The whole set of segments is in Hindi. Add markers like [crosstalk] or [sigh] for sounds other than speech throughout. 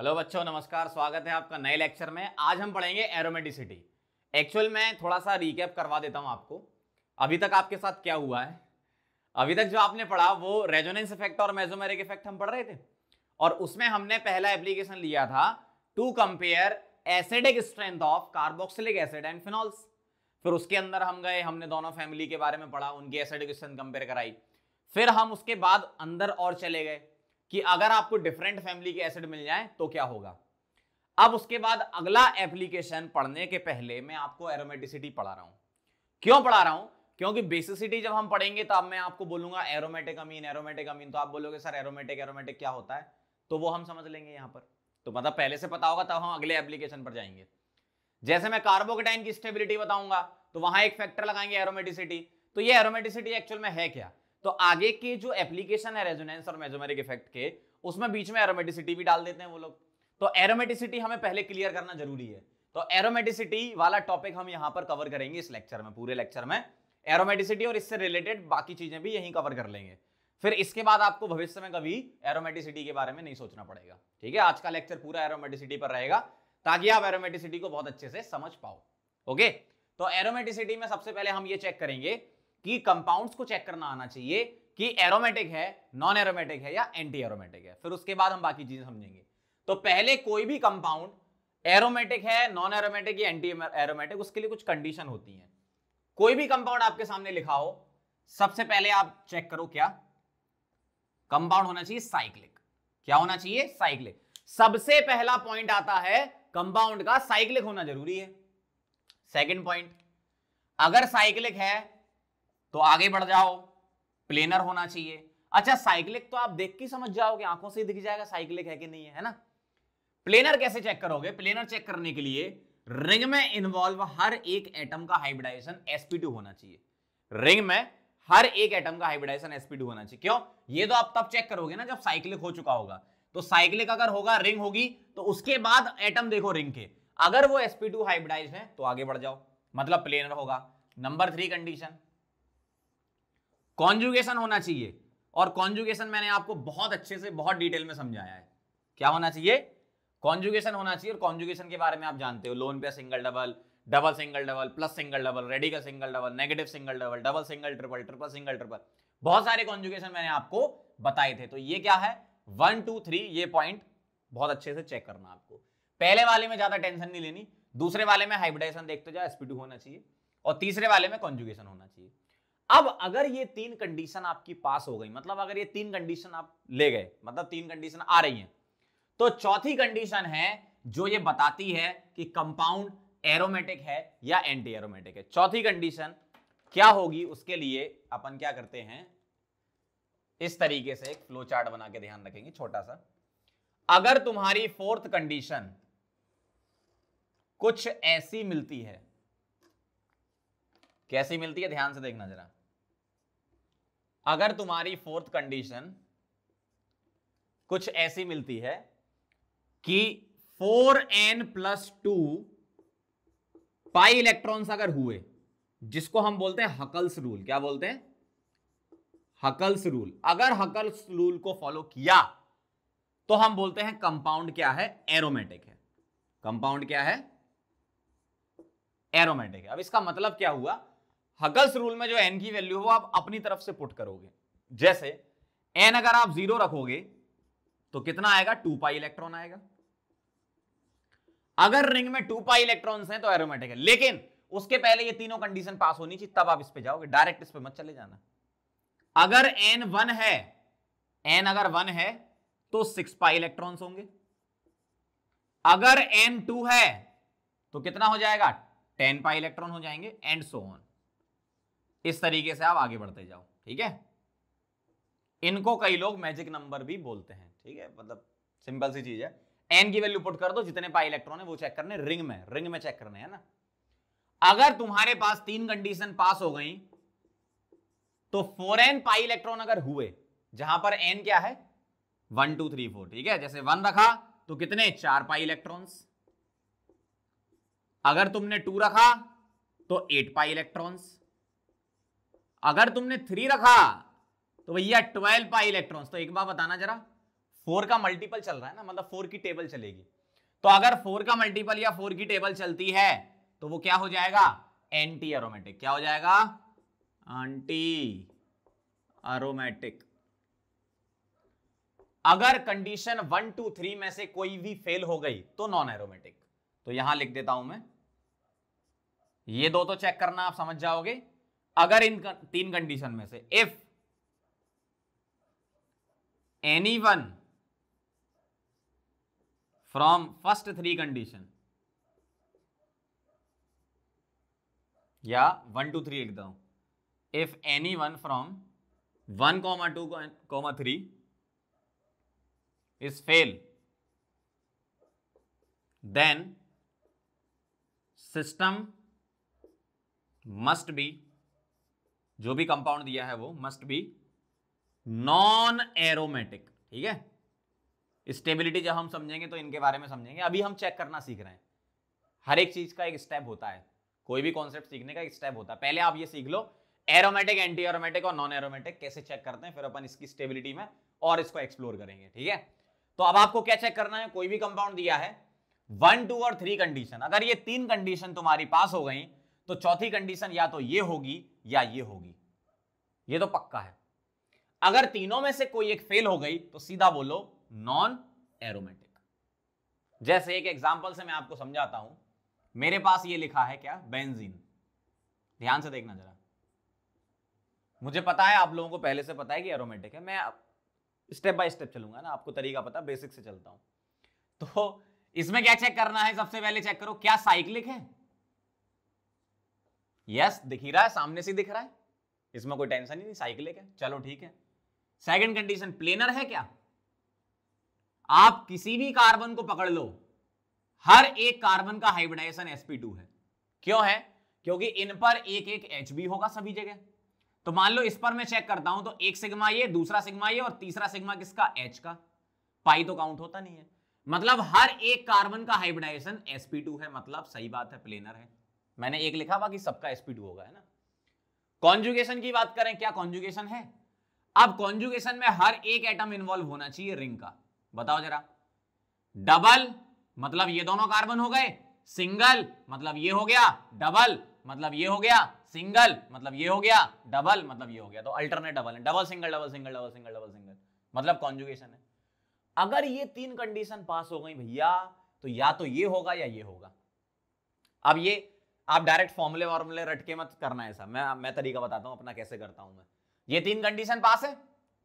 हेलो बच्चों नमस्कार स्वागत है आपका नए लेक्चर में आज हम पढ़ेंगे एरोमेटिसिटी एक्चुअल मैं थोड़ा सा रिकैप करवा देता हूँ आपको अभी तक आपके साथ क्या हुआ है अभी तक जो आपने पढ़ा वो रेजोनेंस इफेक्ट और मेजोमेरिक इफेक्ट हम पढ़ रहे थे और उसमें हमने पहला एप्लीकेशन लिया था to compare acidic strength of carboxylic acid and phenols फिर उसके अंदर हम गए हमने दोनों फैमिली के बारे में पढ़ा उनकी एसिडिक स्ट्रेंथ कंपेयर कराई फिर हम उसके बाद अंदर और चले गए कि अगर आपको डिफरेंट फैमिली के एसिड मिल जाए तो क्या होगा अब उसके बाद अगला एप्लीकेशन पढ़ने के पहले मैं आपको एरोमेटिसिटी पढ़ा रहा हूं क्यों पढ़ा रहा हूं क्योंकि बेसिसिटी जब हम पढ़ेंगे तब मैं आपको बोलूंगा एरोमेटिक अमीन एरोमेटिक अमीन तो आप बोलोगे सर एरोमेटिक एरोमेटिक क्या होता है तो वो हम समझ लेंगे यहां पर तो मतलब पहले से पता होगा तब हम अगले एप्लीकेशन पर जाएंगे जैसे मैं कार्बोकेटाइन की स्टेबिलिटी बताऊंगा तो वहां एक फैक्टर लगाएंगे एरोमेटिसिटी तो ये एरोमेटिसिटी एक्चुअल में है क्या तो आगे के जो एप्लीकेशन है रेजोनेंस और मेजोमेरिक इफेक्ट के उसमें बीच में एरोमेटिसिटी भी डाल देते हैं वो लोग तो एरोमेटिसिटी हमें पहले क्लियर करना जरूरी है तो एरोमेटिसिटी वाला टॉपिक हम यहां पर कवर करेंगे इस लेक्चर में पूरे लेक्चर में एरोमेटिसिटी और इससे रिलेटेड बाकी चीजें भी यहीं कवर कर लेंगे फिर इसके बाद आपको भविष्य में कभी एरोमेटिसिटी के बारे में नहीं सोचना पड़ेगा ठीक है आज का लेक्चर पूरा एरोमेटिसिटी पर रहेगा ताकि आप एरोमेटिसिटी को बहुत अच्छे से समझ पाओ ओके तो एरोमेटिसिटी में सबसे पहले हम ये चेक करेंगे कि कंपाउंड्स को चेक करना आना चाहिए कि एरोमेटिक है नॉन एरोमेटिक है या एंटी एरोमेटिक है फिर उसके बाद हम बाकी चीजें समझेंगे तो पहले कोई भी कंपाउंड एरोमेटिक है नॉन एरोमेटिक या एंटी एरोमेटिक उसके लिए कुछ कंडीशन होती है कोई भी कंपाउंड आपके सामने लिखा हो सबसे पहले आप चेक करो क्या कंपाउंड होना चाहिए साइक्लिक क्या होना चाहिए साइक्लिक सबसे पहला पॉइंट आता है कंपाउंड का साइक्लिक होना जरूरी है सेकंड पॉइंट अगर साइक्लिक है तो आगे बढ़ जाओ प्लेनर होना चाहिए अच्छा साइक्लिक तो आप देख के समझ जाओगे आंखों से दिख जाएगा साइक्लिक है कि नहीं है ना प्लेनर कैसे चेक करोगे प्लेनर चेक करने के लिए रिंग में इन्वॉल्व हर एक एटम का हाइब्रिडाइजेशन sp2 होना चाहिए रिंग में हर एक एटम का हाइब्रिडाइजेशन sp2 होना चाहिए क्यों ये तो आप तब चेक करोगे ना जब साइक्लिक हो चुका होगा तो साइक्लिक अगर होगा रिंग होगी तो उसके बाद एटम देखो रिंग के अगर वो sp2 हाइब्रिडाइज है तो आगे बढ़ जाओ मतलब प्लेनर होगा नंबर थ्री कंडीशन कॉन्जुगेशन होना चाहिए और कॉन्जुगेशन मैंने आपको बहुत अच्छे से बहुत डिटेल में समझाया है क्या होना चाहिए कॉन्जुगेशन होना चाहिए और कॉन्जुगेशन के बारे में आप जानते हो lone pair single double double single double plus single double radical single double negative single double double single triple triple single triple बहुत सारे कॉन्जुगेशन मैंने आपको बताए थे तो ये क्या है वन टू थ्री ये पॉइंट बहुत अच्छे से चेक करना आपको पहले वाले में ज्यादा टेंशन नहीं लेनी दूसरे वाले में हाइब्रिडाइजेशन देखते जाओ एसपी होना चाहिए और तीसरे वाले में कॉन्जुगेशन होना चाहिए अब अगर ये तीन कंडीशन आपकी पास हो गई मतलब अगर ये तीन कंडीशन आप ले गए मतलब तीन कंडीशन आ रही हैं तो चौथी कंडीशन है जो ये बताती है कि कंपाउंड एरोमेटिक है या एंटी एरोमेटिक है चौथी कंडीशन क्या होगी उसके लिए अपन क्या करते हैं इस तरीके से एक फ्लो चार्ट बना के ध्यान रखेंगे छोटा सा अगर तुम्हारी फोर्थ कंडीशन कुछ ऐसी मिलती है कैसी मिलती है ध्यान से देखना जरा अगर तुम्हारी फोर्थ कंडीशन कुछ ऐसी मिलती है कि 4n n plus two pi electrons अगर हुए जिसको हम बोलते हैं हकल्स रूल क्या बोलते हैं हकल्स रूल अगर हकल्स रूल को फॉलो किया तो हम बोलते हैं कंपाउंड क्या है एरोमेटिक है कंपाउंड क्या है एरोमेटिक है अब इसका मतलब क्या हुआ हगल्स रूल में जो एन की वैल्यू है वो आप अपनी तरफ से पुट करोगे जैसे एन अगर आप जीरो रखोगे तो कितना आएगा टू पाई इलेक्ट्रॉन आएगा अगर रिंग में टू पाई इलेक्ट्रॉन हैं तो एरोमेटिक है लेकिन उसके पहले ये तीनों कंडीशन पास होनी चाहिए तब आप इस पे जाओगे डायरेक्ट इस पे मत चले जाना अगर एन वन है एन अगर वन है तो सिक्स पाई इलेक्ट्रॉन्स होंगे अगर एन टू है तो कितना हो जाएगा टेन पाई इलेक्ट्रॉन हो जाएंगे एंड सो ऑन इस तरीके से आप आगे बढ़ते जाओ ठीक है इनको कई लोग मैजिक नंबर भी बोलते हैं ठीक है मतलब सिंपल सी चीज है एन की वैल्यू पुट कर दो जितने पाई इलेक्ट्रॉन है वो चेक करने रिंग में रिंग में चेक करने है ना अगर तुम्हारे पास तीन कंडीशन पास हो गई तो फोर एन पाई इलेक्ट्रॉन अगर हुए जहां पर एन क्या है वन टू थ्री फोर ठीक है जैसे वन रखा तो कितने चार पाई इलेक्ट्रॉन्स अगर तुमने टू रखा तो एट पाई इलेक्ट्रॉन्स अगर तुमने थ्री रखा तो भैया ट्वेल्व पाई इलेक्ट्रॉन तो एक बार बताना जरा फोर का मल्टीपल चल रहा है ना मतलब फोर की टेबल चलेगी तो अगर फोर का मल्टीपल या फोर की टेबल चलती है तो वो क्या हो जाएगा एंटी एरोमेटिक क्या हो जाएगा एंटी एरोमेटिक अगर कंडीशन वन टू थ्री में से कोई भी फेल हो गई तो नॉन एरोमेटिक तो यहां लिख देता हूं मैं ये दो तो चेक करना आप समझ जाओगे अगर इन तीन कंडीशन में से if any one from first three condition या वन टू थ्री लिखता हूं if any one from one comma two comma three is fail then system must be जो भी कंपाउंड दिया है वो मस्ट बी नॉन एरोमेटिक ठीक है स्टेबिलिटी जब हम समझेंगे तो इनके बारे में समझेंगे अभी हम चेक करना सीख रहे हैं हर एक चीज का एक स्टेप होता है कोई भी कॉन्सेप्ट सीखने का एक स्टेप होता है पहले आप ये सीख लो एरोमेटिक एंटी एरोमेटिक और नॉन एरोमेटिक कैसे चेक करते हैं फिर अपन इसकी स्टेबिलिटी में और इसको एक्सप्लोर करेंगे ठीक है तो अब आपको क्या चेक करना है कोई भी कंपाउंड दिया है वन टू और थ्री कंडीशन अगर ये तीन कंडीशन तुम्हारी पास हो गई तो चौथी कंडीशन या तो ये होगी या ये होगी ये तो पक्का है अगर तीनों में से कोई एक फेल हो गई तो सीधा बोलो नॉन एरोमेटिक जैसे एक एग्जाम्पल से मैं आपको समझाता हूं मेरे पास ये लिखा है क्या बेंजीन ध्यान से देखना जरा मुझे पता है आप लोगों को पहले से पता है कि एरोमेटिक है मैं स्टेप बाय स्टेप चलूंगा ना आपको तरीका पता बेसिक से चलता हूं तो इसमें क्या चेक करना है सबसे पहले चेक करो क्या साइक्लिक है यस दिख ही रहा है सामने से दिख रहा है इसमें कोई टेंशन ही नहीं साइकिल है चलो ठीक है सेकंड कंडीशन प्लेनर है क्या आप किसी भी कार्बन को पकड़ लो हर एक कार्बन का हाइब्रिडाइजेशन sp2 है क्यों है क्योंकि इन पर एक एक एच होगा सभी जगह तो मान लो इस पर मैं चेक करता हूं तो एक सिग्मा ये दूसरा सिग्मा ये और तीसरा सिग्मा किसका एच का पाई तो काउंट होता नहीं है मतलब हर एक कार्बन का हाइब्रिडाइजेशन sp2 है मतलब सही बात है प्लेनर है मैंने एक लिखा बाकी सबका एसपी टू होगा है ना कॉन्जुगेशन की बात करें क्या कॉन्जुगेशन है अब कॉन्जुगेशन में हर एक एटम इन्वॉल्व होना चाहिए रिंग का बताओ जरा डबल मतलब ये दोनों कार्बन हो गए सिंगल मतलब ये हो गया डबल मतलब ये हो गया सिंगल मतलब ये हो गया डबल मतलब ये हो गया तो अल्टरनेट डबल है double single double single double single double single मतलब कॉन्जुगेशन है अगर ये तीन कंडीशन पास हो गई भैया तो या तो ये होगा या ये होगा अब ये आप डायरेक्ट फॉर्मूले वार्मूले रटके मत करना ऐसा मैं मैं तरीका बताता हूं अपना कैसे करता हूं मैं ये तीन कंडीशन पास है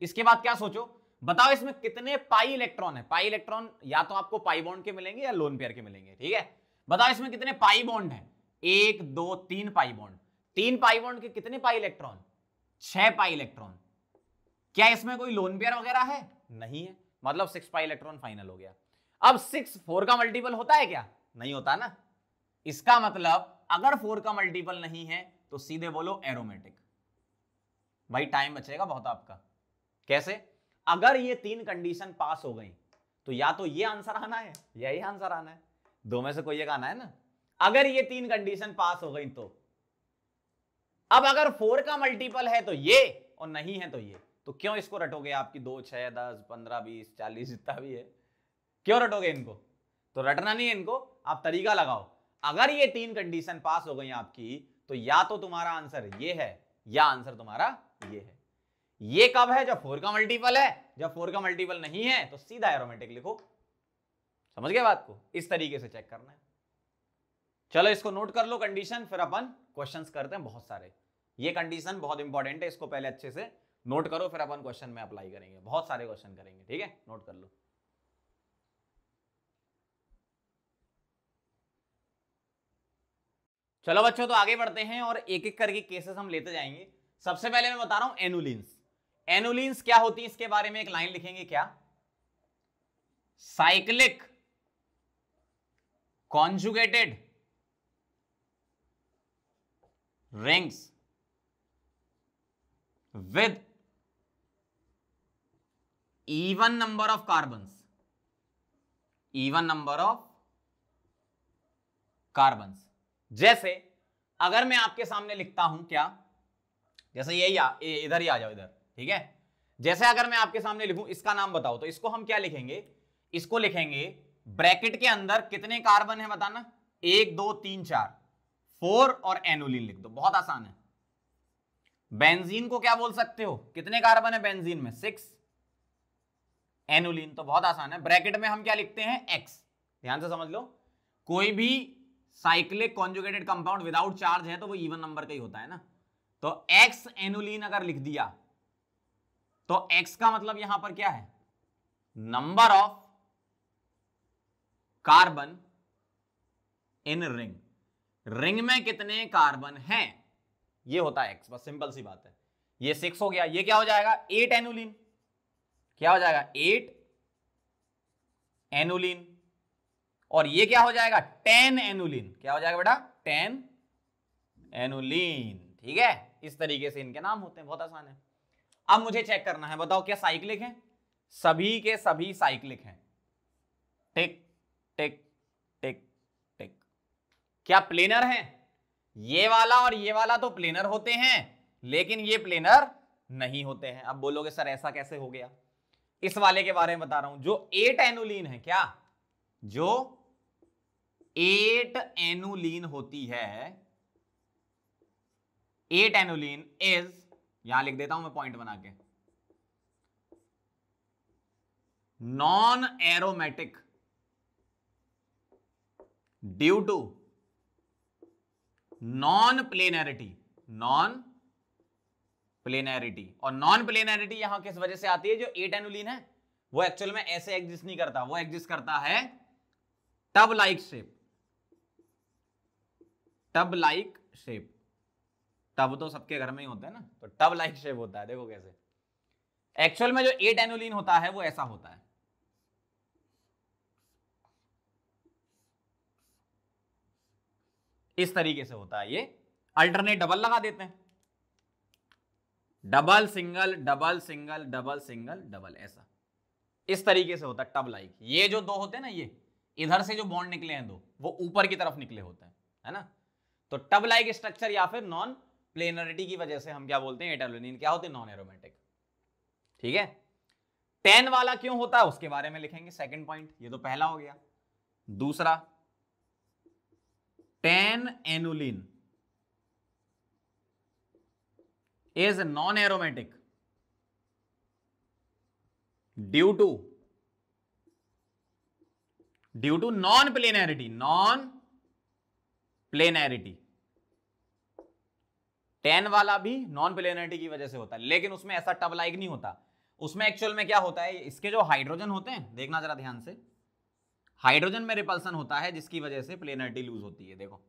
इसके बाद क्या सोचो बताओ इसमें कितने पाई इलेक्ट्रॉन है पाई इलेक्ट्रॉन या तो आपको पाई बॉन्ड के मिलेंगे या लोन पेयर के मिलेंगे ठीक है बताओ इसमें कितने पाई बॉन्ड है एक दो तीन पाई बॉन्ड तीन पाई बॉन्ड के कितने पाई इलेक्ट्रॉन छह पाई इलेक्ट्रॉन क्या इसमें कोई लोन पेयर वगैरह है नहीं है मतलब सिक्स पाई इलेक्ट्रॉन फाइनल हो गया अब सिक्स फोर का मल्टीपल होता है क्या नहीं होता ना इसका मतलब अगर फोर का मल्टीपल नहीं है तो सीधे बोलो एरोमेटिक भाई टाइम बचेगा बहुत आपका कैसे अगर ये तीन कंडीशन पास हो गई तो या तो ये आंसर आना है या ये आंसर आना है दो में से कोई एक आना है ना अगर ये तीन कंडीशन पास हो गई तो अब अगर फोर का मल्टीपल है तो ये और नहीं है तो ये तो क्यों इसको रटोगे आपकी दो छह दस पंद्रह बीस चालीस जितना भी है क्यों रटोगे इनको तो रटना नहीं है इनको आप तरीका लगाओ अगर ये तीन कंडीशन पास हो गई आपकी तो या तो तुम्हारा आंसर ये है या आंसर तुम्हारा ये है ये कब है जब फोर का मल्टीपल है जब फोर का मल्टीपल नहीं है तो सीधा एरोमेटिक लिखो समझ गए बात को इस तरीके से चेक करना है चलो इसको नोट कर लो कंडीशन फिर अपन क्वेश्चन करते हैं बहुत सारे ये कंडीशन बहुत इंपॉर्टेंट है इसको पहले अच्छे से नोट करो फिर अपन क्वेश्चन में अप्लाई करेंगे बहुत सारे क्वेश्चन करेंगे ठीक है नोट कर लो चलो बच्चों तो आगे बढ़ते हैं और एक एक करके केसेस हम लेते जाएंगे सबसे पहले मैं बता रहा हूं एनुलिन्स एनुलिन्स क्या होती है इसके बारे में एक लाइन लिखेंगे क्या cyclic conjugated rings with even number of carbon even number of carbons जैसे अगर मैं आपके सामने लिखता हूं क्या जैसे यही आ इधर ही आ जाओ इधर ठीक है जैसे अगर मैं आपके सामने लिखूं इसका नाम बताओ तो इसको हम क्या लिखेंगे इसको लिखेंगे ब्रैकेट के अंदर कितने कार्बन है बताना एक दो तीन चार फोर और एनोलिन लिख दो बहुत आसान है बेंजीन को क्या बोल सकते हो कितने कार्बन है बेंजीन में सिक्स एनोलिन तो बहुत आसान है ब्रैकेट में हम क्या लिखते हैं एक्स ध्यान से समझ लो कोई भी cyclic conjugated compound without charge है तो वो इवन नंबर का ही होता है ना तो एक्स एनुलिन अगर लिख दिया तो एक्स का मतलब यहां पर क्या है number of carbon in ring ring में कितने कार्बन हैं ये होता है एक्स बस सिंपल सी बात है ये सिक्स हो गया ये क्या हो जाएगा एट एनुलिन क्या हो जाएगा एट एनुलिन और ये क्या हो जाएगा टेन एनुलिन क्या हो जाएगा बेटा टेन एनुलिन ठीक है इस तरीके से इनके नाम होते हैं बहुत आसान है अब मुझे चेक करना है बताओ क्या साइक्लिक है सभी के सभी साइक्लिक हैं टिक टिक टिक टिक क्या प्लेनर हैं ये वाला और ये वाला तो प्लेनर होते हैं लेकिन ये प्लेनर नहीं होते हैं अब बोलोगे सर ऐसा कैसे हो गया इस वाले के बारे में बता रहा हूं जो एट एनुलिन है क्या जो एट एनुलिन होती है एट एनुलीन इज यहां लिख देता हूं मैं पॉइंट बना के non aromatic due to non planarity non planarity और नॉन प्लेनैरिटी यहां किस वजह से आती है जो एट एनुलीन है वो एक्चुअल में ऐसे एग्जिस्ट नहीं करता वो एग्जिस्ट करता है tub like shape tub like shape tub तो सबके घर में ही होता है ना तो टब लाइक शेप होता है देखो कैसे एक्चुअल में जो एट एनोलिन होता है वो ऐसा होता है इस तरीके से होता है ये अल्टरनेट डबल लगा देते हैं double single double single double single double ऐसा इस तरीके से होता है टब लाइक ये जो दो होते हैं ना ये इधर से जो बॉन्ड निकले हैं दो वो ऊपर की तरफ निकले होते हैं है ना तो टब लाइक स्ट्रक्चर या फिर नॉन प्लेनरिटी की वजह से हम क्या बोलते हैं एटालोनिन क्या होते हैं नॉन एरोमेटिक ठीक है टेन वाला क्यों होता है उसके बारे में लिखेंगे सेकंड पॉइंट ये तो पहला हो गया दूसरा ten annulene is non aromatic due to due to non planarity non planarity ten वाला भी नॉन प्लेनैरिटी की वजह से होता है लेकिन उसमें ऐसा टब लाइक नहीं होता उसमें एक्चुअल में क्या होता है इसके जो हाइड्रोजन होते हैं देखना जरा ध्यान से हाइड्रोजन में रिपल्सन होता है जिसकी वजह से प्लेनरिटी लूज होती है देखो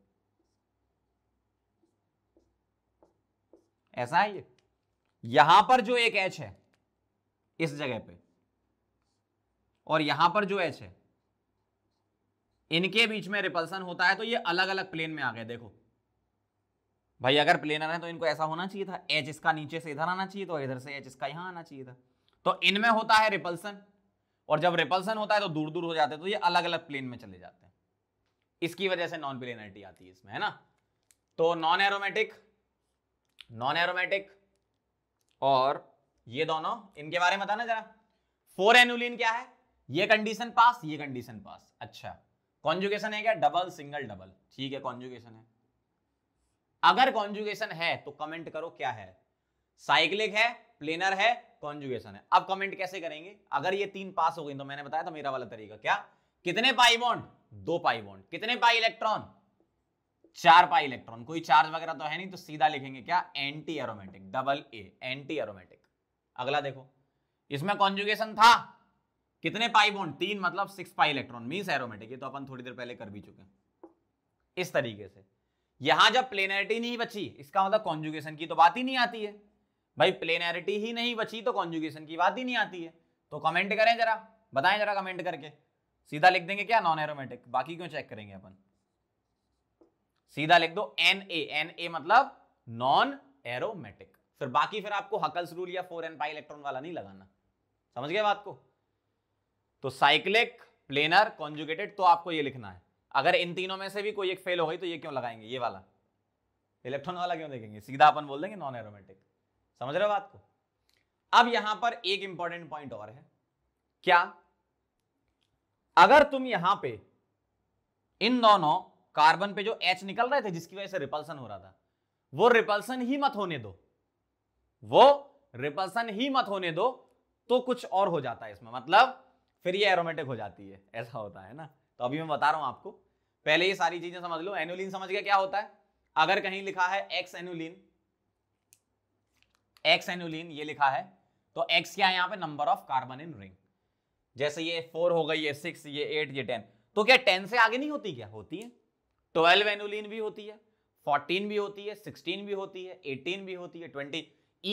ऐसा है ये यहां पर जो एक एच है इस जगह पे और यहां पर जो एच है इनके बीच में रिपल्सन होता है तो ये अलग अलग प्लेन में आ गए देखो भाई अगर प्लेनर है तो इनको ऐसा होना चाहिए था एच इसका नीचे से इधर आना चाहिए तो इधर से एच इसका यहां आना चाहिए था तो इनमें होता है रिपल्सन और जब रिपल्सन होता है तो दूर दूर हो जाते हैं तो ये अलग अलग प्लेन में चले जाते हैं इसकी वजह से नॉन प्लेनरिटी आती है इसमें है ना तो नॉन एरोमेटिक नॉन एरोमेटिक और ये दोनों इनके बारे में बताना जरा फोर एनुलिन क्या है ये कंडीशन पास ये कंडीशन पास अच्छा कॉन्जुगेशन है क्या डबल सिंगल डबल ठीक है कॉन्जुगेशन है अगर कॉन्जुगेशन है तो कमेंट करो क्या है साइक्लिक है प्लेनर है कॉन्जुगेशन है अब कमेंट कैसे करेंगे अगर ये तीन पास हो गई तो मैंने बताया था मेरा वाला तरीका क्या कितने पाई बॉन्ड दो पाई बॉन्ड कितने पाई इलेक्ट्रॉन चार पाई इलेक्ट्रॉन कोई चार्ज वगैरह तो है नहीं तो सीधा लिखेंगे क्या anti aromatic double A anti aromatic अगला देखो इसमें कॉन्जुगेशन था कितने पाई बॉन्ड तीन मतलब six pi electron means aromatic ये तो अपन थोड़ी देर पहले कर भी चुके हैं इस तरीके से यहां जब प्लेनरिटी नहीं बची इसका मतलब कॉन्जुगेशन की तो बात ही नहीं आती है भाई प्लेनरिटी ही नहीं बची तो कॉन्जुगेशन की बात ही नहीं आती है तो कमेंट करें जरा बताएं जरा कमेंट करके सीधा लिख देंगे क्या नॉन एरोमेटिक बाकी क्यों चेक करेंगे अपन सीधा लिख दो एन ए एन ए मतलब नॉन एरोमेटिक फिर बाकी फिर आपको हकल्स रूल या फोर एन पाई इलेक्ट्रॉन वाला नहीं लगाना समझ गया बात को तो साइक्लिक प्लेनर कॉन्जुगेटेड तो आपको ये लिखना है अगर इन तीनों में से भी कोई एक फेल हो गई तो ये क्यों लगाएंगे ये वाला इलेक्ट्रॉन वाला क्यों देखेंगे सीधा अपन बोल देंगे नॉन एरोमेटिक समझ रहे हो बात को अब यहां पर एक इंपॉर्टेंट पॉइंट और है क्या अगर तुम यहां पे इन दोनों कार्बन पे जो एच निकल रहे थे जिसकी वजह से रिपल्सन हो रहा था वो रिपल्सन ही मत होने दो वो रिपल्सन ही मत होने दो तो कुछ और हो जाता है इसमें मतलब फिर ये एरोमेटिक हो जाती है ऐसा होता है ना तो अभी मैं बता रहा हूँ आपको पहले ये सारी चीजें समझ लो एनुलिन समझ गया क्या होता है अगर कहीं लिखा है एक्स एनुलिन एक्स एनुलिन ये लिखा है तो एक्स क्या है यहाँ पे number of carbon in ring जैसे ये फोर हो गई ये सिक्स ये एट ये टेन तो क्या टेन से आगे नहीं होती क्या होती है ट्वेल्व एनुलिन भी होती है फोर्टीन भी होती है सिक्सटीन भी होती है एटीन भी होती है twenty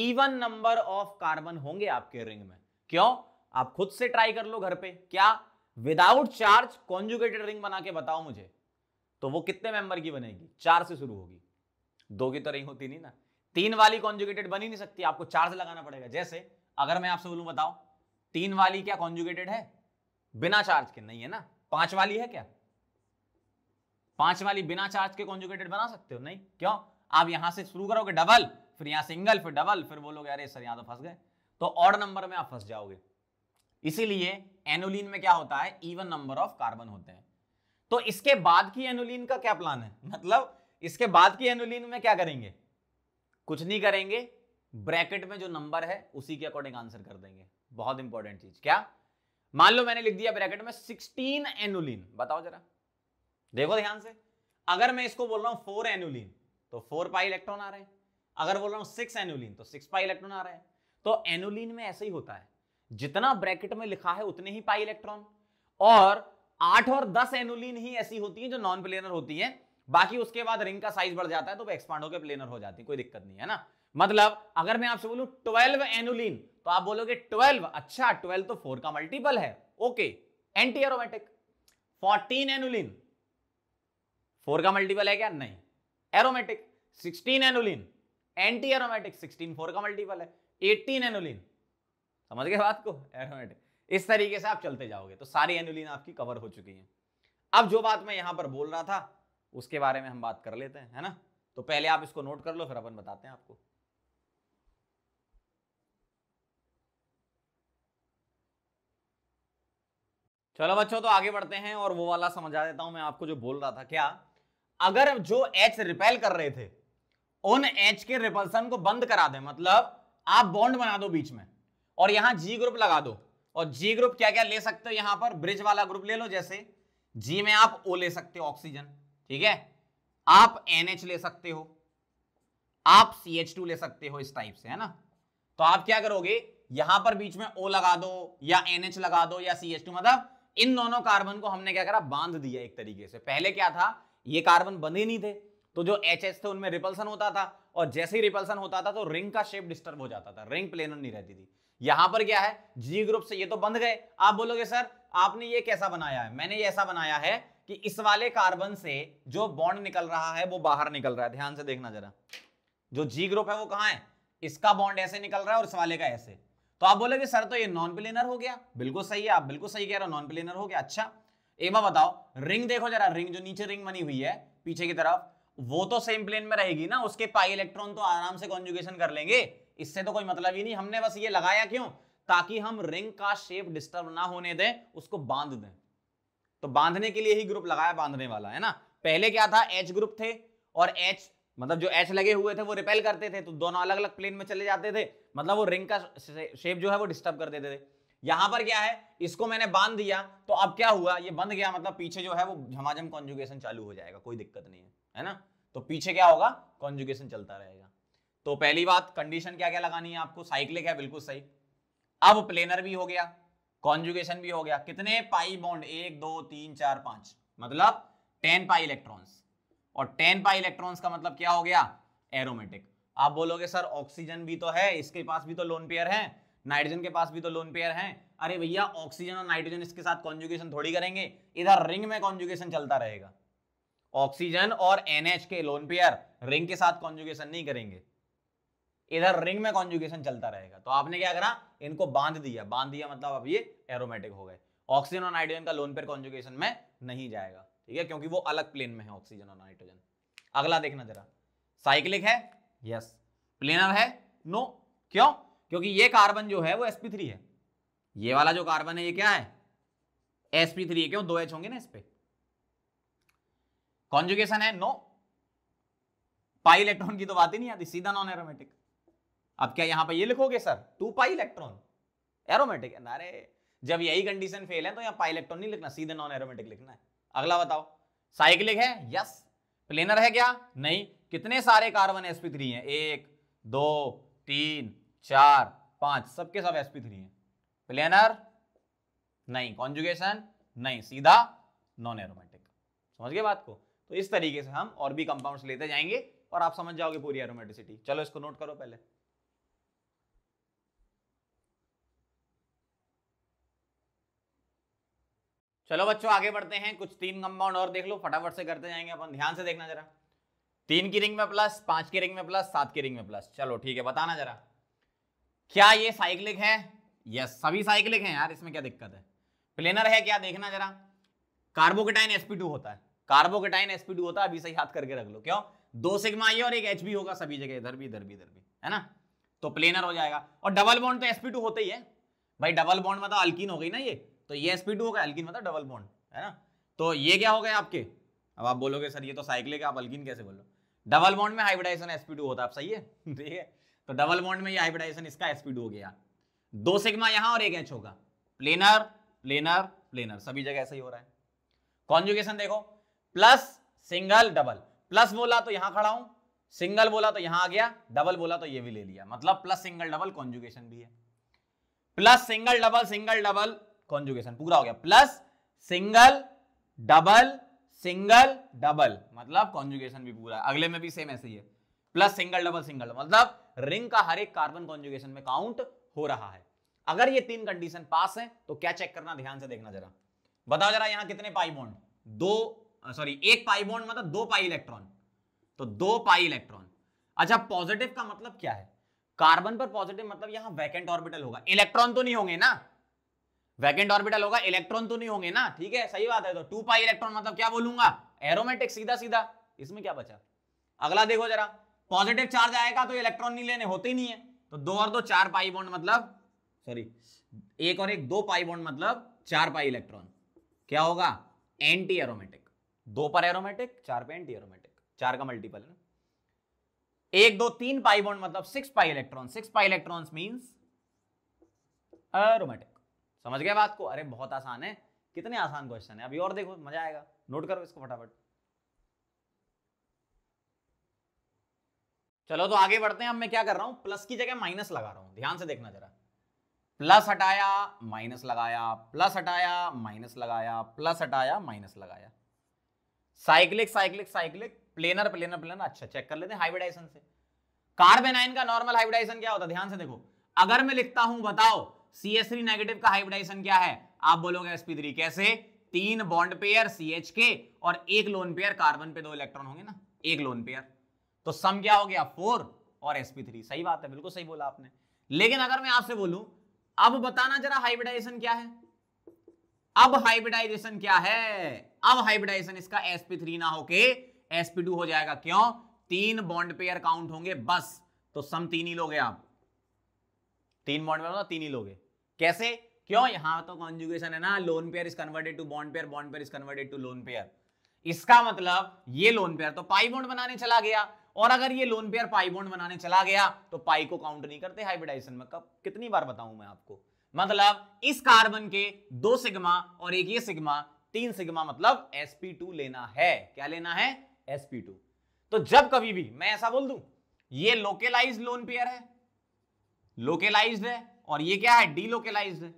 even number of carbon होंगे आपके रिंग में क्यों आप खुद से ट्राई कर लो घर पे क्या विदाउट चार्ज कॉन्जुगेटेड रिंग बना के बताओ मुझे तो वो कितने मेंबर की बनेगी चार से शुरू होगी दो की तो रिंग होती नहीं ना तीन वाली कॉन्जुगेटेड बनी नहीं सकती आपको चार्ज लगाना पड़ेगा जैसे अगर मैं आपसे बोलूं बताओ तीन वाली क्या कॉन्जुगेटेड है बिना चार्ज के नहीं है ना पांच वाली है क्या पांच वाली बिना चार्ज के कॉन्जुगेटेड बना सकते हो नहीं क्यों आप यहां से शुरू करोगे डबल फिर यहां सिंगल फिर डबल फिर बोलोगे अरे सर यहां तो फंस गए तो और नंबर में आप फंस जाओगे इसीलिए एनोलिन में क्या होता है इवन नंबर ऑफ कार्बन होते हैं तो इसके बाद की एनोलिन का क्या प्लान है [laughs] मतलब इसके बाद की एनोलिन में क्या करेंगे कुछ नहीं करेंगे ब्रैकेट में जो नंबर है उसी के अकॉर्डिंग आंसर कर देंगे बहुत इंपॉर्टेंट चीज क्या मान लो मैंने लिख दिया ब्रैकेट में सिक्सटीन एनोलिन बताओ जरा देखो ध्यान से अगर मैं इसको बोल रहा हूं फोर एनोलिन तो फोर पाई इलेक्ट्रॉन आ रहे हैं अगर बोल रहा हूं सिक्स एनोलिन तो सिक्स पाई इलेक्ट्रॉन आ रहे हैं तो एनोलिन में ऐसे ही होता है जितना ब्रैकेट में लिखा है उतने ही पाई इलेक्ट्रॉन और आठ और दस एनुलिन ही ऐसी होती है जो नॉन प्लेनर होती है बाकी उसके बाद रिंग का साइज बढ़ जाता है तो एक्सपांड होकर प्लेनर हो जाती है कोई दिक्कत नहीं है ना मतलब अगर मैं आपसे बोलू ट्वेल्व एनुलिन तो आप बोलोगे ट्वेल्व अच्छा ट्वेल्व तो फोर का मल्टीपल है okay anti aromatic fourteen annulene four का मल्टीपल है क्या नहीं aromatic sixteen annulene anti aromatic sixteen four का मल्टीपल है एटीन एनुलिन समझ गए बात को एरोमेटिक इस तरीके से आप चलते जाओगे तो सारी एनुलिन आपकी कवर हो चुकी है अब जो बात मैं यहाँ पर बोल रहा था उसके बारे में हम बात कर लेते हैं है ना तो पहले आप इसको नोट कर लो फिर अपन बताते हैं आपको चलो बच्चों तो आगे बढ़ते हैं और वो वाला समझा देता हूं मैं आपको जो बोल रहा था क्या अगर जो एच रिपेल कर रहे थे उन एच के रिपल्सन को बंद करा दे मतलब आप बॉन्ड बना दो बीच में और यहां जी ग्रुप लगा दो और जी ग्रुप क्या क्या ले सकते हो यहां पर ब्रिज वाला ग्रुप ले लो जैसे जी में आप ओ ले सकते हो ऑक्सीजन ठीक है आप एन ले सकते हो आप सी टू ले सकते हो इस टाइप से है ना तो आप क्या करोगे यहां पर बीच में ओ लगा दो या एन लगा दो या सी मतलब इन दोनों कार्बन को हमने क्या करा बांध दिया एक तरीके से पहले क्या था ये कार्बन बंधे नहीं थे तो जो एच थे उनमें रिपल्सन होता था और जैसे ही रिपल्सन होता था तो रिंग का शेप डिस्टर्ब हो जाता था रिंग प्लेनर नहीं रहती थी यहां पर क्या है जी ग्रुप से ये तो बंद गए आप बोलोगे सर आपने ये कैसा बनाया है मैंने ये ऐसा बनाया है कि इस वाले कार्बन से जो बॉन्ड निकल रहा है वो बाहर निकल रहा है ध्यान से देखना जरा जो जी ग्रुप है वो कहाँ है इसका बॉन्ड ऐसे निकल रहा है और इस वाले का ऐसे तो आप बोलोगे सर तो ये नॉन प्लेनर हो गया बिल्कुल सही है आप बिल्कुल सही कह रहे हो नॉन प्लेनर हो गया अच्छा एबा बताओ रिंग देखो जरा रिंग जो नीचे रिंग बनी हुई है पीछे की तरफ वो तो सेम प्लेन में रहेगी ना उसके पाई इलेक्ट्रॉन तो आराम से कॉन्जुगेशन कर लेंगे इससे तो कोई मतलब ही नहीं हमने बस ये लगाया क्यों ताकि हम रिंग का शेप डिस्टर्ब ना होने दें उसको बांध दें तो बांधने के लिए ही ग्रुप लगाया बांधने वाला है ना पहले क्या था एच ग्रुप थे और एच मतलब जो एच लगे हुए थे वो रिपेल करते थे तो दोनों अलग अलग प्लेन में चले जाते थे मतलब वो रिंग का शेप जो है वो डिस्टर्ब कर देते थे यहां पर क्या है इसको मैंने बांध दिया तो अब क्या हुआ ये बंद गया मतलब पीछे जो है वो झमाझम कॉन्जुगेशन चालू हो जाएगा कोई दिक्कत नहीं है है ना तो पीछे क्या होगा कॉन्जुगेशन चलता रहेगा तो पहली बात कंडीशन क्या क्या लगानी है आपको साइकिल क्या बिल्कुल सही अब प्लेनर भी हो गया कॉन्जुगेशन भी हो गया कितने पाई बॉन्ड एक दो तीन चार पांच मतलब टेन पाई इलेक्ट्रॉन्स और टेन पाई इलेक्ट्रॉन्स का मतलब क्या हो गया एरोमेटिक आप बोलोगे सर ऑक्सीजन भी तो है इसके पास भी तो लोन पेयर है नाइट्रोजन के पास भी तो लोन पेयर है अरे भैया ऑक्सीजन और नाइट्रोजन इसके साथ कॉन्जुगेशन थोड़ी करेंगे इधर रिंग में कॉन्जुगेशन चलता रहेगा ऑक्सीजन और एनएच के लोन पेयर रिंग के साथ कॉन्जुगेशन नहीं करेंगे इधर रिंग में कॉन्जुगेशन चलता रहेगा तो आपने क्या करा इनको बांध दिया बांध दिया मतलब अब ये एरोमेटिक हो गए ऑक्सीजन और नाइट्रोजन का लोन पेयर कॉन्जुगेशन में नहीं जाएगा ठीक है क्योंकि वो अलग प्लेन में है ऑक्सीजन और नाइट्रोजन अगला देखना जरा साइक्लिक है यस प्लेनर है नो क्यों क्योंकि ये कार्बन जो है वो sp3 है ये वाला जो कार्बन है ये क्या है sp3 है क्यों दो एच होंगे ना इस पे कॉन्जुगेशन है नो पाई इलेक्ट्रॉन की तो बात ही नहीं आती सीधा नॉन एरोमेटिक अब क्या यहाँ पर ये लिखोगे sir two pi electron aromatic अरे जब यही कंडीशन फेल है तो यहाँ पाई इलेक्ट्रॉन नहीं लिखना सीधे नॉन एरोमेटिक लिखना है अगला बताओ साइक्लिक है यस प्लेनर है क्या नहीं कितने सारे कार्बन थ्री है एक दो तीन चार पांच सबके सब थ्री है प्लेनर नहीं कॉन्जुगेशन नहीं सीधा नॉन एरोमेटिक समझ गए बात को तो इस तरीके से हम और भी कंपाउंड्स लेते जाएंगे और आप समझ जाओगे पूरी एरोमेटिसिटी चलो इसको नोट करो पहले चलो बच्चों आगे बढ़ते हैं कुछ तीन कंपाउंड और देख लो फटाफट से करते जाएंगे अपन ध्यान से देखना जरा तीन की रिंग में प्लस पांच की रिंग में प्लस सात की रिंग में प्लस चलो ठीक है बताना जरा क्या ये साइक्लिक है यस सभी साइक्लिक हैं यार इसमें क्या दिक्कत है प्लेनर है क्या देखना जरा कार्बोकेटाइन टू होता है कार्बोकेटाइन टू होता है अभी सही हाथ करके रख लो क्यों दो सिग्मा ये और एक एच होगा सभी जगह इधर भी इधर भी इधर भी है ना तो प्लेनर हो जाएगा और डबल बॉन्ड तो टू होता ही है भाई डबल बॉन्ड मतलब अल्किन हो गई ना ये तो ये sp2 होगा एल्किन मतलब डबल बॉन्ड है ना तो ये क्या हो गए आपके अब आप बोलोगे सर ये तो साइक्लिक आप अल्किन कैसे बोलो डबल बॉन्ड में हाइब्रिडाइजेशन sp2 होता है आप सही है [laughs] ठीक है तो डबल बॉन्ड में ये हाइब्रिडाइजेशन इसका sp2 हो गया दो सिग्मा यहां और एक एच होगा प्लेनर प्लेनर प्लेनर सभी जगह ऐसा ही हो रहा है कॉन्जुगेशन देखो प्लस सिंगल डबल प्लस बोला तो यहां खड़ा हूं सिंगल बोला तो यहां आ गया डबल बोला तो ये भी ले लिया मतलब प्लस सिंगल डबल कॉन्जुगेशन भी है plus single double single double conjugation पूरा हो गया plus single double single double मतलब कॉन्जुगेशन भी पूरा अगले में भी सेम ऐसे ही है प्लस सिंगल डबल सिंगल मतलब रिंग का हर एक कार्बन कॉन्जुगेशन में काउंट हो रहा है अगर ये तीन कंडीशन पास है तो क्या चेक करना ध्यान से देखना जरा बताओ जरा यहां कितने पाई बॉन्ड दो सॉरी एक पाई बॉन्ड मतलब दो पाई इलेक्ट्रॉन तो दो पाई इलेक्ट्रॉन अच्छा पॉजिटिव का मतलब क्या है कार्बन पर पॉजिटिव मतलब यहां वैकेंट ऑर्बिटल होगा इलेक्ट्रॉन तो नहीं होंगे ना वैकेंट ऑर्बिटल होगा इलेक्ट्रॉन तो नहीं होंगे ना ठीक है सही बात है तो टू पाई इलेक्ट्रॉन मतलब क्या बोलूंगा एरोमेटिक सीधा सीधा इसमें क्या बचा अगला देखो जरा पॉजिटिव चार्ज आएगा तो इलेक्ट्रॉन नहीं लेने होते ही नहीं है तो दो और दो चार पाई बॉन्ड मतलब सॉरी एक और एक दो पाई बॉन्ड मतलब चार पाई इलेक्ट्रॉन क्या होगा एंटी एरोमेटिक दो पर एरोमेटिक चार पे एंटी एरोमेटिक चार का मल्टीपल है ना एक दो तीन पाई बॉन्ड मतलब six pi electron six pi electron means aromatic समझ गया बात को अरे बहुत आसान है कितने आसान क्वेश्चन है अभी और देखो मजा आएगा नोट करो इसको फटाफट चलो तो आगे बढ़ते हैं अब मैं क्या कर रहा हूं प्लस की जगह माइनस लगा रहा हूं ध्यान से देखना जरा प्लस हटाया माइनस लगाया प्लस हटाया माइनस लगाया प्लस हटाया माइनस लगाया cyclic cyclic cyclic planar planar planar अच्छा चेक कर लेते हैं हाइब्रिडाइजेशन से कार्बेनाइन का नॉर्मल हाइब्रिडाइजेशन क्या होता है ध्यान से देखो अगर मैं लिखता हूं बताओ सी एस थ्री नेगेटिव का हाइब्रिडाइजेशन क्या है आप बोलोगे एसपी थ्री कैसे तीन बॉन्ड पेयर सी एच के और एक लोन पेयर कार्बन पे दो इलेक्ट्रॉन होंगे ना एक लोन पेयर तो सम क्या हो गया फोर और sp3 सही बात है बिल्कुल सही बोला आपने लेकिन अगर मैं आपसे बोलू अब बताना जरा हाइब्रिडाइजेशन क्या है अब हाइब्रिडाइजेशन क्या है अब हाइब्रिडाइजेशन इसका sp3 ना होके sp2 हो जाएगा क्यों तीन बॉन्ड पेयर काउंट होंगे बस तो सम तीन ही लोगे आप तीन बॉन्ड पेयर तीन ही लोगे कैसे क्यों हम्म। यहां तो कॉन्जुगेशन है ना lone pair is converted to bond pair bond pair is converted to lone pair इसका मतलब ये लोन पेयर तो पाई बॉन्ड बनाने चला गया और अगर ये लोन पेयर पाई बॉन्ड बनाने चला गया तो पाई को काउंट नहीं करते हाइब्रिडाइजेशन में कब कितनी बार बताऊं मैं आपको मतलब इस कार्बन के दो सिग्मा और एक ये सिग्मा तीन सिग्मा मतलब sp2 लेना है क्या लेना है sp2 तो जब कभी भी मैं ऐसा बोल दूं ये लोकेलाइज लोन पेयर है लोकेलाइज है और ये क्या है डीलोकेलाइज है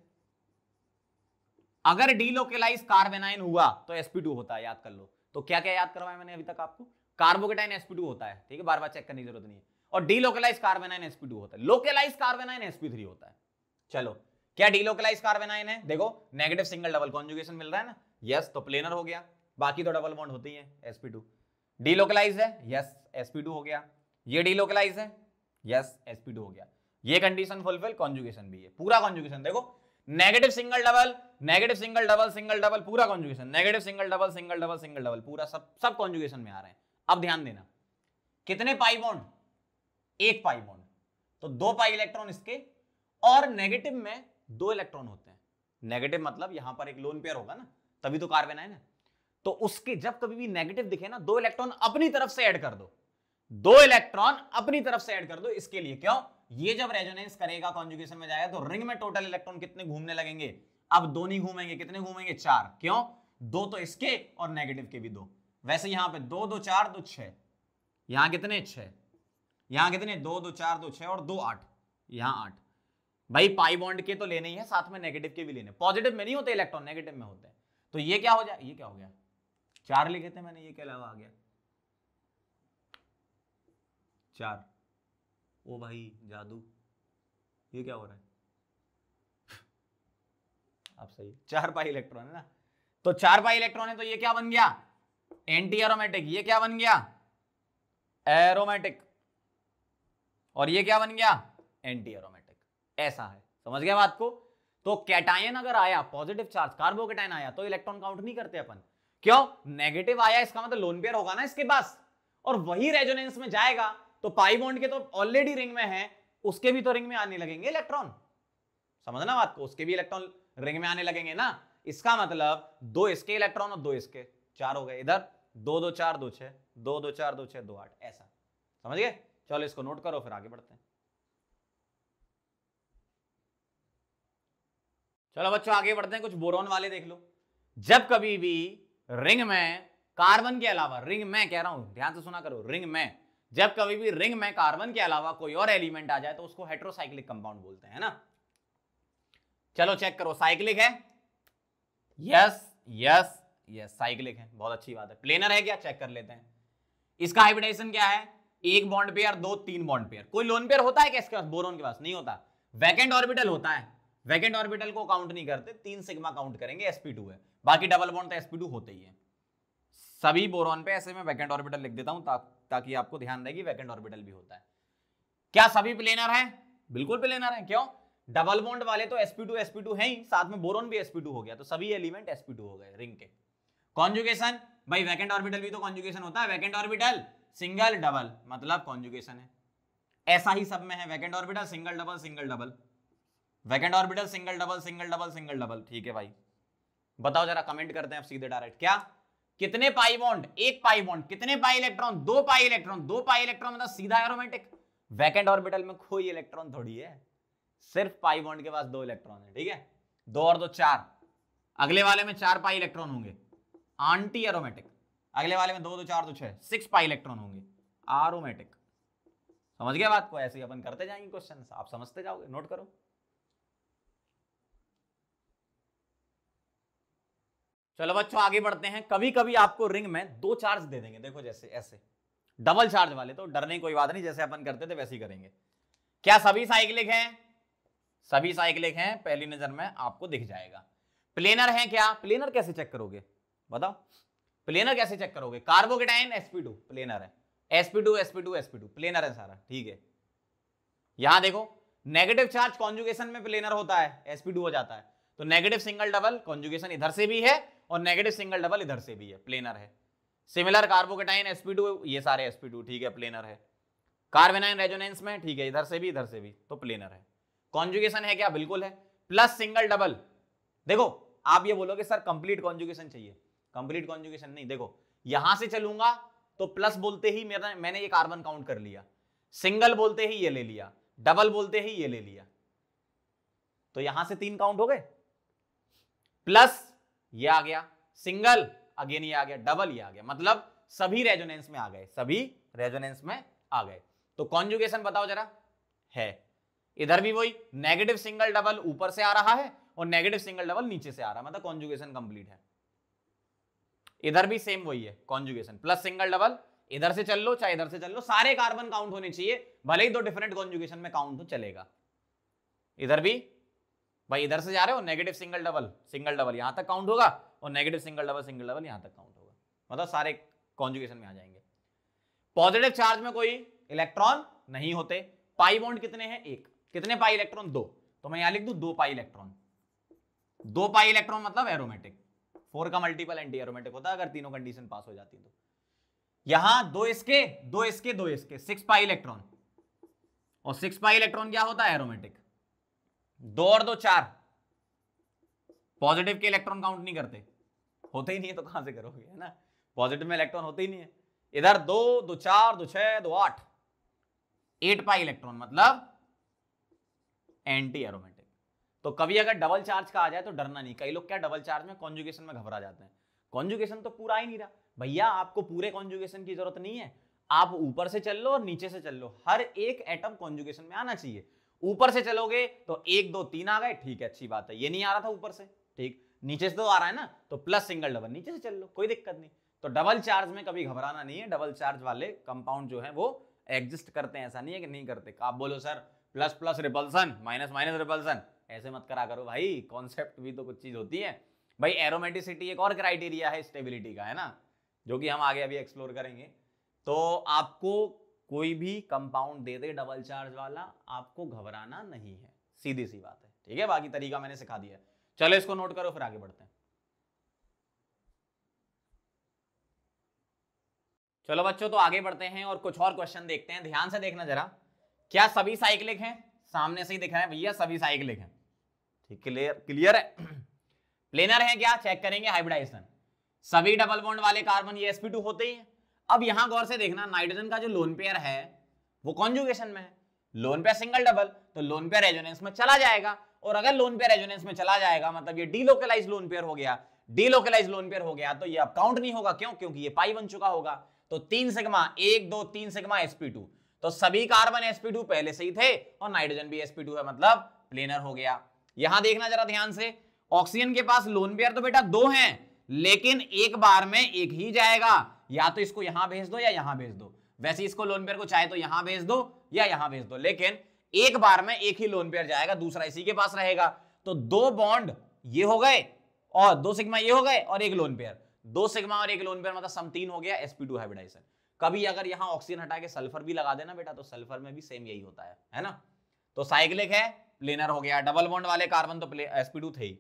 अगर डीलोकेलाइज कार्बेनाइन हुआ तो sp2 होता है याद कर लो तो क्या क्या याद करवाया मैंने अभी तक आपको कार्बोकेटाइन sp2 होता है ठीक है बार बार चेक करने की जरूरत नहीं है और डीलोकेलाइज कार्बेनाइन sp2 होता है लोकेलाइज कार्बेनाइन sp3 होता है चलो क्या डीलोकेलाइज कार्बेनाइन है देखो नेगेटिव सिंगल डबल कॉन्जुगेशन मिल रहा है ना यस तो प्लेनर हो गया बाकी तो डबल बॉन्ड होती है sp2 डीलोकेलाइज है यस sp2 हो गया ये डीलोकेलाइज है यस sp2 हो गया ये कंडीशन फुलफिल कॉन्जुगेशन भी है पूरा कॉन्जुगेशन देखो negative single double negative single double single double पूरा conjugation negative single double single double single double पूरा सब सब कॉन्जुगेशन में आ रहे हैं अब ध्यान देना कितने पाई बॉन्ड एक पाई बॉन्ड तो दो पाई इलेक्ट्रॉन इसके और नेगेटिव में दो इलेक्ट्रॉन होते हैं नेगेटिव मतलब यहां पर एक लोन पेयर होगा ना तभी तो कार्बन है ना तो उसके जब कभी भी नेगेटिव दिखे ना दो इलेक्ट्रॉन अपनी तरफ से ऐड कर दो दो इलेक्ट्रॉन अपनी तरफ से ऐड कर दो इसके लिए क्यों ये जब रेजोनेंस करेगा कॉन्जुगेशन में जाएगा तो रिंग में टोटल इलेक्ट्रॉन कितने घूमने लगेंगे अब दो नहीं घूमेंगे कितने घूमेंगे चार क्यों दो तो इसके और नेगेटिव के भी दो वैसे यहां पे दो दो चार दो छह यहां कितने छह यहां कितने दो दो चार दो छह और दो आठ यहां आठ भाई पाई बॉन्ड के तो लेने ही है साथ में नेगेटिव के भी लेने पॉजिटिव में नहीं होते इलेक्ट्रॉन नेगेटिव में होते तो ये क्या हो जाए ये क्या हो गया चार लिखे थे मैंने ये क्या अलावा आ गया चार ओ भाई जादू ये क्या हो रहा है [laughs] आप सही चार पाई इलेक्ट्रॉन है ना तो चार पाई इलेक्ट्रॉन है तो ये क्या बन गया एंटी एरोमेटिक ये क्या बन गया एरोमेटिक और ये क्या बन गया एंटी एरोमेटिक ऐसा है समझ गया बात को तो कैटायन अगर आया पॉजिटिव चार्ज कार्बो कैटायन आया तो इलेक्ट्रॉन काउंट नहीं करते अपन क्यों नेगेटिव आया इसका मतलब लोन पेयर होगा ना इसके पास और वही रेजोनेंस में जाएगा तो पाई बॉन्ड के तो ऑलरेडी रिंग में है उसके भी तो रिंग में आने लगेंगे इलेक्ट्रॉन समझना बात को उसके भी इलेक्ट्रॉन रिंग में आने लगेंगे ना इसका मतलब दो इसके इलेक्ट्रॉन और दो इसके चार हो गए इधर दो दो चार दो छ दो दो चार दो छह दो आठ ऐसा समझ गए चलो इसको नोट करो फिर आगे बढ़ते हैं चलो बच्चों आगे बढ़ते हैं कुछ बोरोन वाले देख लो जब कभी भी रिंग में कार्बन के अलावा रिंग में कह रहा हूं ध्यान से सुना करो रिंग में जब कभी भी रिंग में कार्बन के अलावा कोई और एलिमेंट आ जाए तो उसको हेट्रोसाइक्लिक कंपाउंड बोलते हैं ना चलो चेक करो साइक्लिक है यस यस यस साइक्लिक है बहुत अच्छी बात है प्लेनर है क्या चेक कर लेते हैं इसका हाइब्रिडाइजेशन क्या है एक बॉन्ड पेयर दो तीन बॉन्ड पेयर कोई लोन पेयर होता है क्या इसके पास बोरोन के पास नहीं होता वैकेंट ऑर्बिटल होता है वैकेंट ऑर्बिटल को काउंट नहीं करते तीन सिग्मा काउंट करेंगे sp2 है बाकी डबल बॉन्ड तो sp2 होते ही है सभी बोरोन पे ऐसे में वैकेंट ऑर्बिटल लिख देता हूं ताकि आपको ध्यान रहे कि वैकेंट ऑर्बिटल भी होता है क्या सभी प्लेनर है बिल्कुल प्लेनर है क्यों डबल बॉन्ड वाले तो sp2 sp2 है ही साथ में बोरोन भी sp2 हो गया तो सभी एलिमेंट sp2 हो गए रिंग के कॉन्जुगेशन भाई वैकेंट ऑर्बिटल भी तो कॉन्जुगेशन होता है वैकेंट ऑर्बिटल सिंगल डबल मतलब कॉन्जुगेशन है ऐसा ही सब में है vacant orbital single double single double vacant orbital single double single double single double ठीक है भाई बताओ जरा कमेंट करते हैं आप सीधे डायरेक्ट क्या कितने पाई बॉन्ड एक पाई बॉन्ड कितने पाई इलेक्ट्रॉन दो पाई इलेक्ट्रॉन दो पाई इलेक्ट्रॉन मतलब सीधा एरोमेटिक वैकेंट ऑर्बिटल में कोई इलेक्ट्रॉन थोड़ी है सिर्फ पाई बॉन्ड के पास दो इलेक्ट्रॉन है ठीक है दो और दो चार अगले वाले में चार पाई इलेक्ट्रॉन होंगे आंटी एरोमेटिक अगले वाले में दो दो चार दो छह सिक्स पाई इलेक्ट्रॉन होंगे आरोमेटिक समझ गया बात को ऐसे ही अपन करते जाएंगे क्वेश्चन आप समझते जाओगे नोट करो चलो बच्चों आगे बढ़ते हैं कभी कभी आपको रिंग में दो चार्ज दे देंगे देखो जैसे ऐसे डबल चार्ज वाले तो डरने कोई बात नहीं जैसे अपन करते थे वैसे ही करेंगे क्या सभी साइकिलिक हैं सभी साइकिलिक हैं पहली नजर में आपको दिख जाएगा प्लेनर है क्या प्लेनर कैसे चेक करोगे बताओ प्लेनर कैसे चेक करोगे कार्बोकेटाइन टू प्लेनर है SP SP two two SP two planar है सारा ठीक है यहां देखो नेगेटिव चार्ज कॉन्जुगेशन में प्लेनर होता है एसपी टू हो जाता है तो नेगेटिव सिंगल डबल कॉन्जुगेशन इधर से भी है और नेगेटिव सिंगल डबल इधर से भी है प्लेनर है सिमिलर कार्बोकेटाइन sp2 ये सारे sp2 ठीक है प्लेनर है कार्बेनाइन रेजोनेंस में ठीक है इधर से भी इधर से भी तो प्लेनर है कॉन्जुगेशन है क्या बिल्कुल है प्लस सिंगल डबल देखो आप ये बोलोगे सर कंप्लीट कॉन्जुगेशन चाहिए कंप्लीट कॉन्जुगेशन नहीं देखो यहां से चलूंगा तो प्लस बोलते ही मेरा मैंने ये कार्बन काउंट कर लिया सिंगल बोलते ही ये ले लिया डबल बोलते ही ये ले लिया तो यहां से तीन काउंट हो गए प्लस ये आ गया सिंगल अगेन ये आ गया डबल ये आ गया मतलब सभी रेजोनेंस में आ गए सभी रेजोनेंस में आ गए तो कॉन्जुगेशन बताओ जरा है इधर भी वही नेगेटिव सिंगल डबल ऊपर से आ रहा है और नेगेटिव सिंगल डबल नीचे से आ रहा है मतलब कॉन्जुगेशन कंप्लीट है इधर भी सेम वही है कॉन्जुगेशन प्लस सिंगल डबल इधर से चल लो चाहे इधर से चल लो सारे कार्बन काउंट होने चाहिए भले ही दो डिफरेंट कॉन्जुगेशन में काउंट हो तो चलेगा इधर भी भाई इधर से जा रहे हो negative single double single double यहाँ तक काउंट होगा और negative single double single double यहाँ तक काउंट होगा मतलब सारे कॉन्जुगेशन में आ जाएंगे पॉजिटिव चार्ज में कोई इलेक्ट्रॉन नहीं होते पाई बॉन्ड कितने हैं एक कितने पाई इलेक्ट्रॉन दो तो मैं यहां लिख दू दो पाई इलेक्ट्रॉन दो पाई इलेक्ट्रॉन मतलब एरोमेटिक फोर का मल्टीपल एंटी एरोमेटिक होता है अगर तीनों कंडीशन पास हो जाती तो यहां दो इसके दो इसके दो इसके सिक्स पाई इलेक्ट्रॉन और सिक्स पाई इलेक्ट्रॉन क्या होता है एरोमेटिक दो और दो चार पॉजिटिव के इलेक्ट्रॉन काउंट नहीं करते होते ही नहीं है तो कहां से करोगे है ना पॉजिटिव में इलेक्ट्रॉन होते ही नहीं है इधर दो दो चार दो छह दो आठ एट पाई इलेक्ट्रॉन मतलब एंटी एरोमेटिक तो कभी अगर डबल चार्ज का आ जाए तो डरना नहीं कई लोग क्या डबल चार्ज में कॉन्जुगेशन में घबरा जाते हैं कॉन्जुगेशन तो पूरा ही नहीं रहा भैया आपको पूरे कॉन्जुगेशन की जरूरत नहीं है आप ऊपर से चल लो और नीचे से चल लो हर एक एटम कॉन्जुगेशन में आना चाहिए ऊपर से चलोगे तो एक दो तीन आ गए ठीक है अच्छी बात है ये नहीं आ रहा था ऊपर से ठीक नीचे से तो आ रहा है ना तो प्लस सिंगल डबल नीचे से चल लो कोई दिक्कत नहीं तो डबल चार्ज में कभी घबराना नहीं है डबल चार्ज वाले कंपाउंड जो है वो एग्जिस्ट करते हैं ऐसा नहीं है कि नहीं करते आप बोलो sir plus plus repulsion minus minus repulsion ऐसे मत करा करो भाई कॉन्सेप्ट भी तो कुछ चीज होती है भाई एरोमेटिसिटी एक और क्राइटेरिया है स्टेबिलिटी का है ना जो कि हम आगे अभी एक्सप्लोर करेंगे तो आपको कोई भी कंपाउंड दे दे डबल चार्ज वाला आपको घबराना नहीं है सीधी सी बात है ठीक है बाकी तरीका मैंने सिखा दिया चलो इसको नोट करो फिर आगे बढ़ते हैं चलो बच्चों तो आगे बढ़ते हैं और कुछ और क्वेश्चन देखते हैं ध्यान से देखना जरा क्या सभी साइकिलिक हैं सामने से ही दिख रहे हैं भैया सभी साइकिलिक हैं ठीक क्लियर क्लियर है प्लेनर [clears throat] है क्या चेक करेंगे हाइब्रिडाइजेशन सभी डबल बॉन्ड वाले कार्बन ये टू होते ही हैं अब यहां गौर से देखना नाइट्रोजन का जो लोन पेयर है वो कॉन्जुगेशन में है लोन पेयर सिंगल डबल तो लोन पेयर रेजोनेंस में चला जाएगा और अगर लोन पेयर रेजोनेंस में चला जाएगा मतलब ये डीलोकलाइज लोन पेयर हो गया डीलोकलाइज लोन पेयर हो गया तो ये अब काउंट नहीं होगा क्यों क्योंकि ये पाई बन चुका होगा तो तीन सिग्मा एक दो तीन सिग्मा एसपी तो सभी कार्बन एसपी पहले से ही थे और नाइट्रोजन भी एसपी है मतलब प्लेनर हो गया यहां देखना जरा ध्यान से ऑक्सीजन के पास लोन पेयर तो बेटा दो हैं लेकिन एक बार में एक ही जाएगा या तो इसको यहां भेज दो या यहां भेज दो वैसे इसको लोन पेयर को चाहे तो यहां भेज दो या यहां भेज दो लेकिन एक बार में एक ही लोन पेयर जाएगा दूसरा इसी के पास रहेगा तो दो बॉन्ड ये हो गए और दो सिग्मा ये हो गए और एक लोन पेयर दो सिग्मा और एक लोन पेयर मतलब सम तीन हो गया एसपी टू हाइब्रिडाइजेशन कभी अगर यहां ऑक्सीजन हटा के सल्फर भी लगा देना बेटा तो सल्फर में भी सेम यही होता है है ना तो साइक्लिक है प्लेनर हो गया डबल बॉन्ड वाले कार्बन तो एसपी टू थे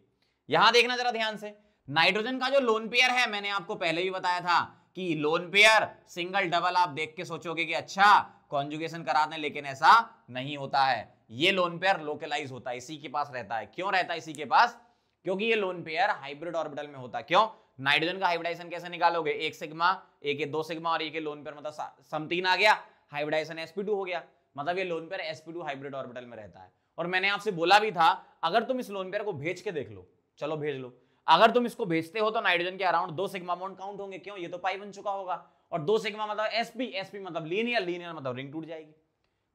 यहां देखना जरा ध्यान से नाइट्रोजन का जो लोन पेयर है मैंने आपको पहले भी बताया था कि लोन पेयर सिंगल डबल आप देख के सोचोगे कि अच्छा कॉन्जुगेशन कराते हैं लेकिन ऐसा नहीं होता है ये लोन पेयर लोकलाइज होता है इसी के पास रहता है क्यों रहता है इसी के पास क्योंकि ये लोन पेयर हाइब्रिड ऑर्बिटल में होता है क्यों नाइट्रोजन का हाइब्रिडाइजेशन कैसे निकालोगे एक सिग्मा एक दो सिग्मा और एक लोन पेयर मतलब समतीन आ गया हाइब्रिडाइजेशन एसपी हो गया मतलब ये lone pair SP hybrid orbital में रहता है और मैंने आपसे बोला भी था अगर तुम इस लोन पेयर को भेज के देख लो चलो भेज लो अगर तुम इसको भेजते हो तो नाइट्रोजन के अराउंड दो सिग्मा बॉन्ड काउंट होंगे क्यों ये तो पाई बन चुका होगा और दो सिग्मा मतलब एसपी एसपी मतलब लीनियर लीनियर मतलब रिंग टूट जाएगी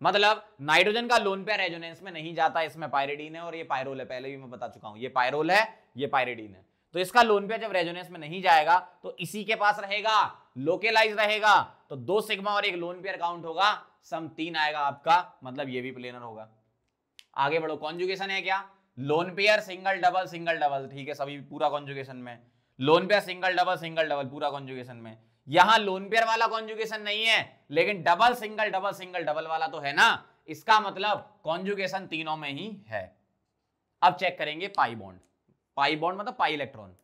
मतलब नाइट्रोजन का लोन पेयर रेजोनेंस में नहीं जाता इसमें पायरेडीन है और ये पायरोल है पहले भी मैं बता चुका हूं ये पायरोल है ये पायरेडीन है तो इसका लोन पेयर जब रेजोनेंस में नहीं जाएगा तो इसी के पास रहेगा लोकेलाइज रहेगा तो दो सिग्मा और एक लोन पेयर काउंट होगा सम तीन आएगा आपका मतलब ये भी प्लेनर होगा आगे बढ़ो कॉन्जुगेशन है क्या lone pair single double single double ठीक है सभी पूरा कॉन्जुगेशन में lone pair single double single double पूरा कॉन्जुगेशन में यहां लोन पेयर वाला कॉन्जुगेशन नहीं है लेकिन double single double single double वाला तो है ना इसका मतलब कॉन्जुगेशन तीनों में ही है अब चेक करेंगे पाई बॉन्ड पाई बॉन्ड मतलब पाई इलेक्ट्रॉन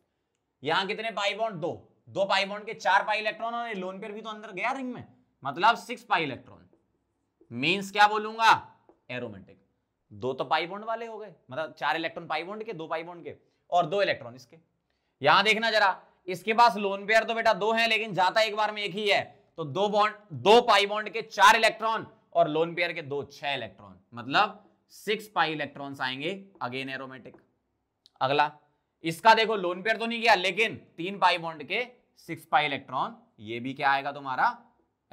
यहां कितने पाई बॉन्ड दो दो पाई बॉन्ड के चार पाई इलेक्ट्रॉन और लोन पेयर भी तो अंदर गया रिंग में मतलब सिक्स पाई इलेक्ट्रॉन मींस क्या बोलूंगा एरोमेटिक दो तो पाई बॉन्ड वाले हो गए मतलब चार इलेक्ट्रॉन पाई बॉन्ड के दो पाई बॉन्ड के और दो इलेक्ट्रॉन इसके यहां देखना जरा इसके पास लोन पेयर तो बेटा दो है लेकिन जाता एक बार में एक ही है तो दो बॉन्ड दो पाई बॉन्ड के चार इलेक्ट्रॉन और लोन पेयर के दो छह इलेक्ट्रॉन मतलब सिक्स पाई इलेक्ट्रॉन आएंगे अगेन एरोमेटिक अगला इसका देखो लोन पेयर तो नहीं गया लेकिन तीन पाई बॉन्ड के सिक्स पाई इलेक्ट्रॉन ये भी क्या आएगा तुम्हारा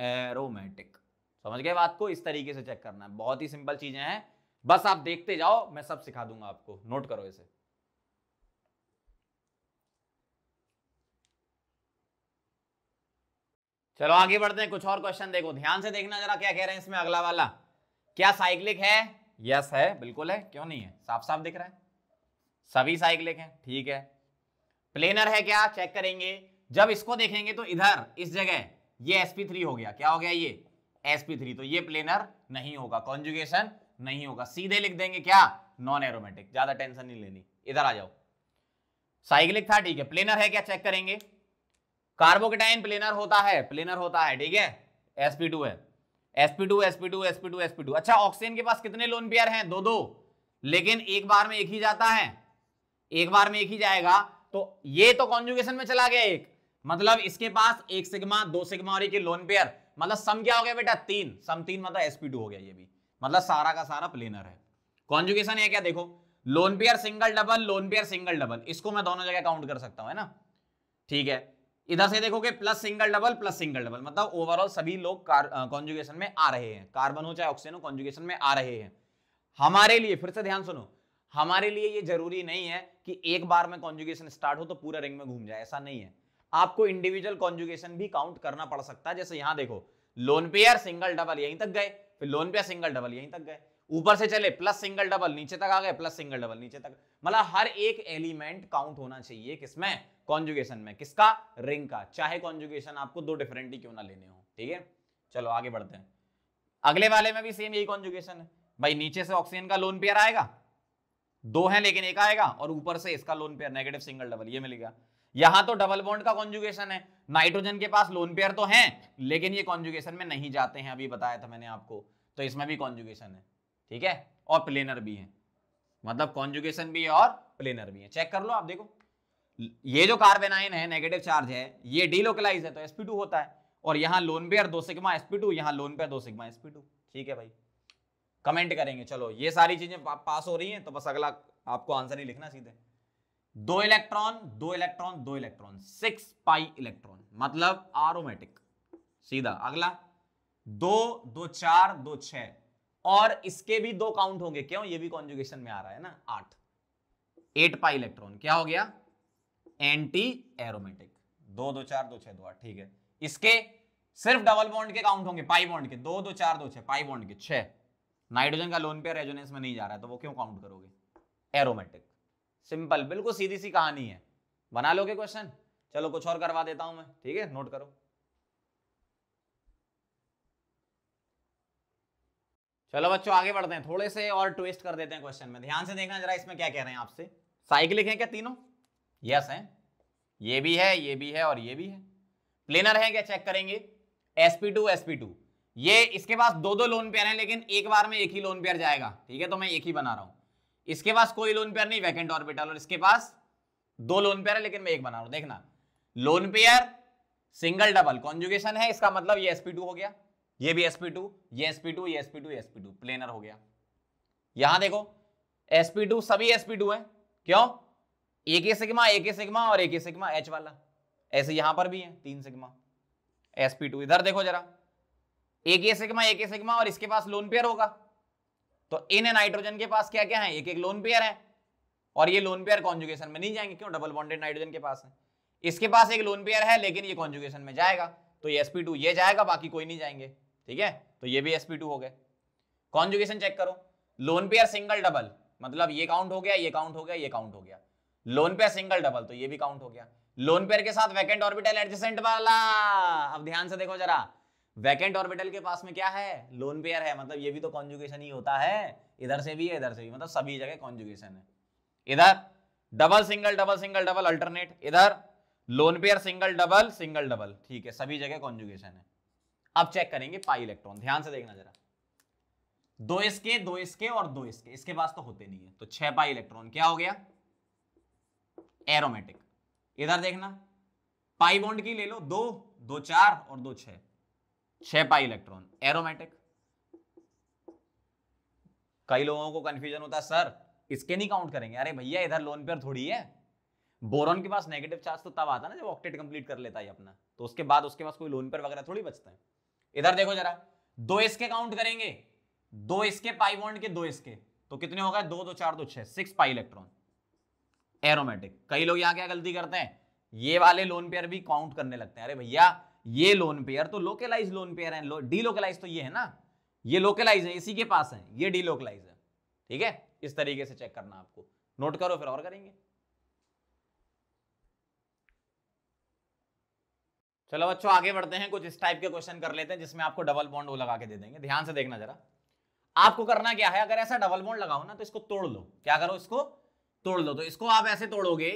एरोमेटिक समझ गए बात को इस तरीके से चेक करना है बहुत ही सिंपल चीजें हैं बस आप देखते जाओ मैं सब सिखा दूंगा आपको नोट करो इसे चलो आगे बढ़ते हैं कुछ और क्वेश्चन देखो ध्यान से देखना जरा क्या कह रहे हैं इसमें अगला वाला क्या साइक्लिक है यस है बिल्कुल है क्यों नहीं है साफ साफ दिख रहा है सभी साइक्लिक है ठीक है प्लेनर है क्या चेक करेंगे जब इसको देखेंगे तो इधर इस जगह ये थ्री हो गया क्या हो गया ये थ्री तो ये प्लेनर नहीं होगा कॉन्जुगेशन नहीं होगा सीधे लिख देंगे क्या नॉन एरोमेटिक ज्यादा टेंशन नहीं लेनी इधर आ जाओ साइक्लिक था ठीक है प्लेनर है क्या चेक करेंगे कार्बोकेटाइन प्लेनर होता है प्लेनर होता है ठीक है sp2 है sp2 sp2 sp2 sp2 अच्छा ऑक्सीजन के पास कितने लोन पेयर हैं दो दो लेकिन एक बार में एक ही जाता है एक बार में एक ही जाएगा तो ये तो कॉन्जुगेशन में चला गया एक मतलब इसके पास एक सिग्मा दो सिग्मा और एक लोन पेयर मतलब सम क्या हो गया बेटा तीन सम तीन मतलब एसपी टू हो गया ये भी मतलब सारा का सारा प्लेनर है कॉन्जुकेशन है क्या देखो lone pair single double lone pair single double इसको मैं दोनों जगह काउंट कर सकता हूं है ना ठीक है इधर से देखोगे plus single double plus single double मतलब ओवरऑल सभी लोग कॉन्जुगेशन में आ रहे हैं कार्बन हो चाहे ऑक्सीजन हो कॉन्जुगेशन में आ रहे हैं हमारे लिए फिर से ध्यान सुनो हमारे लिए ये जरूरी नहीं है कि एक बार में कॉन्जुगेशन स्टार्ट हो तो पूरा रिंग में घूम जाए ऐसा नहीं है आपको इंडिविजुअल कॉन्जुगेशन भी काउंट करना पड़ सकता है जैसे यहां देखो लोन पेयर सिंगल डबल यहीं तक गए फिर लोन पे सिंगल डबल यहीं तक गए ऊपर से चले प्लस सिंगल डबल नीचे तक आ गए प्लस सिंगल डबल नीचे तक मतलब हर एक एलिमेंट काउंट होना चाहिए किसमें कॉन्जुगेशन में किसका रिंग का चाहे कॉन्जुगेशन आपको दो डिफरेंट ही क्यों ना लेने हो ठीक है चलो आगे बढ़ते हैं अगले वाले में भी सेम यही कॉन्जुगेशन है भाई नीचे से ऑक्सीजन का लोन पेयर आएगा दो है लेकिन एक आएगा और ऊपर से इसका lone pair negative single double ये मिलेगा यहां तो डबल बॉन्ड का कॉन्जुगेशन है नाइट्रोजन के पास लोन पेयर तो है लेकिन ये कॉन्जुगेशन में नहीं जाते हैं अभी बताया था मैंने आपको तो इसमें भी कॉन्जुगेशन है ठीक है और प्लेनर भी है मतलब कॉन्जुगेशन भी है और प्लेनर भी है चेक कर लो आप देखो ये जो कार्बेनाइन है नेगेटिव चार्ज है ये डीलोकलाइज है तो sp2 होता है और यहाँ लोन पेयर दो सिग्मा sp2 यहाँ लोन पेयर दो सिग्मा sp2 ठीक है भाई कमेंट करेंगे चलो ये सारी चीजें पास हो रही हैं तो बस अगला आपको आंसर ही लिखना सीधे दो इलेक्ट्रॉन दो इलेक्ट्रॉन दो इलेक्ट्रॉन सिक्स पाई इलेक्ट्रॉन मतलब आरोमेटिक सीधा अगला दो दो चार दो छ और इसके भी दो काउंट होंगे क्यों ये भी कॉन्जुगेशन में आ रहा है ना आठ एट पाई इलेक्ट्रॉन क्या हो गया एंटी एरोमेटिक दो दो चार दो छह दो आठ ठीक है इसके सिर्फ डबल बॉन्ड के काउंट होंगे पाई बॉन्ड के दो दो चार दो छह पाई बॉन्ड के छह नाइट्रोजन का लोन पेयर रेजोनेंस में नहीं जा रहा है तो वो क्यों काउंट करोगे एरोमेटिक सिंपल बिल्कुल सीधी सी कहानी है बना लोगे क्वेश्चन चलो कुछ और करवा देता हूं मैं ठीक है नोट करो चलो बच्चों आगे बढ़ते हैं थोड़े से और ट्विस्ट कर देते हैं क्वेश्चन में ध्यान से देखना जरा इसमें क्या कह रहे हैं आपसे साइकिल हैं क्या तीनों यस हैं ये भी है ये भी है और ये भी है प्लेनर है क्या चेक करेंगे sp2 sp2 ये इसके पास दो दो लोन पेयर हैं लेकिन एक बार में एक ही लोन पेयर जाएगा ठीक है तो मैं एक ही बना रहा हूं इसके पास कोई लोन पेयर नहीं वैकेंट ऑर्बिटल और इसके पास दो लोन पेयर है लेकिन मैं एक बना रहा हूं देखना lone pair single double conjugation है इसका मतलब ये sp2 हो गया ये भी sp2 ये sp2 ये sp2 ये sp2 प्लेनर हो गया यहां देखो sp2 सभी sp2 है क्यों एक ही सिग्मा एक ही सिग्मा और एक ही सिग्मा एच वाला ऐसे यहां पर भी है तीन सिग्मा sp2 इधर देखो जरा एक ही सिग्मा एक ही सिग्मा और इसके पास लोन पेयर होगा तो इन नाइट्रोजन के पास क्या क्या है एक एक लोन पेयर है और ये लोन पेयर कॉन्जुगेशन में नहीं जाएंगे क्यों डबल बॉन्डेड नाइट्रोजन के पास है इसके पास एक लोन पेयर है लेकिन ये कॉन्जुगेशन में जाएगा तो ये sp2 ये जाएगा बाकी कोई नहीं जाएंगे ठीक है तो ये भी sp2 हो गए कॉन्जुगेशन चेक करो लोन पेयर सिंगल डबल मतलब ये काउंट हो गया ये काउंट हो गया ये काउंट हो गया लोन पेयर सिंगल डबल तो ये भी काउंट हो गया लोन पेयर के साथ वैकेंट ऑर्बिटल एडजेसेंट वाला अब ध्यान से देखो जरा वैकेंट ऑर्बिटल के पास में क्या है लोन पेयर है मतलब ये भी तो कॉन्जुगेशन ही होता है इधर से भी है इधर से भी मतलब सभी जगह कॉन्जुगेशन है इधर double single double single double alternate इधर lone pair single double single double ठीक है सभी जगह कॉन्जुगेशन है अब चेक करेंगे पाई इलेक्ट्रॉन ध्यान से देखना जरा दो इसके दो इसके और दो इसके इसके पास तो होते नहीं है तो छह पाई इलेक्ट्रॉन क्या हो गया एरोमेटिक इधर देखना पाई बॉन्ड की ले लो दो दो चार और दो छह छह पाई इलेक्ट्रॉन एरोमेटिक कई लोगों को कंफ्यूजन होता है सर इसके नहीं काउंट करेंगे अरे भैया इधर लोन पेयर थोड़ी है बोरॉन के पास नेगेटिव चार्ज तो तब आता ना जब ऑक्टेट कंप्लीट कर लेता है अपना तो उसके बाद उसके पास कोई लोन पेयर वगैरह थोड़ी बचता है इधर देखो जरा दो इसके काउंट करेंगे दो इसके पाई बॉन्ड के दो इसके तो कितने हो गए दो दो चार दो छह सिक्स पाई इलेक्ट्रॉन एरोमेटिक कई लोग यहाँ क्या गलती करते हैं ये वाले लोन पेयर भी काउंट करने लगते हैं अरे भैया ये लोन पेयर तो लोकेलाइज लोन पेयर है डीलोकलाइज तो ये है ना ये लोकलाइज है इसी के पास है ये डीलोकलाइज है ठीक है इस तरीके से चेक करना आपको नोट करो फिर और करेंगे चलो बच्चों आगे बढ़ते हैं कुछ इस टाइप के क्वेश्चन कर लेते हैं जिसमें आपको डबल बॉन्ड वो लगा के दे देंगे ध्यान से देखना जरा आपको करना क्या है अगर ऐसा डबल बॉन्ड लगाओ ना तो इसको तोड़ लो क्या करो इसको तोड़ लो तो इसको आप ऐसे तोड़ोगे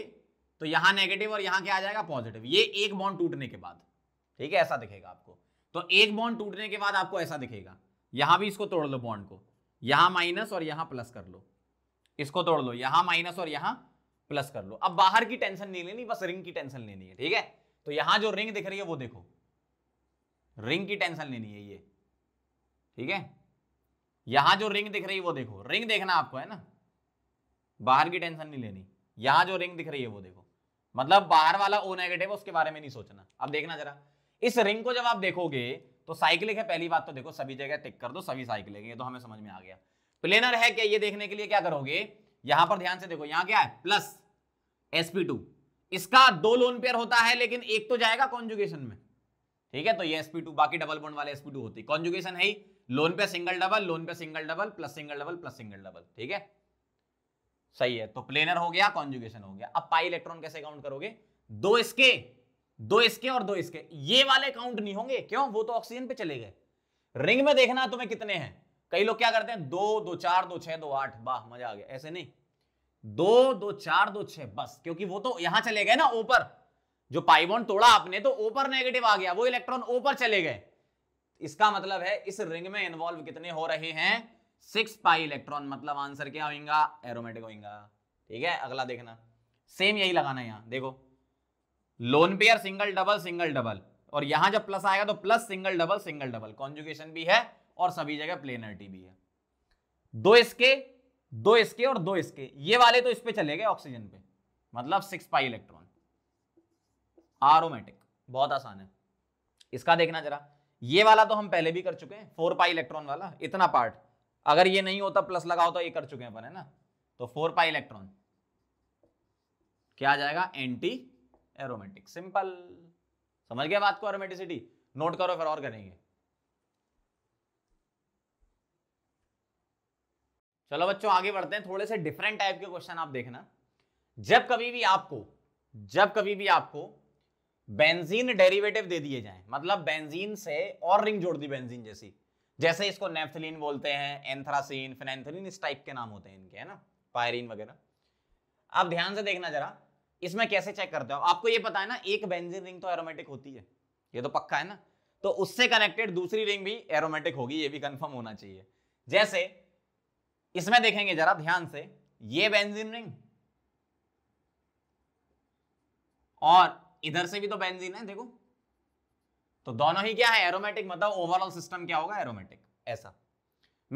तो यहां नेगेटिव और यहां क्या आ जाएगा पॉजिटिव ये एक बॉन्ड टूटने के बाद ठीक है ऐसा दिखेगा आपको तो एक बॉन्ड टूटने के बाद आपको ऐसा दिखेगा यहां भी इसको तोड़ लो बॉन्ड को यहां माइनस और यहां प्लस कर लो इसको तोड़ लो यहां माइनस और यहां प्लस कर लो अब बाहर की टेंशन नहीं लेनी बस रिंग की टेंशन लेनी है ठीक है तो यहां जो रिंग दिख रही है वो देखो रिंग की टेंशन लेनी है ये ठीक है यहां जो रिंग दिख रही है वो देखो रिंग देखना आपको है ना बाहर की टेंशन नहीं लेनी यहां जो रिंग दिख रही है वो देखो मतलब बाहर वाला ओ नेगेटिव उसके बारे में नहीं सोचना अब देखना जरा इस रिंग को जब आप देखोगे तो साइक्लिक है पहली बात तो देखो सभी जगह टिक कर दो सभी साइक्लिक ये तो हमें समझ में आ गया प्लेनर है क्या ये देखने के लिए क्या करोगे यहां पर ध्यान से देखो यहां क्या है प्लस एसपी टू इसका दो लोन पेयर होता है लेकिन एक तो जाएगा कॉन्जुगेशन में ठीक है तो ये एसपी टू बाकी डबल बोन वाले एसपी टू होती है कॉन्जुगेशन है ही lone pair single double lone pair single double plus single double plus single double ठीक है सही है तो प्लेनर हो गया कॉन्जुगेशन हो गया अब पाई इलेक्ट्रॉन कैसे काउंट करोगे दो इसके दो इसके और दो इसके ये वाले काउंट नहीं होंगे क्यों वो तो ऑक्सीजन पे चले गए रिंग में देखना तुम्हें कितने हैं कई लोग क्या करते हैं दो दो चार दो छह दो आठ वाह मजा आ गया ऐसे नहीं दो दो चार दो छह बस क्योंकि वो तो यहां चले गए ना ऊपर जो पाइबोन तोड़ा आपने तो ऊपर नेगेटिव आ गया वो इलेक्ट्रॉन ऊपर चले गए इसका मतलब है इस रिंग में इन्वॉल्व कितने हो रहे हैं सिक्स पाई इलेक्ट्रॉन मतलब आंसर क्या होगा एरोमेटिक होगा ठीक है अगला देखना सेम यही लगाना यहां देखो lone pair single double single double और यहां जब प्लस आएगा तो plus single double single double conjugation भी है और सभी जगह प्लेनर्टी भी है दो इसके दो इसके और दो इसके ये वाले तो इस पे चले गए ऑक्सीजन पे मतलब सिक्स पाई इलेक्ट्रॉन आरोमेटिक बहुत आसान है इसका देखना जरा ये वाला तो हम पहले भी कर चुके हैं फोर पाई इलेक्ट्रॉन वाला इतना पार्ट अगर ये नहीं होता प्लस लगा होता तो ये कर चुके हैं अपन है ना तो फोर पाई इलेक्ट्रॉन क्या आ जाएगा एंटी एरोमेटिक सिंपल समझ गया बात को एरोमेटिसिटी नोट करो फिर और करेंगे चलो बच्चों आगे बढ़ते हैं थोड़े से डिफरेंट टाइप के क्वेश्चन आप देखना जब कभी भी आपको जब कभी भी आपको बेंजीन डेरिवेटिव दे दिए जाएं मतलब बेंजीन से और रिंग जोड़ दी बेंजीन जैसी जैसे इसको नेफ्थलीन बोलते हैं एंथ्रासीन फिनेंथलीन इस टाइप के नाम होते हैं इनके है ना पायरीन वगैरह आप ध्यान से देखना जरा इसमें कैसे चेक करते हो आपको ये पता है ना एक बेंजीन रिंग तो एरोमेटिक होती है ये तो पक्का है ना तो उससे कनेक्टेड दूसरी रिंग भी एरोमेटिक होगी ये भी कंफर्म होना चाहिए जैसे इसमें देखेंगे जरा ध्यान से ये बेंजीन रिंग और इधर से भी तो बेंजीन है देखो तो दोनों ही क्या है एरोमेटिक मतलब ओवरऑल सिस्टम क्या होगा एरोमेटिक ऐसा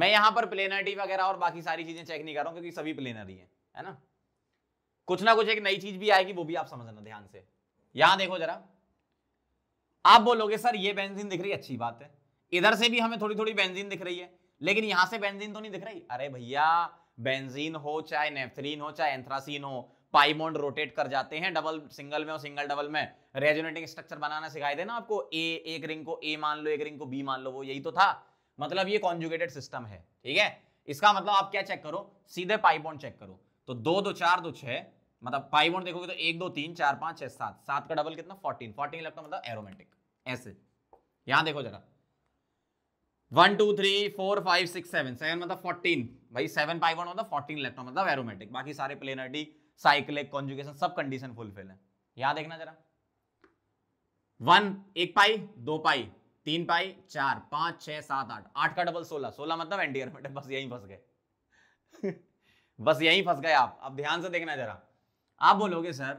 मैं यहां पर प्लेनरिटी वगैरह और बाकी सारी चीजें चेक नहीं कर रहा हूं क्योंकि सभी प्लेनरी है है ना कुछ ना कुछ एक नई चीज भी आएगी वो भी आप समझना ध्यान से यहां देखो जरा आप बोलोगे सर ये बेंजीन दिख रही है अच्छी बात है इधर से भी हमें थोड़ी थोड़ी बेंजीन दिख रही है लेकिन यहां से बेंजीन तो नहीं दिख रही अरे भैया बेंजीन हो चाहे नेफ्थलीन हो चाहे एंथ्रासीन हो पाइमोंड रोटेट कर जाते हैं डबल सिंगल में और सिंगल डबल में रेजोनेटिंग स्ट्रक्चर बनाना सिखाई देना आपको ए एक रिंग को ए मान लो एक रिंग को बी मान लो वो यही तो था मतलब ये कॉन्जुगेटेड सिस्टम है ठीक है इसका मतलब आप क्या चेक करो सीधे पाइबॉन्ड चेक करो तो दो दो चार दो छह मतलब पाई बॉन्ड देखोगे तो एक दो तीन चार पांच छह सात सात का डबल कितना फोर्टीन फोर्टीन लगता मतलब एरोमेटिक ऐसे यहां देखो जरा one two three four five six seven seven मतलब फोर्टीन भाई सेवन पाई वन मतलब फोर्टीन इलेक्ट्रॉन मतलब एरोमेटिक बाकी सारे प्लेनरिटी साइक्लिक कॉन्जुकेशन सब कंडीशन फुलफिल है यहाँ देखना जरा वन एक पाई दो पाई तीन पाई चार पांच छह सात आठ आठ का डबल सोलह सोलह मतलब एंटी एरोमेटिक बस यही फंस गए [laughs] बस यहीं फंस गए आप अब ध्यान से देखना जरा आप बोलोगे सर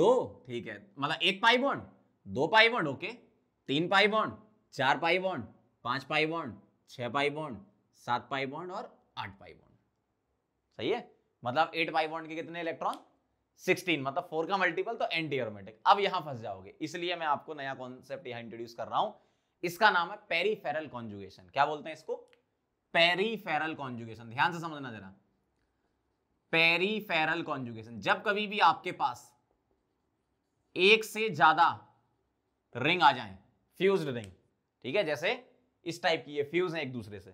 दो ठीक है मतलब एक पाई बॉन्ड दो पाई बॉन्ड ओके तीन पाई बॉन्ड चार पाई बॉन्ड पांच पाई बॉन्ड छह पाई बॉन्ड सात पाई बॉन्ड और आठ पाई बॉन्ड सही है मतलब एट पाई बॉन्ड के कितने इलेक्ट्रॉन सिक्सटीन मतलब फोर का मल्टीपल तो एंटी एरोमेटिक अब यहां फंस जाओगे इसलिए मैं आपको नया कॉन्सेप्ट यहां इंट्रोड्यूस कर रहा हूं इसका नाम है पेरीफेरल कॉन्जुगेशन क्या बोलते हैं इसको पेरीफेरल कॉन्जुगेशन ध्यान से समझना जरा पेरीफेरल कॉन्जुगेशन जब कभी भी आपके पास एक से ज्यादा रिंग आ जाए फ्यूज्ड रिंग ठीक है जैसे इस टाइप की ये फ्यूज है एक दूसरे से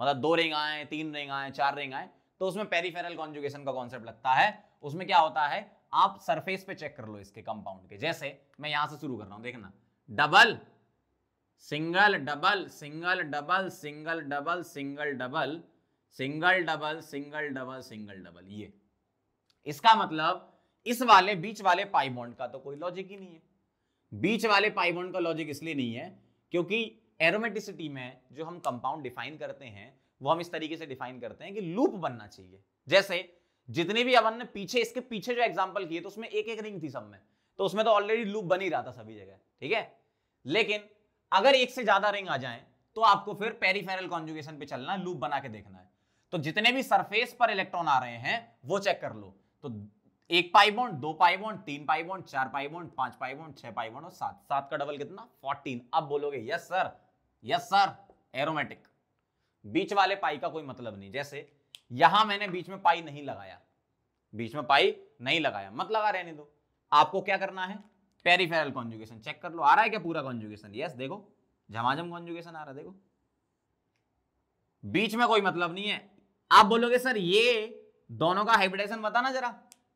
मतलब दो रिंग आए तीन रिंग आए चार रिंग आए तो उसमें पेरीफेरल कॉन्जुगेशन का कॉन्सेप्ट लगता है उसमें क्या होता है आप सरफेस पे चेक कर लो इसके कंपाउंड के जैसे मैं यहां से शुरू कर रहा हूं देखना double single double single double single double single double single double single double single double ये इसका मतलब इस वाले बीच वाले पाइबोंड का तो कोई लॉजिक ही नहीं है बीच वाले पाइबोंड का लॉजिक इसलिए नहीं है क्योंकि एरोमेटिसिटी में जो हम कंपाउंड डिफाइन करते हैं वो हम इस तरीके से डिफाइन करते हैं कि लूप बनना चाहिए जैसे जितने भी अपन ने पीछे इसके पीछे जो एग्जाम्पल किए तो उसमें एक एक रिंग थी सब में तो उसमें तो ऑलरेडी लूप बन ही रहा था सभी जगह ठीक है लेकिन अगर एक से ज्यादा रिंग आ जाए तो आपको फिर पेरीफेरल कॉन्जुगेशन पे चलना है लूप बना के देखना है तो जितने भी सरफेस पर इलेक्ट्रॉन आ रहे हैं वो चेक कर लो तो एक पाइबॉन्ड दो पाइबॉन्ड तीन पाइबॉन्ड चार पाइबॉन्ड पांच पाइबॉन्ड छह पाइबॉन्ड और सात सात का डबल कितना फोर्टीन अब बोलोगे yes sir yes sir aromatic बीच वाले पाई का कोई मतलब नहीं जैसे यहां मैंने बीच में पाई नहीं लगाया बीच में पाई नहीं लगाया मत लगा रहने दो आपको क्या करना है पेरीफेरल कॉन्जुगेशन चेक कर लो आ रहा है क्या पूरा कॉन्जुगेशन यस देखो झमाझम कॉन्जुगेशन आ रहा है देखो बीच में कोई मतलब नहीं है आप बोलोगे सर ये दोनों का हाइब्रिडाइजेशन बताना जरा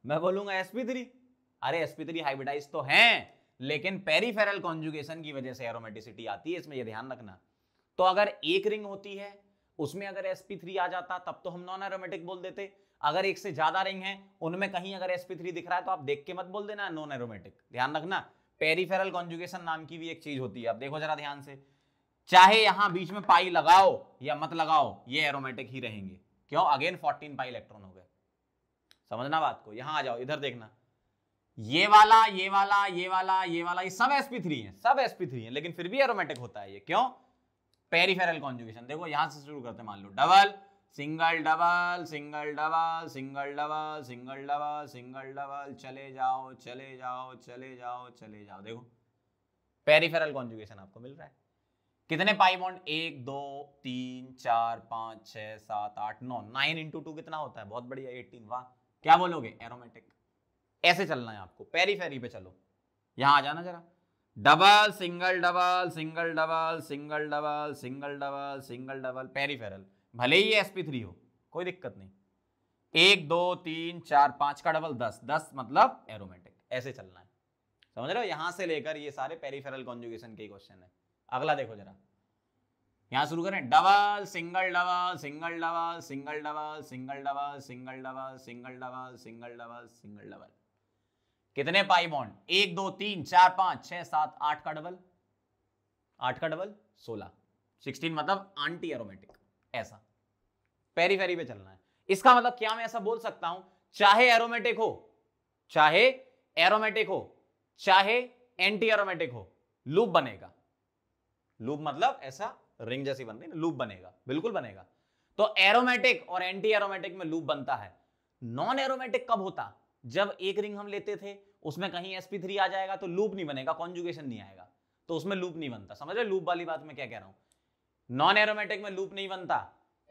मैं बोलूंगा sp3 अरे sp3 हाइब्रिडाइज तो है लेकिन पेरीफेरल कॉन्जुगेशन की वजह से एरोमेटिसिटी आती है इसमें यह ध्यान रखना तो अगर एक रिंग होती है उसमें अगर sp3 आ जाता तब तो हम नॉन एरोमेटिक बोल देते अगर एक से ज्यादा रिंग है उनमें कहीं अगर sp3 दिख रहा है तो आप देख के मत बोल देना नॉन एरोमेटिक ध्यान रखना पेरीफेरल कॉन्जुगेशन नाम की भी एक चीज होती है आप देखो जरा ध्यान से चाहे यहां बीच में पाई लगाओ या मत लगाओ ये एरोमेटिक ही रहेंगे क्यों अगेन फोर्टीन पाई इलेक्ट्रॉन हो गए समझना बात को यहां आ जाओ इधर देखना ये वाला ये वाला ये वाला ये वाला ये सब sp3 है सब sp3 है लेकिन फिर भी एरोमेटिक होता है ये क्यों पेरिफेरल कॉन्जुगेशन देखो यहां से शुरू करते मान लो double single double single double single double single double single double चले जाओ चले जाओ चले जाओ चले जाओ देखो पेरिफेरल कॉन्जुगेशन आपको मिल रहा है कितने पाई बॉन्ड एक दो तीन चार पांच छह सात आठ नौ नाइन इंटू टू कितना होता है बहुत बढ़िया एटीन वाह क्या बोलोगे एरोमेटिक ऐसे चलना है आपको पेरी फेरी पे चलो यहां आ जाना जरा double single double single double single double single double single double peripheral भले ही एस पी थ्री हो कोई दिक्कत नहीं एक दो तीन चार पांच का डबल दस दस मतलब एरोमेटिक ऐसे चलना है समझ रहे हो यहां से लेकर ये सारे पेरीफेरल कॉन्जुगेशन के क्वेश्चन है अगला देखो जरा यहां शुरू करें double single double single double single double single double single double single double single double single double कितने पाई बॉन्ड एक दो तीन चार पांच छह सात आठ का डबल आठ का डबल सोलह सिक्सटीन मतलब आंटी एरोमेटिक ऐसा पेरी फेरी पे चलना है इसका मतलब क्या मैं ऐसा बोल सकता हूं चाहे एरोमेटिक हो चाहे एरोमेटिक हो चाहे एंटी एरोमेटिक हो लूप बनेगा लूप मतलब ऐसा रिंग जैसी बन रही है लूप बनेगा बिल्कुल बनेगा तो एरोमेटिक और एंटी एरोमेटिक में लूप बनता है नॉन एरोमेटिक कब होता जब एक रिंग हम लेते थे उसमें कहीं sp3 आ जाएगा तो लूप नहीं बनेगा कॉन्जुगेशन नहीं आएगा तो उसमें लूप नहीं बनता समझ रहे लूप वाली बात में क्या कह रहा हूं नॉन एरोमेटिक में लूप नहीं बनता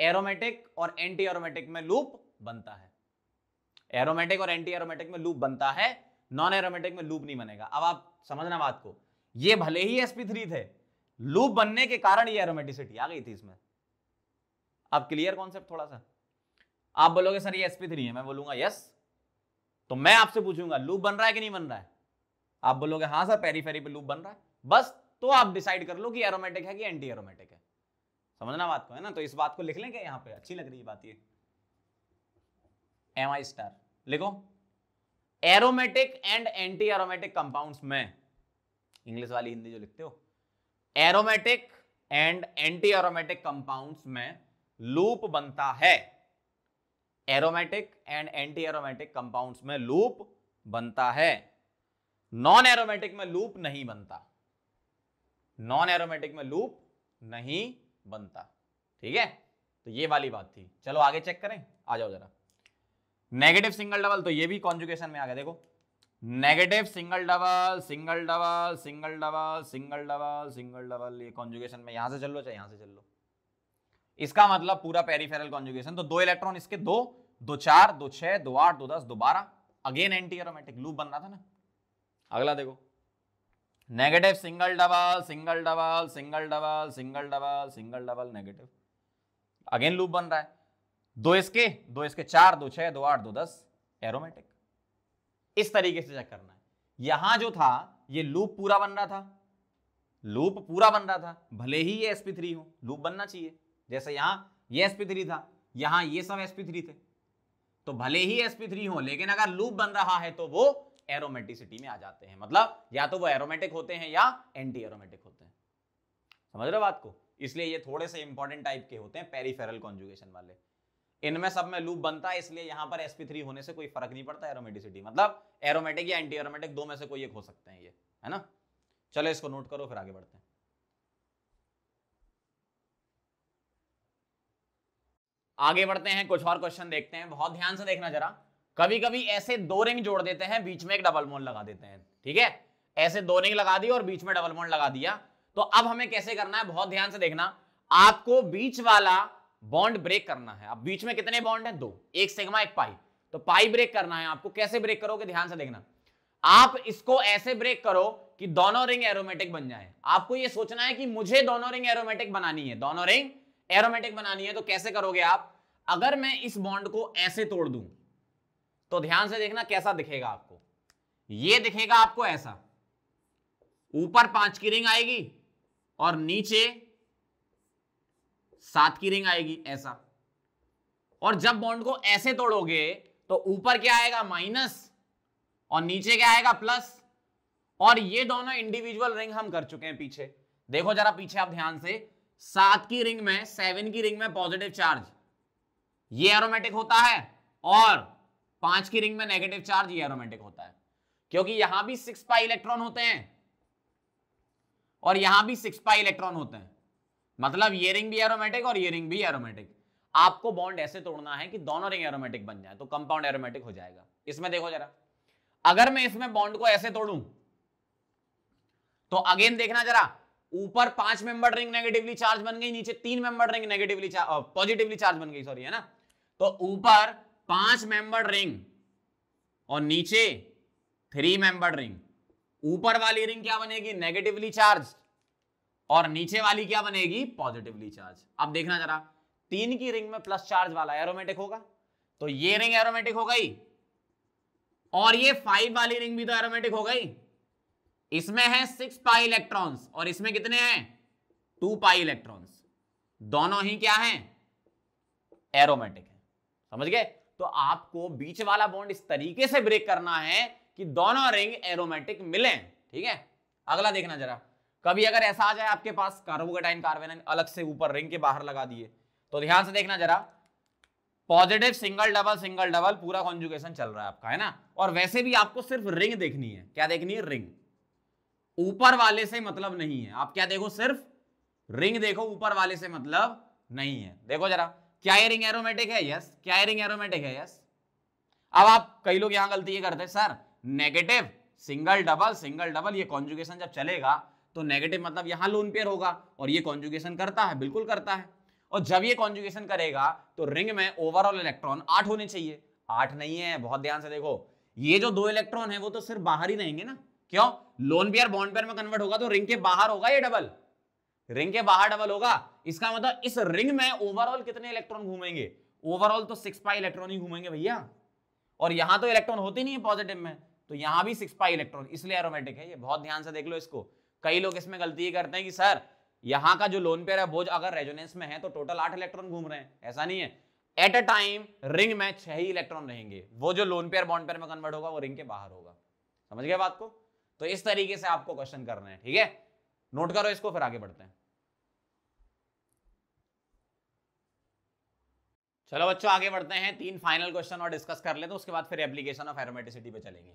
एरोमेटिक और एंटी एरोमेटिक में लूप बनता है एरोमेटिक और एंटी एरोमेटिक में लूप बनता है नॉन एरोमेटिक में लूप नहीं बनेगा अब आप समझना बात को ये भले ही sp3 थे लूप बनने के कारण ये एरोमेटिसिटी आ गई थी इसमें अब क्लियर कॉन्सेप्ट थोड़ा सा आप बोलोगे सर ये एसपी थ्री है मैं बोलूंगा यस तो मैं आपसे पूछूंगा लूप बन रहा है कि नहीं बन रहा है आप बोलोगे हाँ सर पेरी फेरी पे लूप बन रहा है बस तो आप डिसाइड कर लो कि एरोमेटिक है कि एंटी एरोमेटिक है समझना बात को है ना तो इस बात को लिख लेंगे यहां पे अच्छी लग रही है बात ये एम आई स्टार लिखो aromatic and anti aromatic compounds में इंग्लिश वाली हिंदी जो लिखते हो aromatic and anti aromatic compounds में लूप बनता है aromatic and anti aromatic compounds में लूप बनता है नॉन एरोमेटिक में लूप नहीं बनता नॉन एरोमेटिक में लूप नहीं बनता ठीक है तो ये वाली बात थी चलो आगे चेक करें आ जाओ जरा नेगेटिव सिंगल डबल तो ये भी कॉन्जुकेशन में आ गया देखो negative single double single double single double single double single double ये कॉन्जुगेशन में यहां से चल लो चाहे यहां से चल लो इसका मतलब पूरा पेरीफेरल कॉन्जुगेशन तो दो इलेक्ट्रॉन इसके दो दो चार दो छह दो आठ दो दस दो बारह अगेन एंटी एरोमेटिक लूप बन रहा था ना अगला देखो negative single double single double single double single double single double negative again loop बन रहा है दो इसके दो इसके चार दो छह दो आठ दो दस एरोमेटिक इस तरीके से चेक करना है यहां जो था ये लूप पूरा बन रहा था लूप पूरा बन रहा था भले ही ये एसपी थ्री हो लूप बनना चाहिए जैसे यहां ये एसपी थ्री था यहां ये सब एसपी थ्री थे तो भले ही एसपी थ्री हो लेकिन अगर लूप बन रहा है तो वो एरोमेटिसिटी में आ जाते हैं मतलब या तो वो एरोमेटिक होते हैं या एंटी एरोमेटिक होते हैं समझ रहे हो बात को इसलिए ये थोड़े से इंपॉर्टेंट टाइप के होते हैं पेरीफेरल कॉन्जुगेशन वाले इनमें सब में लूप बनता है इसलिए यहाँ पर sp3 होने से कोई फर्क नहीं पड़ता एरोमेटिसिटी मतलब एरोमेटिक या एंटी एरोमेटिक दो में से कोई एक हो सकते हैं ये है ना चलो इसको नोट करो फिर आगे बढ़ते हैं आगे बढ़ते हैं कुछ और क्वेश्चन देखते हैं बहुत ध्यान से देखना जरा कभी कभी ऐसे दो रिंग जोड़ देते हैं बीच में एक डबल मोन लगा देते हैं ठीक है ऐसे दो रिंग लगा दी और बीच में डबल मोन लगा दिया तो अब हमें कैसे करना है बहुत ध्यान से देखना आपको बीच वाला बॉन्ड ब्रेक करना है अब बीच में कितने बॉन्ड है दो एक सिग्मा एक पाई तो पाई ब्रेक करना है आपको कैसे ब्रेक करोगे ध्यान से देखना आप इसको ऐसे ब्रेक करो कि दोनों रिंग एरोमेटिक बन जाए आपको यह सोचना है कि मुझे दोनों रिंग एरोमेटिक बनानी है दोनों रिंग एरोमेटिक बनानी है तो कैसे करोगे आप अगर मैं इस बॉन्ड को ऐसे तोड़ दूं तो ध्यान से देखना कैसा दिखेगा आपको यह दिखेगा आपको ऐसा ऊपर पांच की रिंग आएगी और नीचे सात की रिंग आएगी ऐसा और जब बॉन्ड को ऐसे तोड़ोगे तो ऊपर क्या आएगा माइनस और नीचे क्या आएगा प्लस और ये दोनों इंडिविजुअल रिंग हम कर चुके हैं पीछे देखो जरा पीछे आप ध्यान से सात की रिंग में सेवन की रिंग में पॉजिटिव चार्ज ये एरोमेटिक होता है और पांच की रिंग में नेगेटिव चार्ज ये एरोमेटिक होता है क्योंकि यहां भी सिक्स पाई इलेक्ट्रॉन होते हैं और यहां भी सिक्स पाई इलेक्ट्रॉन होते हैं मतलब ये रिंग भी एरोमेटिक और ये रिंग भी एरोमेटिक आपको बॉन्ड ऐसे तोड़ना है कि दोनों रिंग एरोमेटिक बन जाए तो कंपाउंड एरोमेटिक हो जाएगा इसमें देखो जरा अगर मैं इसमें बॉन्ड को ऐसे तोड़ू तो अगेन देखना जरा ऊपर पांच मेंबर रिंग नेगेटिवली चार्ज बन गई नीचे तीन member ring negatively positively charge बन गई सॉरी है ना तो ऊपर पांच मेंबर रिंग और नीचे थ्री मेंबर रिंग ऊपर वाली रिंग क्या बनेगी नेगेटिवली चार्ज और नीचे वाली क्या बनेगी पॉजिटिवली चार्ज अब देखना जरा तीन की रिंग में प्लस चार्ज वाला एरोमेटिक होगा तो ये रिंग एरोमेटिक हो गई और ये फाइव वाली रिंग भी तो एरोमेटिक हो गई इसमें है सिक्स पाई इलेक्ट्रॉन्स और इसमें कितने हैं टू पाई इलेक्ट्रॉन्स दोनों ही क्या है एरोमेटिक है समझ गए तो आपको बीच वाला बॉन्ड इस तरीके से ब्रेक करना है कि दोनों रिंग एरोमेटिक मिले ठीक है अगला देखना जरा कभी अगर ऐसा आ जाए आपके पास कार्बोकेटाइन कार्बेन अलग से ऊपर रिंग के बाहर लगा दिए तो ध्यान से देखना जरा positive single double single double पूरा कॉन्जुकेशन चल रहा है आपका है ना और वैसे भी आपको सिर्फ रिंग देखनी है क्या देखनी है रिंग ऊपर वाले से मतलब नहीं है आप क्या देखो सिर्फ रिंग देखो ऊपर वाले से मतलब नहीं है देखो जरा क्या ये रिंग एरोमेटिक है यस क्या ये रिंग एरोमेटिक है यस अब आप कई लोग यहां गलती ये करते हैं sir negative single double single double ये कॉन्जुकेशन जब चलेगा तो नेगेटिव मतलब यहां लोन पेयर होगा और ये कॉन्जुगेशन करता है बिल्कुल करता है और जब ये कॉन्जुगेशन करेगा तो रिंग में ओवरऑल इलेक्ट्रॉन आठ होने चाहिए आठ नहीं है बहुत ध्यान से देखो ये जो दो इलेक्ट्रॉन है वो तो सिर्फ बाहर ही रहेंगे ना क्यों लोन पेयर बॉन्ड पेयर में कन्वर्ट होगा तो रिंग के बाहर होगा ये डबल रिंग के बाहर डबल होगा इसका मतलब इस रिंग में ओवरऑल कितने इलेक्ट्रॉन घूमेंगे ओवरऑल तो सिक्स पाई इलेक्ट्रॉन ही घूमेंगे भैया और यहां तो इलेक्ट्रॉन होते नहीं है पॉजिटिव में तो यहां भी सिक्स पाई इलेक्ट्रॉन इसलिए एरोमेटिक है ये बहुत ध्यान से देख लो इसको कई लोग इसमें गलती करते हैं कि सर यहाँ का जो लोन पेयर है बोझ अगर रेजोनेंस में है तो टोटल आठ इलेक्ट्रॉन घूम रहे हैं ऐसा नहीं है एट अ टाइम रिंग में छह ही इलेक्ट्रॉन रहेंगे वो जो लोन पेयर बॉन्ड पेयर में कन्वर्ट होगा वो रिंग के बाहर होगा समझ गया बात को तो इस तरीके से आपको क्वेश्चन करना है ठीक है नोट करो इसको फिर आगे बढ़ते हैं चलो बच्चों आगे बढ़ते हैं तीन फाइनल क्वेश्चन और डिस्कस कर लेते हैं उसके बाद फिर एप्लीकेशन ऑफ एरोमेटिसिटी पे चलेंगे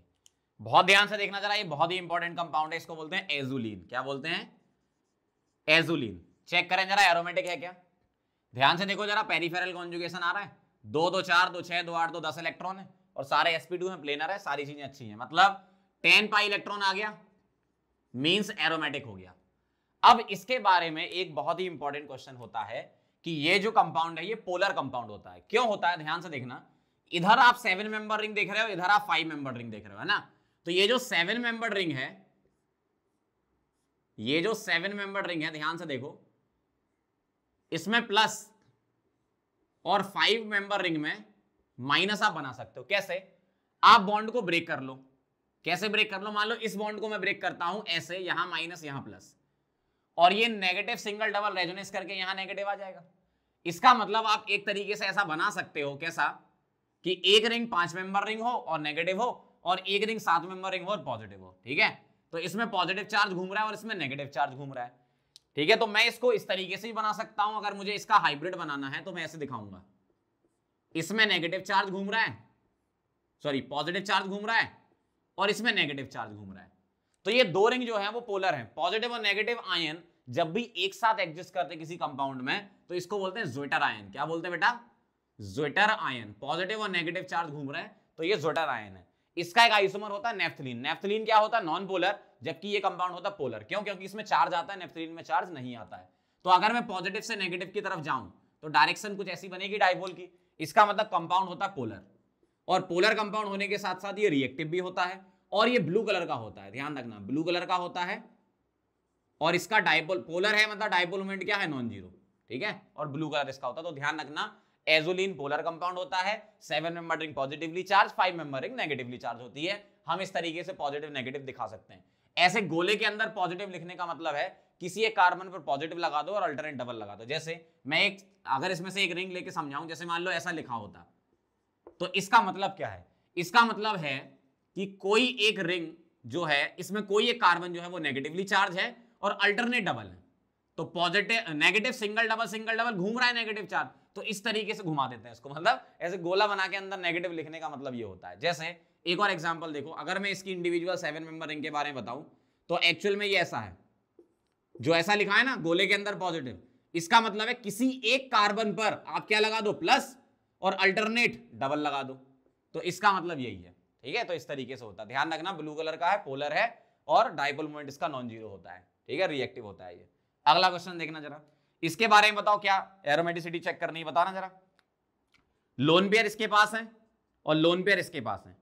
बहुत ध्यान से देखना जरा ये बहुत ही इंपॉर्टेंट कंपाउंड है इसको बोलते हैं एजुलिन क्या बोलते हैं एजुलिन चेक करें जरा एरोमेटिक है क्या ध्यान से देखो जरा पेरीफेरल कॉन्जुगेशन आ रहा है दो दो चार दो छह दो आठ दो दस इलेक्ट्रॉन है और सारे एसपी टू में प्लेनर है सारी चीजें अच्छी हैं मतलब टेन पाई इलेक्ट्रॉन आ गया मीन्स एरोमेटिक हो गया अब इसके बारे में एक बहुत ही इंपॉर्टेंट क्वेश्चन होता है कि ये जो कंपाउंड है ये पोलर कंपाउंड होता है क्यों होता है ध्यान से देखना इधर आप सेवन मेंबर रिंग देख रहे हो इधर आप फाइव मेंबर रिंग देख रहे हो है ना तो ये जो सेवन मेंबर रिंग है ये जो सेवन मेंबर रिंग है ध्यान से देखो इसमें प्लस और फाइव मेंबर रिंग में माइनस आप बना सकते हो कैसे आप बॉन्ड को ब्रेक कर लो कैसे ब्रेक कर लो मान लो इस बॉन्ड को मैं ब्रेक करता हूं ऐसे यहां माइनस यहां प्लस और ये नेगेटिव सिंगल डबल रेजोनेस करके यहां नेगेटिव आ जाएगा इसका मतलब आप एक तरीके से ऐसा बना सकते हो कैसा कि एक रिंग पांच मेंबर रिंग हो और नेगेटिव हो और एक रिंग सात मेंबर रिंग हो और पॉजिटिव हो ठीक है तो इसमें पॉजिटिव चार्ज घूम रहा है और इसमें नेगेटिव चार्ज घूम रहा है ठीक है तो मैं इसको इस तरीके से भी बना सकता हूं अगर मुझे इसका हाइब्रिड बनाना है तो मैं ऐसे दिखाऊंगा इसमें नेगेटिव चार्ज घूम रहा है सॉरी पॉजिटिव चार्ज घूम रहा है और इसमें नेगेटिव चार्ज घूम रहा है तो ये दो रिंग जो है वो पोलर है पॉजिटिव और नेगेटिव आयन जब भी एक साथ एग्जिस्ट करते किसी कंपाउंड में तो इसको बोलते हैं ज्वेटर आयन क्या बोलते हैं बेटा ज्वेटर आयन पॉजिटिव और नेगेटिव चार्ज घूम रहे हैं तो ये ज्वेटर आयन है इसका एक आइसोमर होता है नेफ्थलीन नेफ्थलीन क्या होता है नॉन पोलर जबकि ये कंपाउंड होता है पोलर क्यों क्योंकि इसमें चार्ज आता है नेफ्थलीन में चार्ज नहीं आता है तो अगर मैं पॉजिटिव से नेगेटिव की तरफ जाऊं तो डायरेक्शन कुछ ऐसी बनेगी डाइपोल की इसका मतलब कंपाउंड होता है पोलर और पोलर कंपाउंड होने के साथ साथ ये रिएक्टिव भी होता है और ये ब्लू कलर का होता है ध्यान रखना ब्लू कलर का होता है और इसका डाइपोल पोलर है मतलब डाइपोल मोमेंट क्या है नॉन जीरो ठीक है और ब्लू कलर इसका होता है तो ध्यान रखना एजोलिन पोलर कंपाउंड होता है seven member ring positively charge five member ring negatively charge होती है हम इस तरीके से पॉजिटिव नेगेटिव दिखा सकते हैं ऐसे गोले के अंदर पॉजिटिव लिखने का मतलब है किसी एक कार्बन पर पॉजिटिव लगा दो और अल्टरनेट डबल लगा दो जैसे मैं एक अगर इसमें से एक रिंग लेके समझाऊं जैसे मान लो ऐसा लिखा होता तो इसका मतलब क्या है इसका मतलब है कि कोई एक रिंग जो है इसमें कोई एक कार्बन जो है वो नेगेटिवली चार्ज है और अल्टरनेट डबल है तो positive negative single double single double घूम रहा है नेगेटिव चार्ज तो इस तरीके से घुमा देते हैं इसको मतलब ऐसे गोला बना के अंदर नेगेटिव लिखने का मतलब ये होता है जैसे एक और एग्जाम्पल देखो अगर मैं इसकी इंडिविजुअल सेवन मेंबर रिंग के बारे में बताऊं तो एक्चुअल में ये ऐसा है जो ऐसा लिखा है ना गोले के अंदर पॉजिटिव इसका मतलब है किसी एक कार्बन पर आप क्या लगा दो प्लस और अल्टरनेट डबल लगा दो तो इसका मतलब यही है ठीक है तो इस तरीके से होता है ध्यान रखना ब्लू कलर का है पोलर है और डाइपोल मोमेंट इसका नॉन जीरो होता है ठीक है रिएक्टिव होता है ये अगला क्वेश्चन देखना जरा इसके बारे में बताओ क्या एरोमेटिसिटी चेक करनी है बताना जरा लोन पेयर इसके पास है और लोन पेयर इसके पास है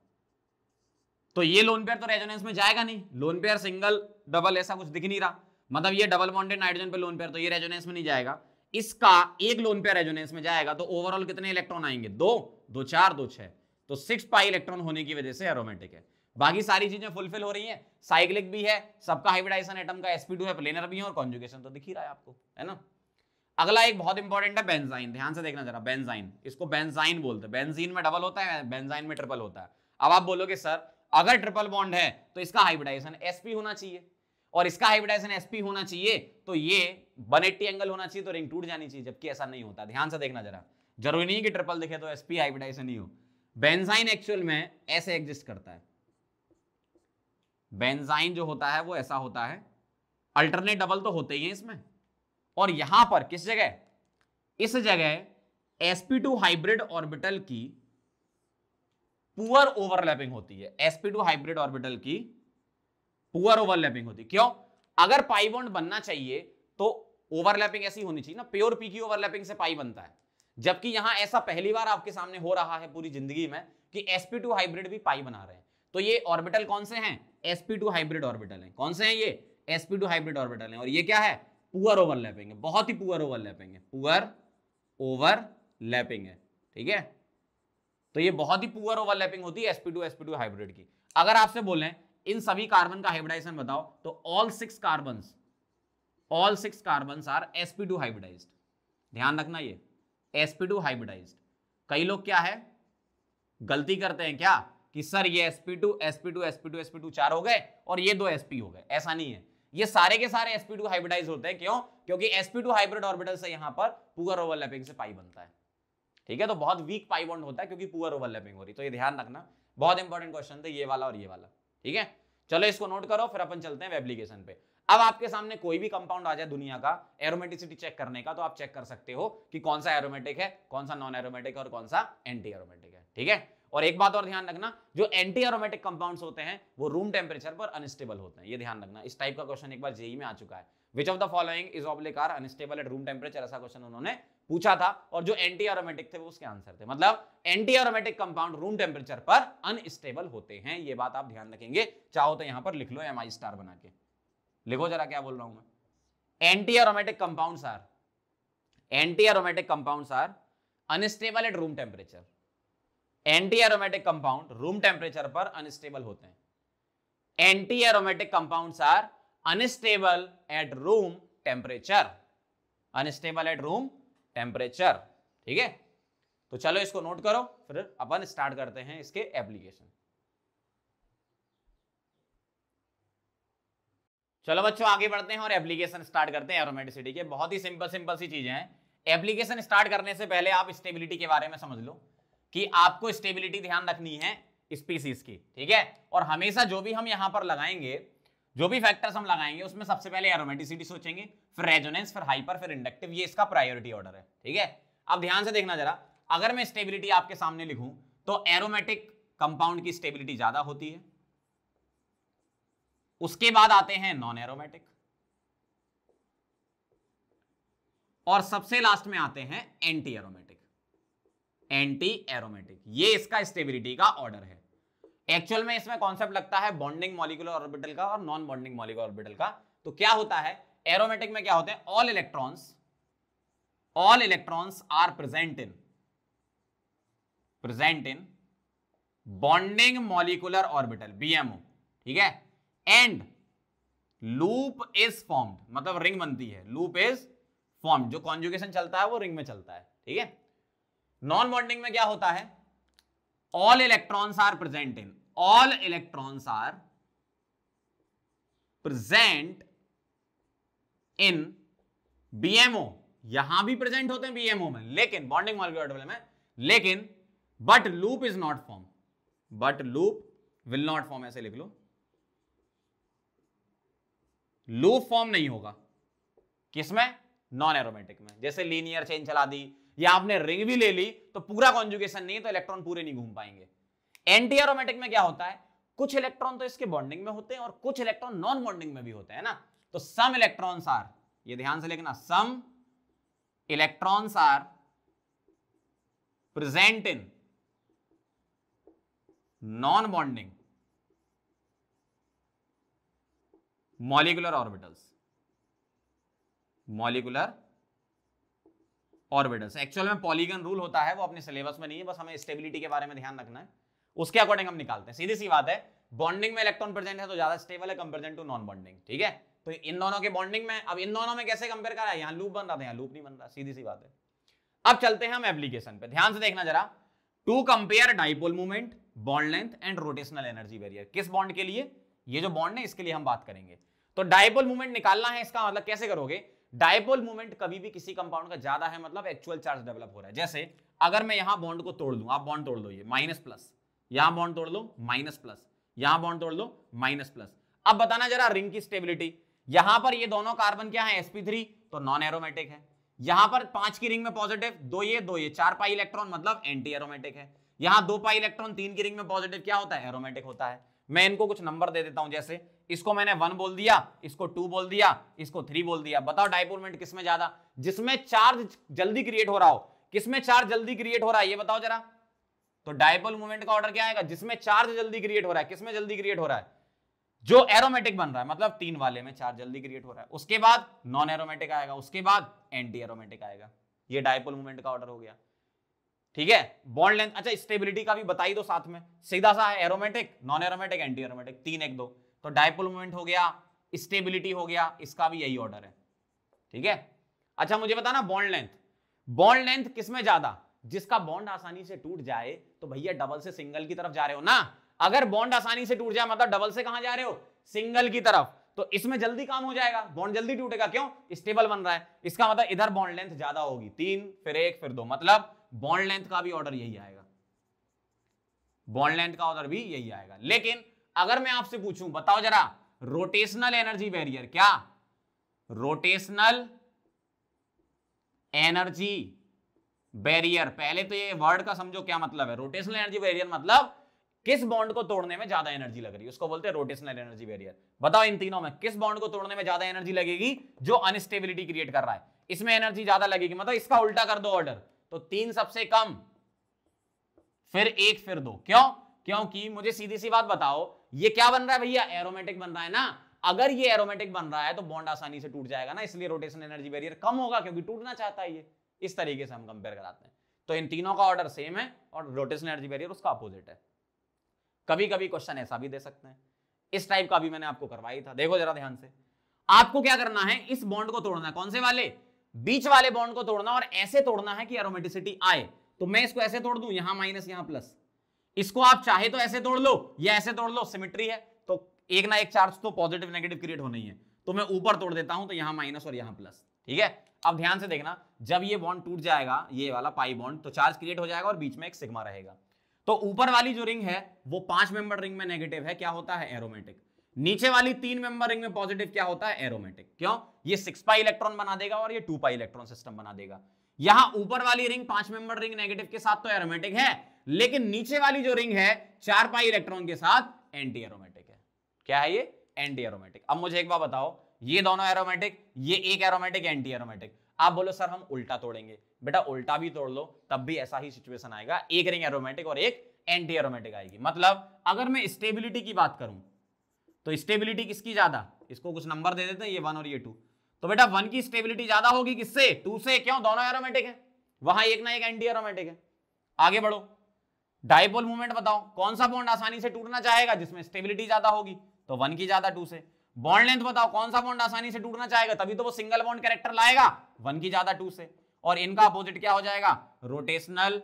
तो ये लोन पेयर तो रेजोनेंस में जाएगा नहीं लोन पेयर सिंगल डबल ऐसा कुछ दिख नहीं रहा मतलब ये डबल बॉन्डेड नाइट्रोजन पे लोन पेयर तो ये रेजोनेंस में नहीं जाएगा इसका एक लोन पेयर रेजोनेंस में जाएगा तो ओवरऑल कितने इलेक्ट्रॉन आएंगे दो दो चार दो छह तो सिक्स पाई इलेक्ट्रॉन होने की वजह से एरोमेटिक है बाकी सारी चीजें फुलफिल हो रही हैं साइक्लिक भी है सबका हाइब्रिडाइजेशन एटम का एसपी टू है प्लेनर भी है और कॉन्जुगेशन तो दिख ही रहा है आपको है ना अगला एक बहुत इंपॉर्टेंट है बेंजाइन ध्यान से देखना जरा बेंजाइन इसको बेंजाइन बोलते हैं बेंजीन में डबल होता है बेंजाइन में ट्रिपल होता है अब आप बोलोगे सर अगर ट्रिपल बॉन्ड है तो इसका हाइब्रिडाइजेशन एसपी होना चाहिए और इसका हाइब्रिडाइजेशन एसपी होना चाहिए तो ये 180 एंगल होना चाहिए तो रिंग टूट जानी चाहिए जबकि ऐसा नहीं होता ध्यान से देखना जरा जरूरी नहीं है कि ट्रिपल दिखे तो एसपी हाइब्रिडाइजेशन ही हो बेंजाइन एक्चुअल में ऐसे एग्जिस्ट करता है बेंजाइन जो होता है वो ऐसा होता है अल्टरनेट डबल तो होते ही है इसमें और यहां पर किस जगह इस जगह sp2 हाइब्रिड ऑर्बिटल की पुअर ओवरलैपिंग होती है sp2 हाइब्रिड ऑर्बिटल की पुअर ओवरलैपिंग होती है क्यों अगर पाई बॉन्ड बनना चाहिए तो ओवरलैपिंग ऐसी होनी चाहिए ना प्योर पी की ओवरलैपिंग से पाई बनता है जबकि यहां ऐसा पहली बार आपके सामने हो रहा है पूरी जिंदगी में कि sp2 हाइब्रिड भी पाई बना रहे हैं तो ये ऑर्बिटल कौन से हैं sp2 हाइब्रिड ऑर्बिटल हैं कौन से हैं ये sp2 हाइब्रिड ऑर्बिटल हैं और ये क्या है पुअर ओवरलैपिंग है बहुत ही पुअर ओवरलैपिंग है पुअर ओवरलैपिंग है ठीक है तो ये बहुत ही पुअर ओवरलैपिंग होती है sp two SP two hybrid की अगर आपसे बोले इन सभी कार्बन का हाइब्रिडाइजेशन बताओ तो all six carbon all six carbon are sp two hybridize ध्यान रखना ये एसपी टू हाइब्रिडाइज कई लोग क्या है गलती करते हैं क्या कि सर ये sp2 sp2 sp2 sp2 चार हो गए और ये दो sp हो गए ऐसा नहीं है ये सारे के सारे sp2 हाइब्रिडाइज होते हैं क्यों क्योंकि sp2 हाइब्रिड ऑर्बिटल से यहां पर पुअर ओवरलैपिंग से पाई बनता है ठीक है तो बहुत वीक पाई बॉन्ड होता है क्योंकि पुअर ओवरलैपिंग हो रही तो ये ध्यान रखना बहुत इंपॉर्टेंट क्वेश्चन था ये वाला और ये वाला ठीक है चलो इसको नोट करो फिर अपन चलते हैं वेब्लिकेशन पे अब आपके सामने कोई भी कंपाउंड आ जाए दुनिया का एरोमेटिसिटी चेक करने का तो आप चेक कर सकते हो कि कौन सा एरोमेटिक है कौन सा नॉन एरोमेटिक है और कौन सा एंटी एरोमेटिक है ठीक है और एक बात और ध्यान रखना जो एंटी एरोमेटिक कंपाउंड होते हैं वो रूम टेम्परेचर पर अनस्टेबल होते हैं ये ध्यान रखना इस टाइप का क्वेश्चन एक बार जेई में आ चुका है which of the following is oblique are unstable at room temperature ऐसा क्वेश्चन उन्होंने पूछा था और जो एंटी एरोमेटिक थे वो उसके आंसर थे मतलब anti aromatic compound room temperature पर अनस्टेबल होते हैं ये बात आप ध्यान रखेंगे चाहो तो यहां पर लिख लो एम आई स्टार बना के लिखो जरा क्या बोल रहा हूं मैं anti aromatic compound are anti aromatic compound are unstable at room temperature anti aromatic compound room temperature पर अनस्टेबल होते हैं anti aromatic compound are unstable at room temperature unstable at room temperature ठीक है तो चलो इसको नोट करो फिर अपन स्टार्ट करते हैं इसके एप्लीकेशन चलो बच्चों आगे बढ़ते हैं और एप्लीकेशन स्टार्ट करते हैं एरोमेटिसिटी के बहुत ही सिंपल सिंपल सी चीजें हैं एप्लीकेशन स्टार्ट करने से पहले आप स्टेबिलिटी के बारे में समझ लो कि आपको स्टेबिलिटी ध्यान रखनी है स्पीसीज की ठीक है और हमेशा जो भी हम यहां पर लगाएंगे जो भी फैक्टर्स हम लगाएंगे उसमें सबसे पहले एरोमेटिसिटी सोचेंगे फिर रेजोनेंस फिर हाइपर फिर इंडक्टिव ये इसका प्रायोरिटी ऑर्डर है ठीक है अब ध्यान से देखना जरा अगर मैं स्टेबिलिटी आपके सामने लिखूं तो एरोमेटिक कंपाउंड की स्टेबिलिटी ज्यादा होती है उसके बाद आते हैं नॉन एरोमेटिक और सबसे लास्ट में आते हैं एंटी एरोमेटिक एंटी एरोमेटिक ये इसका स्टेबिलिटी का ऑर्डर है एक्चुअल में इसमें कॉन्सेप्ट लगता है बॉन्डिंग मॉलिकुलर ऑर्बिटल का और नॉन बॉन्डिंग मॉलिकुलर ऑर्बिटल का तो क्या होता है एरोमेटिक में क्या होते हैं all electrons all electrons are present in present in bonding molecular orbital BMO ठीक है एंड लूप इज फॉर्म्ड मतलब रिंग बनती है लूप इज फॉर्म्ड जो कॉन्जुकेशन चलता है वो रिंग में चलता है ठीक है नॉन बॉन्डिंग में क्या होता है all electrons are present in all electrons are present in BMO यहां भी प्रेजेंट होते हैं बीएमओ में लेकिन बॉन्डिंग मॉलिक्यूल में लेकिन but loop is not form but loop will not form ऐसे लिख लो लूप फॉर्म नहीं होगा किसमें नॉन एरोमेटिक में जैसे लीनियर चेन चला दी या आपने रिंग भी ले ली तो पूरा कॉन्जुकेशन नहीं तो इलेक्ट्रॉन पूरे नहीं घूम पाएंगे एंटी एरोमेटिक में क्या होता है कुछ इलेक्ट्रॉन तो इसके बॉन्डिंग में होते हैं और कुछ इलेक्ट्रॉन नॉन बॉन्डिंग में भी होते हैं ना तो सम इलेक्ट्रॉन्स आर ये ध्यान से लिखना some electrons are present in non bonding molecular orbitals molecular orbitals actual में पॉलीगन रूल होता है वो अपने सिलेबस में नहीं है बस हमें स्टेबिलिटी के बारे में ध्यान रखना है उसके अकॉर्डिंग हम निकालते हैं सीधी सी बात है बॉन्डिंग में इलेक्ट्रॉन प्रेजेंट है तो ज्यादा स्टेबल है कंपेयर टू नॉन बॉन्डिंग ठीक है तो इन दोनों के बॉन्डिंग में अब इन दोनों में कैसे कंपेयर करा है यहाँ लूप बन रहा था यहाँ लूप नहीं बन रहा सीधी सी बात है अब चलते हैं हम एप्लीकेशन पे ध्यान से देखना जरा to compare dipole movement bond length and rotational energy barrier किस बॉन्ड के लिए ये जो बॉन्ड है इसके लिए हम बात करेंगे तो डायपोल मूवमेंट निकालना है इसका मतलब कैसे करोगे डायपोल मूवमेंट कभी भी किसी कंपाउंड का ज्यादा है मतलब एक्चुअल चार्ज डेवलप हो रहा है जैसे अगर मैं यहां बॉन्ड को तोड़ दूं आप बॉन्ड तोड़ दो ये माइनस प्लस यहां बॉन्ड तोड़ दो माइनस प्लस यहां बॉन्ड तोड़ दो माइनस प्लस अब बताना जरा रिंग की स्टेबिलिटी यहां पर ये दोनों कार्बन क्या तो है sp3 तो नॉन एरोमेटिक है यहां पर पांच की रिंग में पॉजिटिव दो ये दो ये चार पाई इलेक्ट्रॉन मतलब एंटी एरोमेटिक है यहां दो पाई इलेक्ट्रॉन तीन की रिंग में पॉजिटिव क्या होता है एरोमेटिक होता है मैं इनको कुछ नंबर दे देता हूं जैसे इसको मैंने वन बोल दिया इसको टू बोल दिया इसको थ्री बोल दिया बताओ डाइपोल मोमेंट किसमें ज्यादा जिसमें चार्ज जल्दी क्रिएट हो रहा हो किसमें चार्ज जल्दी क्रिएट हो रहा है ये बताओ जरा तो डायपोल मोमेंट का ऑर्डर क्या आएगा जिसमें चार्ज जल्दी क्रिएट हो रहा है किसमें जल्दी क्रिएट हो रहा है जो एरोमेटिक बन रहा है मतलब तीन वाले में चार्ज जल्दी क्रिएट हो रहा है उसके बाद नॉन एरोमेटिक आएगा उसके बाद एंटी एरोमेटिक आएगा ये डायपोल मोमेंट का ऑर्डर हो गया ठीक है बॉन्ड लेंथ अच्छा स्टेबिलिटी का भी बताई दो साथ में सीधा सा है aromatic non aromatic anti aromatic तीन एक दो तो डायपोल मोमेंट हो गया स्टेबिलिटी हो गया इसका भी यही ऑर्डर है ठीक है अच्छा मुझे बताना बॉन्ड लेंथ बॉन्ड लेंथ किसमें ज्यादा जिसका बॉन्ड आसानी से टूट जाए तो भैया डबल से सिंगल की तरफ जा रहे हो ना अगर बॉन्ड आसानी से टूट जाए मतलब डबल से कहां जा रहे हो सिंगल की तरफ तो इसमें जल्दी काम हो जाएगा बॉन्ड जल्दी टूटेगा क्यों स्टेबल बन रहा है इसका मतलब इधर बॉन्ड लेंथ ज्यादा होगी तीन फिर एक फिर दो मतलब बॉन्ड लेंथ का भी ऑर्डर यही आएगा बॉन्ड लेंथ का ऑर्डर भी यही आएगा लेकिन अगर मैं आपसे पूछूं बताओ जरा रोटेशनल एनर्जी बैरियर क्या रोटेशनल एनर्जी बैरियर पहले तो ये वर्ड का समझो क्या मतलब है रोटेशनल एनर्जी बैरियर मतलब किस बॉन्ड को तोड़ने में ज्यादा एनर्जी लग रही है उसको बोलते हैं रोटेशनल एनर्जी बैरियर बताओ इन तीनों में किस बॉन्ड को तोड़ने में ज्यादा एनर्जी लगेगी जो अनस्टेबिलिटी क्रिएट कर रहा है इसमें एनर्जी ज्यादा लगेगी मतलब इसका उल्टा कर दो ऑर्डर तो तीन सबसे कम फिर एक फिर दो क्यों क्योंकि मुझे सीधी सी बात बताओ ये क्या बन रहा है भैया एरोमेटिक बन रहा है ना अगर ये एरोमेटिक बन रहा है तो बॉन्ड आसानी से टूट जाएगा ना इसलिए रोटेशन एनर्जी बैरियर कम होगा क्योंकि टूटना चाहता है ये इस तरीके से हम कंपेयर कराते हैं तो इन तीनों का ऑर्डर सेम है और रोटेशन एनर्जी बैरियर उसका अपोजिट है कभी कभी क्वेश्चन ऐसा भी दे सकते हैं इस टाइप का भी मैंने आपको करवाई था देखो जरा ध्यान से आपको क्या करना है इस बॉन्ड को तोड़ना है कौन से वाले बीच वाले बॉन्ड को तोड़ना और ऐसे तोड़ना है कि एरोमेटिसिटी आए तो मैं इसको ऐसे तोड़ दूं यहां माइनस यहां प्लस इसको आप चाहे तो ऐसे तोड़ लो या ऐसे तोड़ लो सिमिट्री है तो एक ना एक चार्ज तो पॉजिटिव नेगेटिव क्रिएट होना ही है तो मैं ऊपर तोड़ देता हूं तो यहां माइनस और यहां प्लस ठीक है अब ध्यान से देखना जब ये बॉन्ड टूट जाएगा ये वाला पाई बॉन्ड तो चार्ज क्रिएट हो जाएगा और बीच में एक सिग्मा रहेगा तो ऊपर वाली जो रिंग है वो पांच मेंबर रिंग में नेगेटिव है क्या होता है एरोमेटिक नीचे वाली तीन मेंबर रिंग में पॉजिटिव क्या होता है एरोमेटिक क्यों ये सिक्स पाई इलेक्ट्रॉन बना देगा और ये टू पाई इलेक्ट्रॉन सिस्टम बना देगा यहां ऊपर वाली रिंग पांच मेंबर रिंग नेगेटिव के साथ तो एरोमेटिक है लेकिन नीचे वाली जो रिंग है चार पाई इलेक्ट्रॉन के साथ एंटी एरोमेटिक है क्या है ये एंटी एरोमेटिक अब मुझे एक बार बताओ ये दोनों एरोमेटिक ये एक एरोमेटिक एंटी एरोमेटिक आप बोलो सर हम उल्टा तोड़ेंगे बेटा उल्टा भी तोड़ लो तब भी ऐसा ही सिचुएशन आएगा एक रिंग एरोमेटिक और एक एंटी एरोमेटिक आएगी मतलब अगर मैं स्टेबिलिटी की बात करूं तो स्टेबिलिटी किसकी ज्यादा इसको कुछ नंबर दे देते हैं ये वन और ये टू तो बेटा वन की स्टेबिलिटी ज्यादा होगी किससे टू से क्यों दोनों एरोमेटिक है वहां एक ना एक एंटी एरोमेटिक है आगे बढ़ो डाइपोल मूवमेंट बताओ कौन सा बॉन्ड आसानी से टूटना चाहेगा जिसमें स्टेबिलिटी ज्यादा होगी तो वन की ज्यादा टू से बॉन्ड लेंथ बताओ कौन सा बॉन्ड आसानी से टूटना चाहेगा तभी तो वो सिंगल बॉन्ड कैरेक्टर लाएगा वन की ज्यादा टू से और इनका अपोजिट क्या हो जाएगा rotational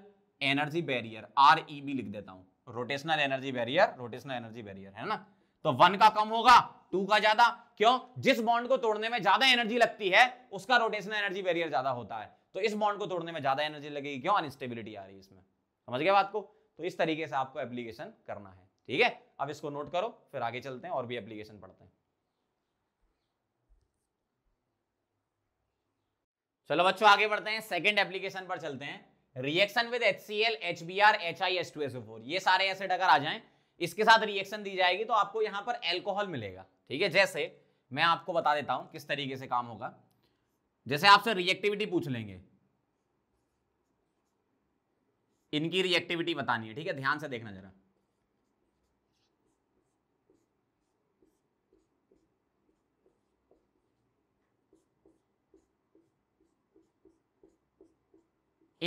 energy barrier R E B लिख देता हूं rotational energy barrier rotational energy barrier है ना तो वन का कम होगा टू का ज्यादा क्यों जिस बॉन्ड को तोड़ने में ज्यादा एनर्जी लगती है उसका रोटेशनल एनर्जी बैरियर ज्यादा होता है तो इस बॉन्ड को तोड़ने में ज्यादा एनर्जी लगेगी क्यों अनस्टेबिलिटी आ रही है इसमें समझ गया बात को तो इस तरीके से आपको एप्लीकेशन करना है ठीक है अब इसको नोट करो फिर आगे चलते हैं और भी एप्लीकेशन पढ़ते हैं चलो बच्चों आगे बढ़ते हैं सेकंड एप्लीकेशन पर चलते हैं reaction with H C L H B R H I S two S four ये सारे एसिड अगर आ जाएं इसके साथ रिएक्शन दी जाएगी तो आपको यहां पर एल्कोहल मिलेगा ठीक है जैसे मैं आपको बता देता हूं किस तरीके से काम होगा जैसे आपसे रिएक्टिविटी पूछ लेंगे इनकी रिएक्टिविटी बतानी है ठीक है ध्यान से देखना जरा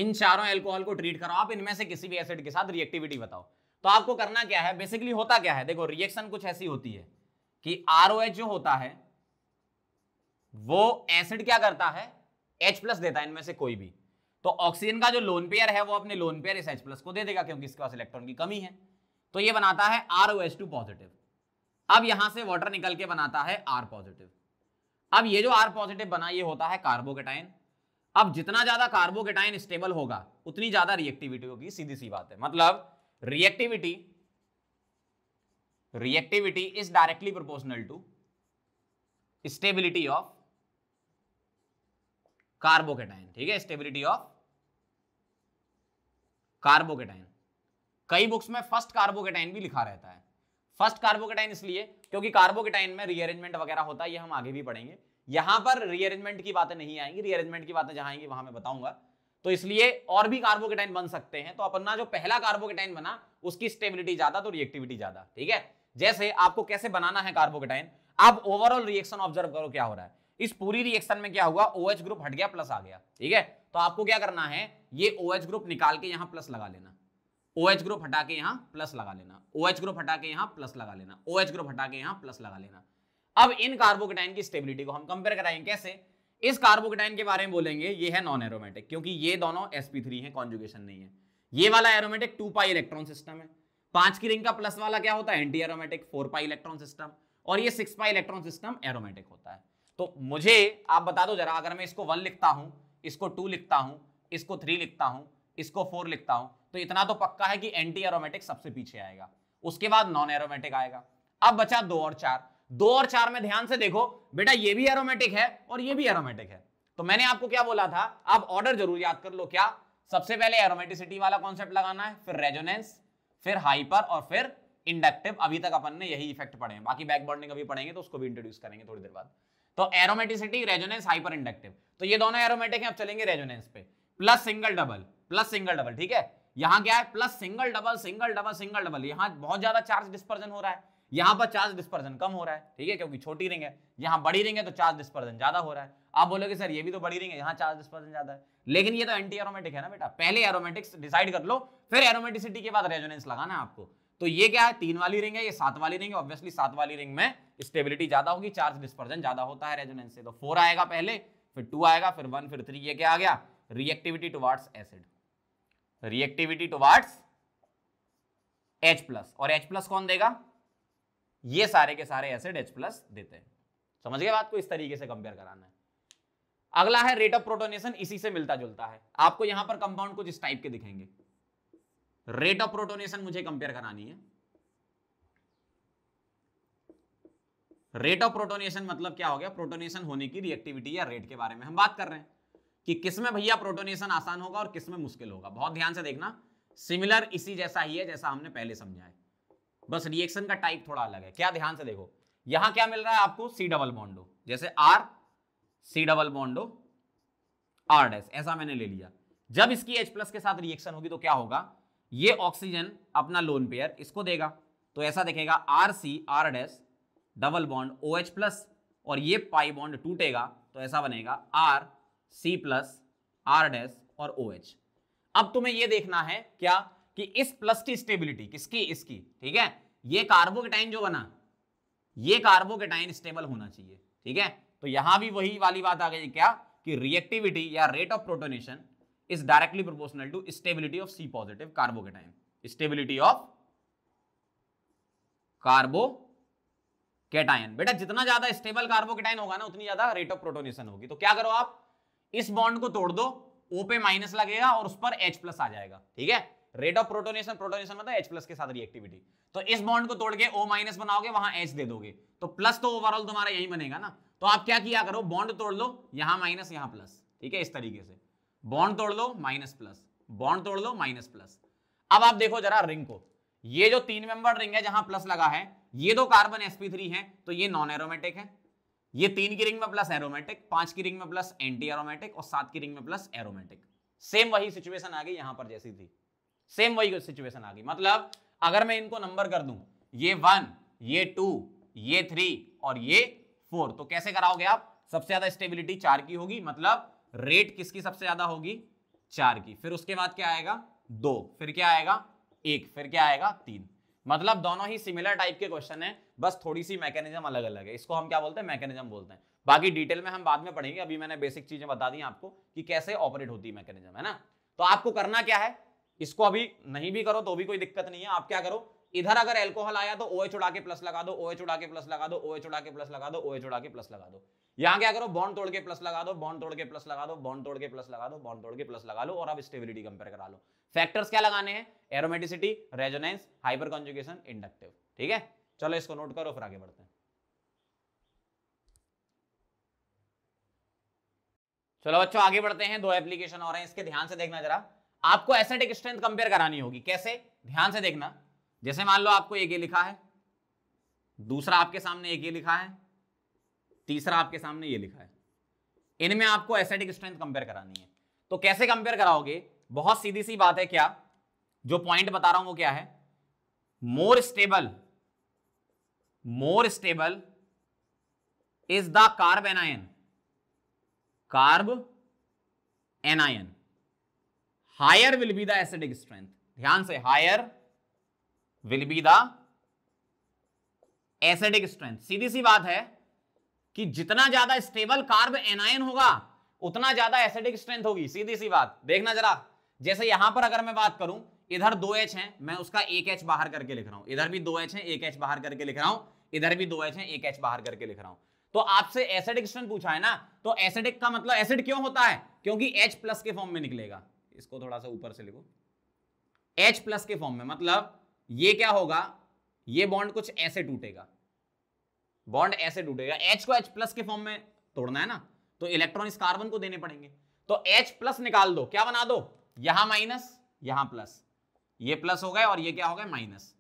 इन चारों एल्कोहल को ट्रीट करो आप इनमें से किसी भी एसिड के साथ रिएक्टिविटी बताओ तो आपको करना क्या है बेसिकली होता क्या है देखो रिएक्शन कुछ ऐसी होती है कि आर जो होता है वो एसिड क्या करता है H प्लस देता है इनमें से कोई भी तो ऑक्सीजन का जो लोन पेयर है वो अपने lone pair S H plus को दे देगा क्योंकि इसके पास इलेक्ट्रॉन की कमी है तो ये बनाता है R O S two positive अब यहां से वाटर निकल के बनाता है आर पॉजिटिव अब ये जो आर पॉजिटिव बना ये होता है कार्बोकेटाइन अब जितना ज्यादा कार्बोकेटाइन स्टेबल होगा उतनी ज्यादा रिएक्टिविटी होगी सीधी सी बात है मतलब reactivity reactivity is directly proportional to stability of carbocation ठीक है स्टेबिलिटी ऑफ कार्बोकेटाइन कई बुक्स में फर्स्ट कार्बोकेटाइन भी लिखा रहता है फर्स्ट कार्बोकेटाइन इसलिए क्योंकि कार्बोकेटाइन में रीअरेंजमेंट वगैरह होता है ये हम आगे भी पढ़ेंगे यहां पर रीअरेंजमेंट की बातें नहीं आएंगी रीअरेंजमेंट की बातें जहां आएंगी वहां मैं बताऊंगा तो इसलिए और भी कार्बोकेटाइन बन सकते हैं तो अपना जो पहला कार्बोकेटाइन बना उसकी स्टेबिलिटी ज्यादा तो रिएक्टिविटी ज्यादा ठीक है जैसे आपको कैसे बनाना है कार्बोकेटाइन आप ओवरऑल रिएक्शन ऑब्जर्व करो क्या हो रहा है इस पूरी रिएक्शन में क्या हुआ ओएच OH ग्रुप हट गया प्लस आ गया ठीक है तो आपको क्या करना है ये ओ OH ग्रुप निकाल के यहाँ प्लस लगा लेना ओ OH ग्रुप हटा के यहाँ प्लस लगा लेना ओ OH ग्रुप हटा के यहाँ प्लस लगा लेना ओ OH ग्रुप हटा के यहाँ प्लस लगा लेना अब इन कार्बोकेटाइन की स्टेबिलिटी को हम कंपेयर कराएंगे कैसे इस कार्बोकेटाइन के बारे में बोलेंगे ये है नॉन एरोमेटिक क्योंकि ये दोनों sp3 है कॉन्जुगेशन नहीं है ये वाला aromatic two pi electron system है पांच की रिंग का प्लस वाला क्या होता है anti aromatic four pi electron system और ये six pi electron system aromatic होता है तो मुझे आप बता दो जरा अगर मैं इसको वन लिखता हूं इसको टू लिखता हूँ इसको थ्री लिखता हूँ इसको फोर लिखता हूँ तो इतना तो पक्का है कि एंटी एरोमेटिक सबसे पीछे आएगा उसके बाद नॉन एरोमेटिक आएगा अब बचा दो और चार दो और चार में ध्यान से देखो बेटा ये भी एरोमेटिक है और ये भी एरोमेटिक है तो मैंने आपको क्या बोला था आप ऑर्डर जरूर याद कर लो क्या सबसे पहले एरोमेटिसिटी वाला कॉन्सेप्ट लगाना है फिर रेजोनेंस फिर हाइपर और फिर इंडक्टिव अभी तक अपन ने यही इफेक्ट पढ़े हैं बाकी बैकबॉर्ड अभी पढ़ेंगे तो उसको भी इंट्रोड्यूस करेंगे थोड़ी देर बाद तो एरोमेटिसिटी रेजोनेंस हाइपर इंडक्टिव तो ये दोनों एरोमेटिक हैं अब चलेंगे रेजोनेंस पे plus single double plus single double ठीक है यहाँ क्या है plus single double single double single double यहाँ बहुत ज्यादा चार्ज डिस्पर्जन हो रहा है यहाँ पर चार्ज डिस्पर्जन कम हो रहा है ठीक है क्योंकि छोटी रिंग है यहाँ बड़ी रिंग है तो चार्ज डिस्पर्जन ज्यादा हो रहा है आप बोलोगे सर ये भी तो बड़ी रिंग है यहाँ चार्ज डिस्पर्जन ज्यादा है लेकिन ये तो एंटी एरोमेटिक है ना बेटा पहले एरोमेटिक्स डिसाइड कर लो फिर एरोमेटिसिटी के बाद रेजोनेंस लगाना है आपको तो ये क्या है तीन वाली रिंग है ये सात वाली रिंग है ऑब्वियसली सात वाली रिंग में स्टेबिलिटी ज्यादा होगी चार्ज डिस्पर्जन ज्यादा होता है रेजोनेंस से तो फोर आएगा पहले फिर टू आएगा फिर वन फिर थ्री ये क्या आ गया reactivity towards acid reactivity towards H plus और एच प्लस कौन देगा ये सारे के सारे एसिड एच प्लस देते हैं समझ गए बात को इस तरीके से कंपेयर कराना है अगला है रेट ऑफ प्रोटोनेशन इसी से मिलता जुलता है आपको यहां पर कंपाउंड कुछ इस टाइप के दिखेंगे रेट ऑफ प्रोटोनेशन मुझे कंपेयर करानी है रेट ऑफ प्रोटोनेशन मतलब क्या हो गया प्रोटोनेशन होने की रिएक्टिविटी या रेट के बारे में हम बात कर रहे हैं कि किसमें भैया प्रोटोनेशन आसान होगा और किसमें मुश्किल होगा बहुत ध्यान से देखना सिमिलर इसी जैसा ही है जैसा हमने पहले समझा है बस रिएक्शन का टाइप थोड़ा अलग है क्या ध्यान से देखो यहां क्या मिल रहा है आपको सी डबल बॉन्डो जैसे R C double bond O R dash ऐसा मैंने ले लिया जब इसकी एच प्लस के साथ रिएक्शन होगी तो क्या होगा ये ऑक्सीजन अपना लोन पेयर इसको देगा तो ऐसा देखेगा R C R dash double bond O H plus और ये पाई बॉन्ड टूटेगा तो ऐसा बनेगा R C plus R dash और ओ एच अब तुम्हें ये देखना है क्या कि इस प्लस की स्टेबिलिटी किसकी इसकी ठीक है ये कार्बोकेटाइन जो बना ये कार्बोकेटाइन स्टेबल होना चाहिए ठीक है तो यहां भी वही वाली बात आ गई क्या कि रिएक्टिविटी या rate of protonation is directly proportional to stability of C positive carbocation. Stability of cation बेटा जितना ज्यादा स्टेबल कार्बो कार्बोकेटायन होगा ना उतनी ज्यादा रेट ऑफ प्रोटोनेशन होगी तो क्या करो आप इस बॉन्ड को तोड़ दो ओ पे माइनस लगेगा और उस पर एच प्लस आ जाएगा ठीक है रेट ऑफ प्रोटोनेशन प्रोटोनेशन मतलब एच प्लस के साथ रिएक्टिविटी तो इस बॉन्ड को तोड़ के ओ माइनस बनाओगे वहां एच दे दोगे तो प्लस तो ओवरऑल तुम्हारा यही बनेगा ना तो आप क्या किया करो बॉन्ड तोड़ लो यहां माइनस यहां प्लस ठीक है इस तरीके से बॉन्ड तोड़ लो माइनस प्लस बॉन्ड तोड़ लो माइनस प्लस अब आप देखो जरा रिंग को ये जो तीन मेंबर रिंग है जहां प्लस लगा है ये दो कार्बन sp3 है तो ये नॉन एरोमेटिक है ये तीन की रिंग में प्लस एरोमेटिक पांच की रिंग में प्लस एंटी एरोमेटिक और सात की रिंग में प्लस एरोमेटिक सेम वही सिचुएशन आ गई यहां पर जैसी थी सेम वही सिचुएशन आ गई मतलब अगर मैं इनको नंबर कर दूं ये वन ये टू ये थ्री और ये फोर तो कैसे कराओगे आप सबसे ज्यादा स्टेबिलिटी चार की होगी मतलब रेट किसकी सबसे ज्यादा होगी चार की फिर उसके बाद क्या आएगा दो फिर क्या आएगा एक फिर क्या आएगा तीन मतलब दोनों ही सिमिलर टाइप के क्वेश्चन है बस थोड़ी सी मैकेनिज्म अलग अलग है इसको हम क्या बोलते हैं मैकेनिज्म बोलते हैं बाकी डिटेल में हम बाद में पढ़ेंगे अभी मैंने बेसिक चीजें बता दी आपको कि कैसे ऑपरेट होती है मैकेनिज्म है ना तो आपको करना क्या है इसको अभी नहीं भी करो तो भी कोई दिक्कत नहीं है आप क्या करो इधर अगर एल्कोहल आया तो ओएच OH उड़ा के प्लस लगा दो ओएच OH उड़ा के प्लस लगा दो ओएच OH उड़ा के प्लस लगा दो ओएच उड़ा के प्लस लगा दो यहाँ क्या करो बॉन्ड तोड़ के प्लस लगा दो बॉन्ड तोड़ के प्लस लगा दो बॉन्ड तोड़ के प्लस लगा दो बॉन्ड तोड़ के प्लस लगा लो और अब स्टेबिलिटी कंपेयर करा लो फैक्टर्स क्या लगाने हैं aromaticity resonance hyperconjugation inductive ठीक है चलो इसको नोट करो फिर आगे बढ़ते हैं चलो बच्चों आगे बढ़ते हैं दो एप्लीकेशन और हैं इसके ध्यान से देखना जरा आपको एसेटिक स्ट्रेंथ कंपेयर करानी होगी कैसे ध्यान से देखना जैसे मान लो आपको एक ये लिखा है दूसरा आपके सामने एक ये लिखा है तीसरा आपके सामने ये लिखा है इनमें आपको एसेटिक स्ट्रेंथ कंपेयर करानी है तो कैसे कंपेयर कराओगे बहुत सीधी सी बात है क्या जो पॉइंट बता रहा हूं वो क्या है more stable more stable is the carbanion carbanion higher will be the acidic strength ध्यान से higher will be the acidic strength सीधी सी बात है कि जितना ज्यादा स्टेबल कार्ब एनायन होगा उतना ज्यादा एसिडिक स्ट्रेंथ होगी सीधी सी बात देखना जरा जैसे यहां पर अगर मैं बात करूं इधर दो एच है मैं उसका एक एच बाहर करके लिख रहा हूं इधर भी दो एच है एक एच बाहर करके लिख रहा हूं इधर भी दो एच है एक एच बाहर करके लिख रहा हूं तो आपसे एसिडिक स्ट्रेंथ पूछा है ना तो एसिडिक का मतलब एसिड क्यों होता है क्योंकि एच प्लस के फॉर्म में निकलेगा इसको थोड़ा सा ऊपर से लिखो एच प्लस के फॉर्म में मतलब ये क्या होगा ये बॉन्ड कुछ ऐसे टूटेगा बॉन्ड ऐसे टूटेगा एच को एच प्लस के फॉर्म में तोड़ना है ना तो इलेक्ट्रॉन इस कार्बन को देने पड़ेंगे तो एच प्लस निकाल दो क्या बना दो यहां माइनस यहां प्लस ये प्लस हो गए और ये क्या हो गए माइनस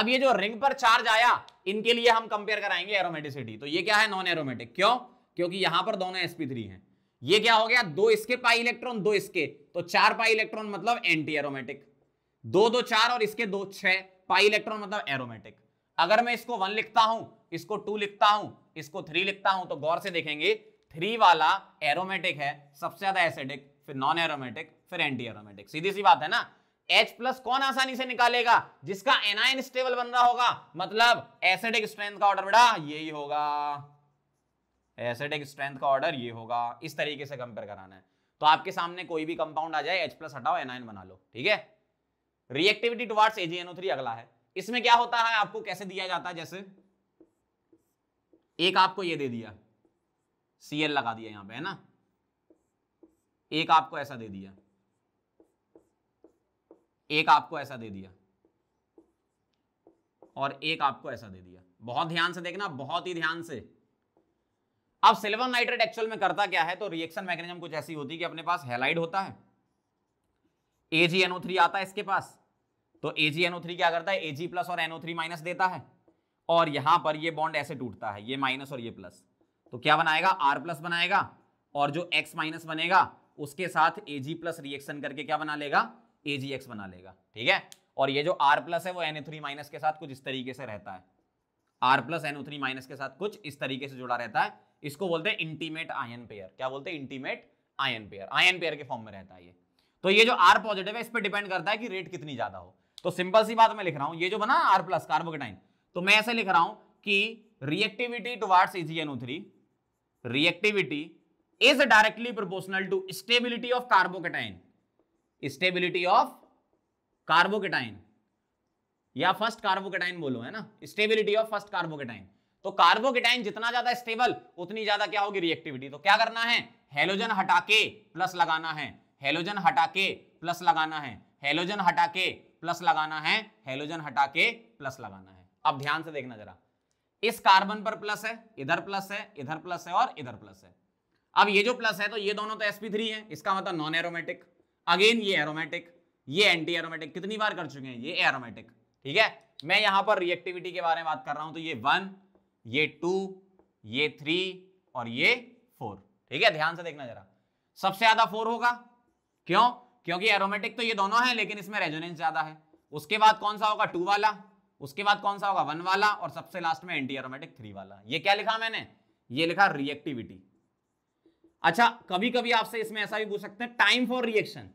अब ये जो रिंग पर चार्ज आया इनके लिए हम कंपेयर कराएंगे एरोमेटिसिटी तो ये क्या है नॉन एरोमेटिक क्यों क्योंकि यहां पर दोनों sp3 हैं ये क्या हो गया दो इसके पाई इलेक्ट्रॉन दो इसके तो चार पाई इलेक्ट्रॉन मतलब एंटी एरोमेटिक दो दो चार और इसके दो छह पाई इलेक्ट्रॉन मतलब एरोमेटिक अगर मैं इसको वन लिखता हूं इसको टू लिखता हूं इसको थ्री लिखता हूं तो गौर से देखेंगे थ्री वाला एरोमेटिक है सबसे ज्यादा एसिडिक फिर नॉन एरोमेटिक फिर एंटी एरोमेटिक सीधी सी बात है ना H प्लस कौन आसानी से निकालेगा जिसका एनाइन स्टेबल बन रहा होगा मतलब एसिडिक स्ट्रेंथ का ऑर्डर बेटा यही होगा एसिडिक स्ट्रेंथ का ऑर्डर ये होगा इस तरीके से कंपेयर कराना है तो आपके सामने कोई भी कंपाउंड आ जाए H प्लस हटाओ एनाइन बना लो ठीक है रिएक्टिविटी टुवार्ड्स AgNO3 अगला है इसमें क्या होता है आपको कैसे दिया जाता है जैसे एक आपको ये दे दिया Cl लगा दिया यहां पे है ना एक आपको ऐसा दे दिया एक आपको ऐसा दे दिया और एक आपको ऐसा दे दिया बहुत ध्यान से देखना बहुत ही ध्यान से अब सिल्वर नाइट्रेट एक्चुअल में करता क्या है तो रिएक्शन मैकेनिज्म कुछ ऐसी होती है कि अपने पास हेलाइड होता है ए जी एनओ थ्री आता है इसके पास तो ए जी एनओ थ्री क्या करता है ए जी प्लस और एनओ थ्री माइनस देता है और यहां पर ये बॉन्ड ऐसे टूटता है ये माइनस और ये प्लस तो क्या बनाएगा आर प्लस बनाएगा और जो एक्स माइनस बनेगा उसके साथ ए जी प्लस रिएक्शन करके क्या बना लेगा ए जी एक्स बना लेगा ठीक है और ये जो आर प्लस है वो एनओ थ्री माइनस के साथ कुछ इस तरीके से रहता है R plus N O three minus के साथ कुछ इस तरीके से जुड़ा रहता है इसको बोलते हैं इंटीमेट आयन पेयर क्या बोलते हैं intimate ion pair ion pair के फॉर्म में रहता है ये तो ये जो आर पॉजिटिव है इस पर डिपेंड करता है कि रेट कितनी ज्यादा हो तो सिंपल सी बात मैं लिख रहा हूं ये जो बना आर प्लस कार्बोकेटाइन तो मैं ऐसे लिख रहा हूं कि reactivity towards A G N O three reactivity is directly proportional to stability of carbocation stability of carbocation या फर्स्ट कार्बोकेटाइन बोलो है ना स्टेबिलिटी ऑफ फर्स्ट कार्बोकेटाइन तो कार्बोकेटाइन जितना ज्यादा स्टेबल उतनी ज्यादा क्या होगी रिएक्टिविटी तो क्या करना है हेलोजन हटा के प्लस लगाना है हेलोजन हटा के प्लस लगाना है हेलोजन हटा के प्लस लगाना है हेलोजन हटा के प्लस लगाना है अब ध्यान से देखना जरा इस कार्बन पर प्लस है इधर प्लस है इधर प्लस है और इधर प्लस है अब ये जो प्लस है तो ये दोनों तो sp3 है इसका मतलब नॉन एरोमेटिक अगेन ये एरोमेटिक ये एंटी एरोमेटिक कितनी बार कर चुके हैं ये एरोमेटिक ठीक है मैं यहां पर रिएक्टिविटी के बारे में बात कर रहा हूं तो ये वन ये टू ये थ्री और ये फोर ठीक है ध्यान से देखना जरा सबसे ज्यादा फोर होगा क्यों क्योंकि एरोमेटिक तो ये दोनों है लेकिन इसमें रेजोनेंस ज्यादा है उसके बाद कौन सा होगा टू वाला उसके बाद कौन सा होगा वन वाला और सबसे लास्ट में एंटी एरोमेटिक थ्री वाला ये क्या लिखा मैंने ये लिखा रिएक्टिविटी अच्छा कभी कभी आपसे इसमें ऐसा भी पूछ सकते हैं time for reaction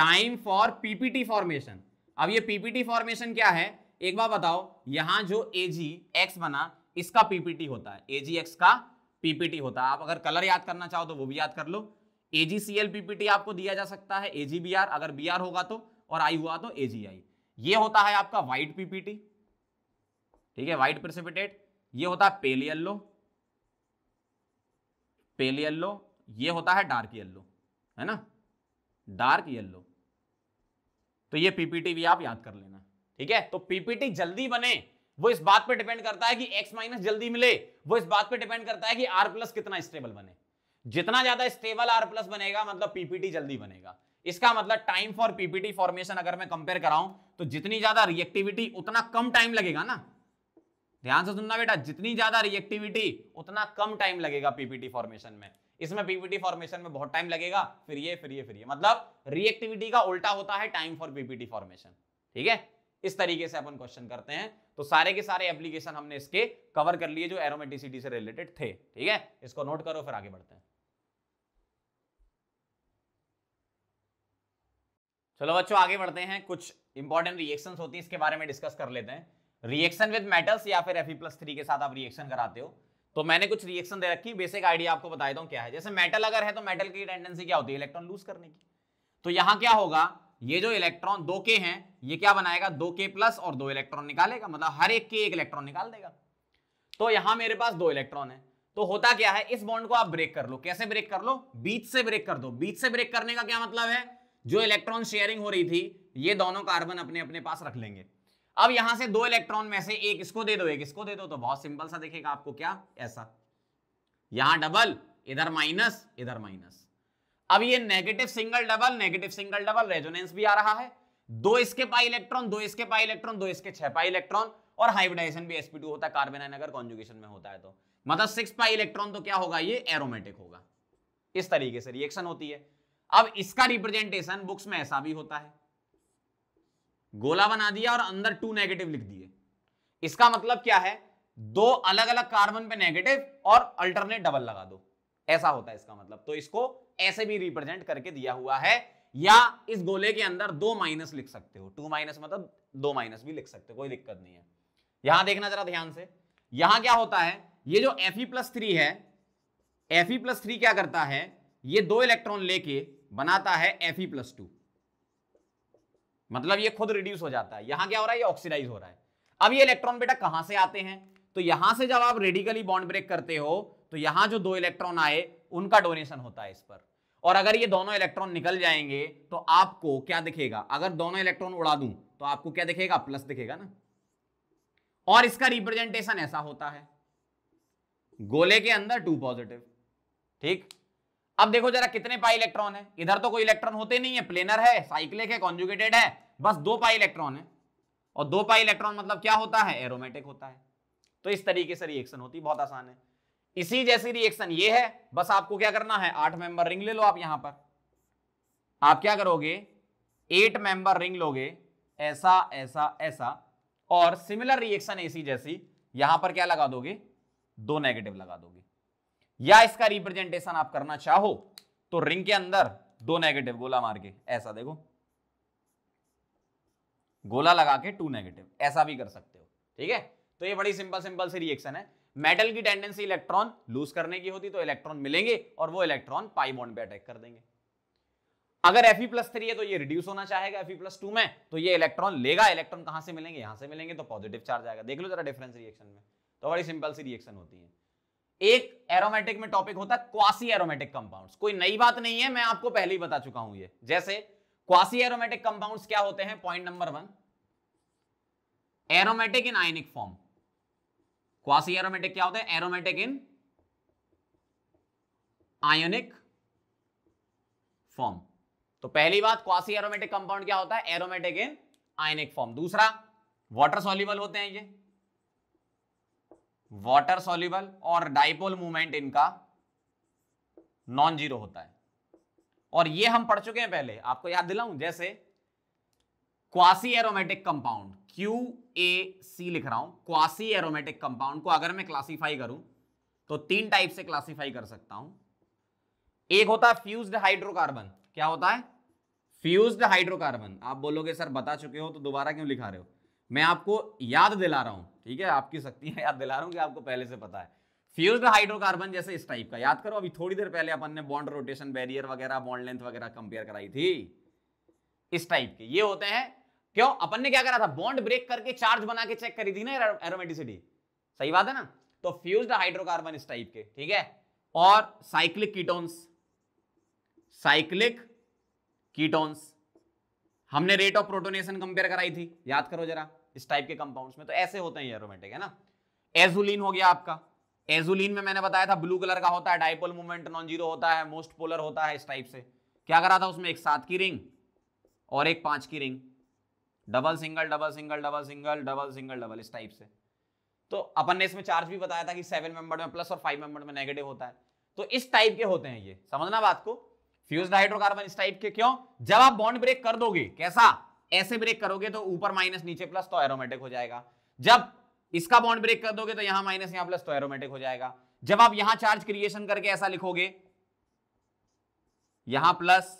time for PPT formation अब ये पीपीटी फॉर्मेशन क्या है एक बार बताओ यहां जो एजी एक्स बना इसका पीपीटी होता है एजी एक्स का पीपीटी होता है आप अगर कलर याद करना चाहो तो वो भी याद कर लो एजीसीएल पीपीटी आपको दिया जा सकता है एजीबीआर अगर बीआर होगा तो और आई हुआ तो एजीआई ये होता है आपका व्हाइट पीपीटी ठीक है व्हाइट प्रेसिपिटेट ये होता है पेल येल्लो पेल येल्लो ये होता है डार्क येल्लो है ना डार्क येल्लो तो ये पीपीटी भी आप याद कर लेना ठीक है तो पीपीटी जल्दी बने वो इस बात पे डिपेंड करता है कि एक्स माइनस जल्दी मिले वो इस बात पे डिपेंड करता है कि आर प्लस कितना स्टेबल बने जितना ज्यादा स्टेबल आर प्लस बनेगा मतलब पीपीटी जल्दी बनेगा इसका मतलब टाइम फॉर पीपीटी फॉर्मेशन अगर मैं कंपेयर कराऊं तो जितनी ज्यादा रिएक्टिविटी उतना कम टाइम लगेगा ना ध्यान से सुनना बेटा जितनी ज्यादा रिएक्टिविटी उतना कम टाइम लगेगा पीपीटी फॉर्मेशन में इसमें पीपीटी फॉर्मेशन में बहुत टाइम लगेगा फिर ये फिर ये फिर ये मतलब रिएक्टिविटी का उल्टा होता है टाइम फॉर पीपीटी फॉर्मेशन ठीक है इस तरीके से अपन क्वेश्चन करते हैं तो सारे के सारे एप्लीकेशन हमने इसके कवर कर लिए जो एरोमेटिसिटी से रिलेटेड थे ठीक है इसको नोट करो फिर आगे बढ़ते हैं चलो बच्चों आगे बढ़ते हैं कुछ इंपॉर्टेंट रिएक्शन होती है इसके बारे में डिस्कस कर लेते हैं रिएक्शन विद मेटल्स या फिर एफ प्लस थ्री के साथ आप रिएक्शन कराते हो तो मैंने कुछ रिएक्शन दे रखी बेसिक आइडिया आपको बता देता हूँ क्या है जैसे मेटल अगर है तो मेटल की टेंडेंसी क्या होती है इलेक्ट्रॉन लूज करने की तो यहाँ क्या होगा ये जो इलेक्ट्रॉन दो के हैं ये क्या बनाएगा दो के प्लस और दो इलेक्ट्रॉन निकालेगा मतलब हर एक के एक इलेक्ट्रॉन निकाल देगा तो यहाँ मेरे पास दो इलेक्ट्रॉन है तो होता क्या है इस बॉन्ड को आप ब्रेक कर लो कैसे ब्रेक कर लो बीच से ब्रेक कर दो बीच से ब्रेक करने का क्या मतलब है जो इलेक्ट्रॉन शेयरिंग हो रही थी ये दोनों कार्बन अपने अपने पास रख लेंगे अब यहां से दो इलेक्ट्रॉन में से एक इसको दे दो एक इसको दे दो तो बहुत सिंपल सा देखेगा आपको क्या ऐसा यहां डबल इधर माइनस इधर माइनस अब ये negative single double negative single double resonance भी आ रहा है दो इसके पाई इलेक्ट्रॉन दो इसके पाई इलेक्ट्रॉन दो इसके छह पाई इलेक्ट्रॉन और हाइब्रिडाइजेशन भी sp2 होता है कार्बन आयन अगर कॉन्जुगेशन में होता है तो मतलब सिक्स पाई इलेक्ट्रॉन तो क्या होगा ये एरोमेटिक होगा इस तरीके से रिएक्शन होती है अब इसका रिप्रेजेंटेशन बुक्स में ऐसा भी होता है गोला बना दिया और अंदर टू नेगेटिव लिख दिए इसका मतलब क्या है दो अलग अलग कार्बन पे नेगेटिव और अल्टरनेट डबल लगा दो ऐसा होता है इसका मतलब तो इसको ऐसे भी रिप्रेजेंट करके दिया हुआ है या इस गोले के अंदर दो माइनस लिख सकते हो टू माइनस मतलब दो माइनस भी लिख सकते हो कोई दिक्कत नहीं है यहां देखना जरा ध्यान से यहां क्या होता है ये जो एफ प्लस थ्री है एफ प्लस थ्री क्या करता है ये दो इलेक्ट्रॉन लेके बनाता है एफ ई प्लस टू मतलब ये खुद रिड्यूस हो जाता है यहां क्या हो रहा है ये ऑक्सीडाइज हो रहा है अब ये इलेक्ट्रॉन बेटा कहां से आते हैं तो यहां से जब आप रेडिकली बॉन्ड ब्रेक करते हो तो यहां जो दो इलेक्ट्रॉन आए उनका डोनेशन होता है इस पर और अगर ये दोनों इलेक्ट्रॉन निकल जाएंगे तो आपको क्या दिखेगा अगर दोनों इलेक्ट्रॉन उड़ा दूं तो आपको क्या दिखेगा प्लस दिखेगा ना और इसका रिप्रेजेंटेशन ऐसा होता है गोले के अंदर टू पॉजिटिव ठीक अब देखो जरा कितने पाई इलेक्ट्रॉन है इधर तो कोई इलेक्ट्रॉन होते नहीं है प्लेनर है साइक्लिक है कॉन्जुगेटेड है बस दो पाई इलेक्ट्रॉन है और दो पाई इलेक्ट्रॉन मतलब क्या होता है एरोमेटिक होता है तो इस तरीके से रिएक्शन होती बहुत आसान है इसी जैसी रिएक्शन ये है बस आपको क्या करना है आठ मेंबर रिंग ले लो आप यहां पर आप क्या करोगे एट मेंबर रिंग लोगे ऐसा ऐसा ऐसा और सिमिलर रिएक्शन इसी जैसी यहां पर क्या लगा दोगे दो नेगेटिव लगा दोगे या इसका रिप्रेजेंटेशन आप करना चाहो तो रिंग के अंदर दो नेगेटिव गोला मार के ऐसा देखो गोला लगा के टू नेगेटिव ऐसा भी कर सकते हो ठीक है तो ये बड़ी सिंपल सिंपल सी रिएक्शन है मेटल की टेंडेंसी इलेक्ट्रॉन लूज करने की होती तो इलेक्ट्रॉन मिलेंगे और वो इलेक्ट्रॉन बॉन्ड पे अटैक कर देंगे अगर Fe प्लस थ्री है तो ये रिड्यूस होना चाहेगा Fe प्लस टू में तो ये इलेक्ट्रॉन लेगा इलेक्ट्रॉन कहां से मिलेंगे यहां से मिलेंगे तो पॉजिटिव चार्ज आएगा देख लो जरा डिफरेंस रिएक्शन में तो बड़ी सिंपल सी रिएक्शन होती है एक एरोमेटिक में टॉपिक होता है क्वासी एरोमेटिक कंपाउंड्स कोई नई बात नहीं है मैं आपको पहले ही बता चुका हूं ये जैसे क्वासी एरोमेटिक कंपाउंड्स क्या होते हैं point number one aromatic in ionic form quasi aromatic क्या होता है एरोमेटिक इन आयोनिक फॉर्म तो पहली बात क्वासी एरोमेटिक कंपाउंड क्या होता है एरोमेटिक इन आयनिक फॉर्म दूसरा वाटर सॉल्यूबल होते हैं ये वाटर सॉल्यूबल और डाइपोल मूवमेंट इनका नॉन जीरो होता है और ये हम पढ़ चुके हैं पहले आपको याद दिलाऊं जैसे quasi aromatic compound Q A C लिख रहा हूं क्वासी एरोमेटिक कंपाउंड को अगर मैं क्लासीफाई करूं तो तीन टाइप से क्लासीफाई कर सकता हूं एक होता है फ्यूज हाइड्रोकार्बन क्या होता है फ्यूज हाइड्रोकार्बन आप बोलोगे सर बता चुके हो तो दोबारा क्यों लिखा रहे हो मैं आपको याद दिला रहा हूं ठीक है आपकी शक्ति है याद दिला रहा हूँ कि आपको पहले से पता है फ्यूज हाइड्रोकार्बन जैसे इस टाइप का याद करो अभी थोड़ी देर पहले अपन ने बॉन्ड रोटेशन बैरियर वगैरह बॉन्ड लेंथ वगैरह कंपेयर कराई थी इस टाइप के ये होते हैं क्यों अपन ने क्या करा था बॉन्ड ब्रेक करके चार्ज बना के चेक करी थी ना एरोमेटिसिटी सही बात है ना तो फ्यूज हाइड्रोकार्बन इस टाइप के ठीक है और साइक्लिक कीटोन्स साइक्लिक कीटोन्स हमने रेट ऑफ प्रोटोनेशन कंपेयर कराई थी याद करो जरा इस टाइप के कंपाउंड्स में तो ऐसे होते हैं एरोमेटिक है ना एजुलिन हो गया आपका एजुलिन में मैंने बताया था ब्लू कलर का होता है डाइपोल मूवमेंट नॉन जीरो होता है मोस्ट पोलर होता है इस टाइप से क्या करा था उसमें एक सात की रिंग और एक पांच की ring double single double single double single double single double इस टाइप से तो अपन ने इसमें चार्ज भी बताया था कि सेवन मेंबर में प्लस और फाइव मेंबर में नेगेटिव होता है तो इस टाइप के होते हैं ये समझना बात को फ्यूज हाइड्रोकार्बन इस टाइप के क्यों जब आप बॉन्ड ब्रेक कर दोगे कैसा ऐसे ब्रेक करोगे तो ऊपर माइनस नीचे प्लस तो एरोमेटिक हो जाएगा जब इसका बॉन्ड ब्रेक कर दोगे तो यहां माइनस यहां प्लस तो एरोमेटिक हो जाएगा जब आप यहां चार्ज क्रिएशन करके ऐसा लिखोगे यहां प्लस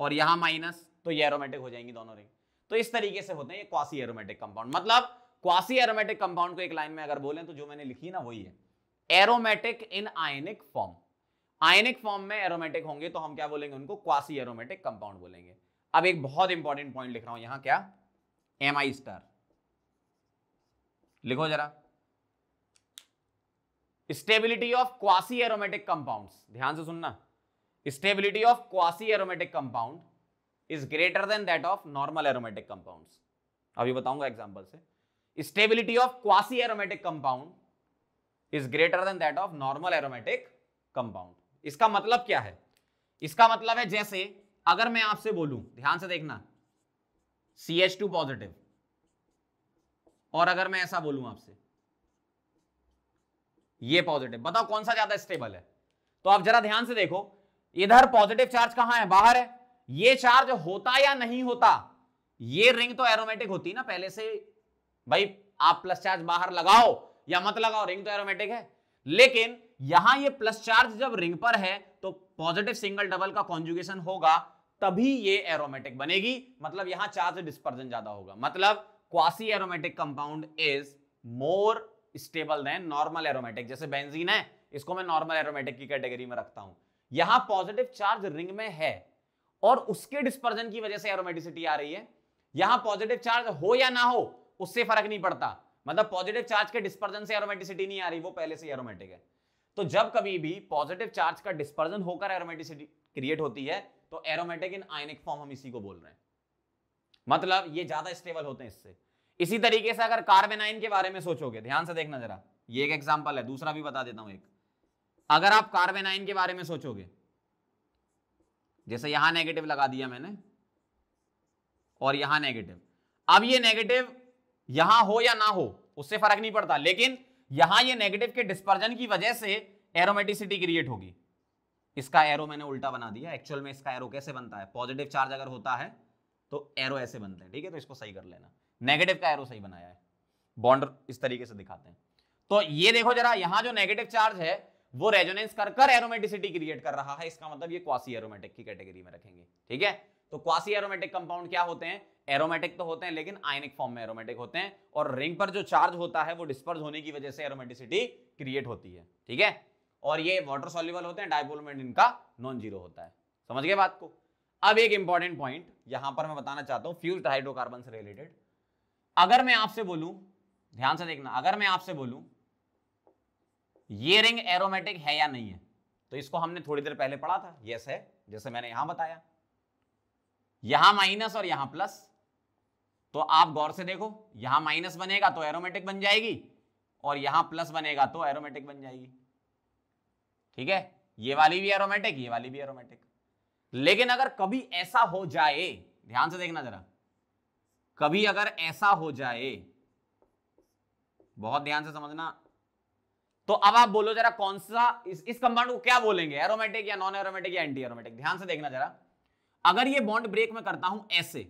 और यहां माइनस तो ये एरोमेटिक हो जाएंगी दोनों रिंग तो इस तरीके से होते हैं ये क्वासी एरोमेटिक कंपाउंड मतलब क्वासी एरोमेटिक कंपाउंड को एक लाइन में अगर बोलें तो जो मैंने लिखी ना वही है aromatic in ionic form ionic form में एरोमेटिक होंगे तो हम क्या बोलेंगे उनको क्वासी एरोमेटिक कंपाउंड बोलेंगे अब एक बहुत इंपॉर्टेंट पॉइंट लिख रहा हूं यहां क्या एम आई स्टार लिखो जरा stability of quasi aromatic compounds ध्यान से सुनना stability of quasi aromatic compound is greater than that of normal aromatic compounds अभी बताऊंगा एग्जांपल से stability of quasi aromatic compound is greater than that of normal aromatic compound इसका मतलब क्या है इसका मतलब है जैसे अगर मैं आपसे बोलूं ध्यान से देखना सी एच टू पॉजिटिव और अगर मैं ऐसा बोलूं आपसे ये पॉजिटिव बताओ कौन सा ज्यादा स्टेबल है तो आप जरा ध्यान से देखो इधर पॉजिटिव चार्ज कहां है बाहर है ये चार्ज होता या नहीं होता ये रिंग तो एरोमेटिक होती ना पहले से भाई आप प्लस चार्ज बाहर लगाओ या मत लगाओ रिंग तो एरोमेटिक है लेकिन यहां ये प्लस चार्ज जब रिंग पर है तो पॉजिटिव सिंगल डबल का कॉन्जुगेशन होगा तभी ये एरोमेटिक बनेगी मतलब यहां चार्ज डिस्पर्जन ज्यादा होगा मतलब quasi aromatic compound is more stable than normal aromatic जैसे बेंजीन है इसको मैं नॉर्मल एरोमेटिक की कैटेगरी में रखता हूं यहां पॉजिटिव चार्ज रिंग में है और उसके डिस्पर्जन की वजह से एरोमेटिसिटी आ रही है यहां पॉजिटिव चार्ज हो या ना हो उससे फर्क नहीं पड़ता मतलब पॉजिटिव चार्ज के डिस्पर्जन से एरोमेटिसिटी नहीं आ रही वो पहले से एरोमेटिक है तो जब कभी भी पॉजिटिव चार्ज का डिस्पर्जन होकर एरोमेटिसिटी क्रिएट होती है तो एरोमेटिक इन आयनिक फॉर्म हम इसी को बोल रहे हैं मतलब ये ज्यादा स्टेबल होते हैं इससे इसी तरीके से अगर कार्बेनाइन के बारे में सोचोगे ध्यान से देखना जरा ये एक एग्जाम्पल है दूसरा भी बता देता हूं एक अगर आप कार्बेनाइन के बारे में सोचोगे जैसे यहां नेगेटिव लगा दिया मैंने और यहां नेगेटिव अब ये नेगेटिव यहां हो या ना हो उससे फर्क नहीं पड़ता लेकिन यहां ये नेगेटिव के डिस्पर्जन की वजह से एरोमेटिसिटी क्रिएट होगी इसका एरो मैंने उल्टा बना दिया एक्चुअल में इसका एरो कैसे बनता है पॉजिटिव चार्ज अगर होता है तो एरो ऐसे बनते हैं ठीक है तो इसको सही कर लेना नेगेटिव का एरो सही बनाया है बॉन्ड इस तरीके से दिखाते हैं तो ये देखो जरा यहां जो नेगेटिव चार्ज है वो रेजोनेंस कर कर एरोमेटिसिटी क्रिएट कर रहा है इसका मतलब ये क्वासी एरोमेटिक की कैटेगरी में रखेंगे ठीक है तो क्वासी एरोमेटिक कंपाउंड क्या होते हैं एरोमेटिक तो होते हैं लेकिन आयनिक फॉर्म में एरोमेटिक होते हैं और रिंग पर जो चार्ज होता है वो डिस्पर्स होने की वजह से एरोमेटिसिटी क्रिएट होती है ठीक है और ये वाटर सॉल्यूबल होते हैं डायपोलमेंट इनका नॉन जीरो होता है समझ गए बात को अब एक इंपॉर्टेंट पॉइंट यहां पर मैं बताना चाहता हूं फ्यूज हाइड्रोकार्बन से रिलेटेड अगर मैं आपसे बोलूं ध्यान से देखना अगर मैं आपसे बोलूं ये रिंग एरोमेटिक है या नहीं है तो इसको हमने थोड़ी देर पहले पढ़ा था यस है जैसे मैंने यहां बताया यहां माइनस और यहां प्लस तो आप गौर से देखो यहां माइनस बनेगा तो एरोमेटिक बन जाएगी और यहां प्लस बनेगा तो एरोमेटिक बन जाएगी ठीक है ये वाली भी एरोमेटिक ये वाली भी एरोमेटिक लेकिन अगर कभी ऐसा हो जाए ध्यान से देखना जरा कभी अगर ऐसा हो जाए बहुत ध्यान से समझना तो अब आप बोलो जरा कौन सा इस, इस कंपाउंड को क्या बोलेंगे एरोमेटिक या नॉन एरोमेटिक या एंटी एरोमेटिक ध्यान से देखना जरा अगर ये बॉन्ड ब्रेक में करता हूं ऐसे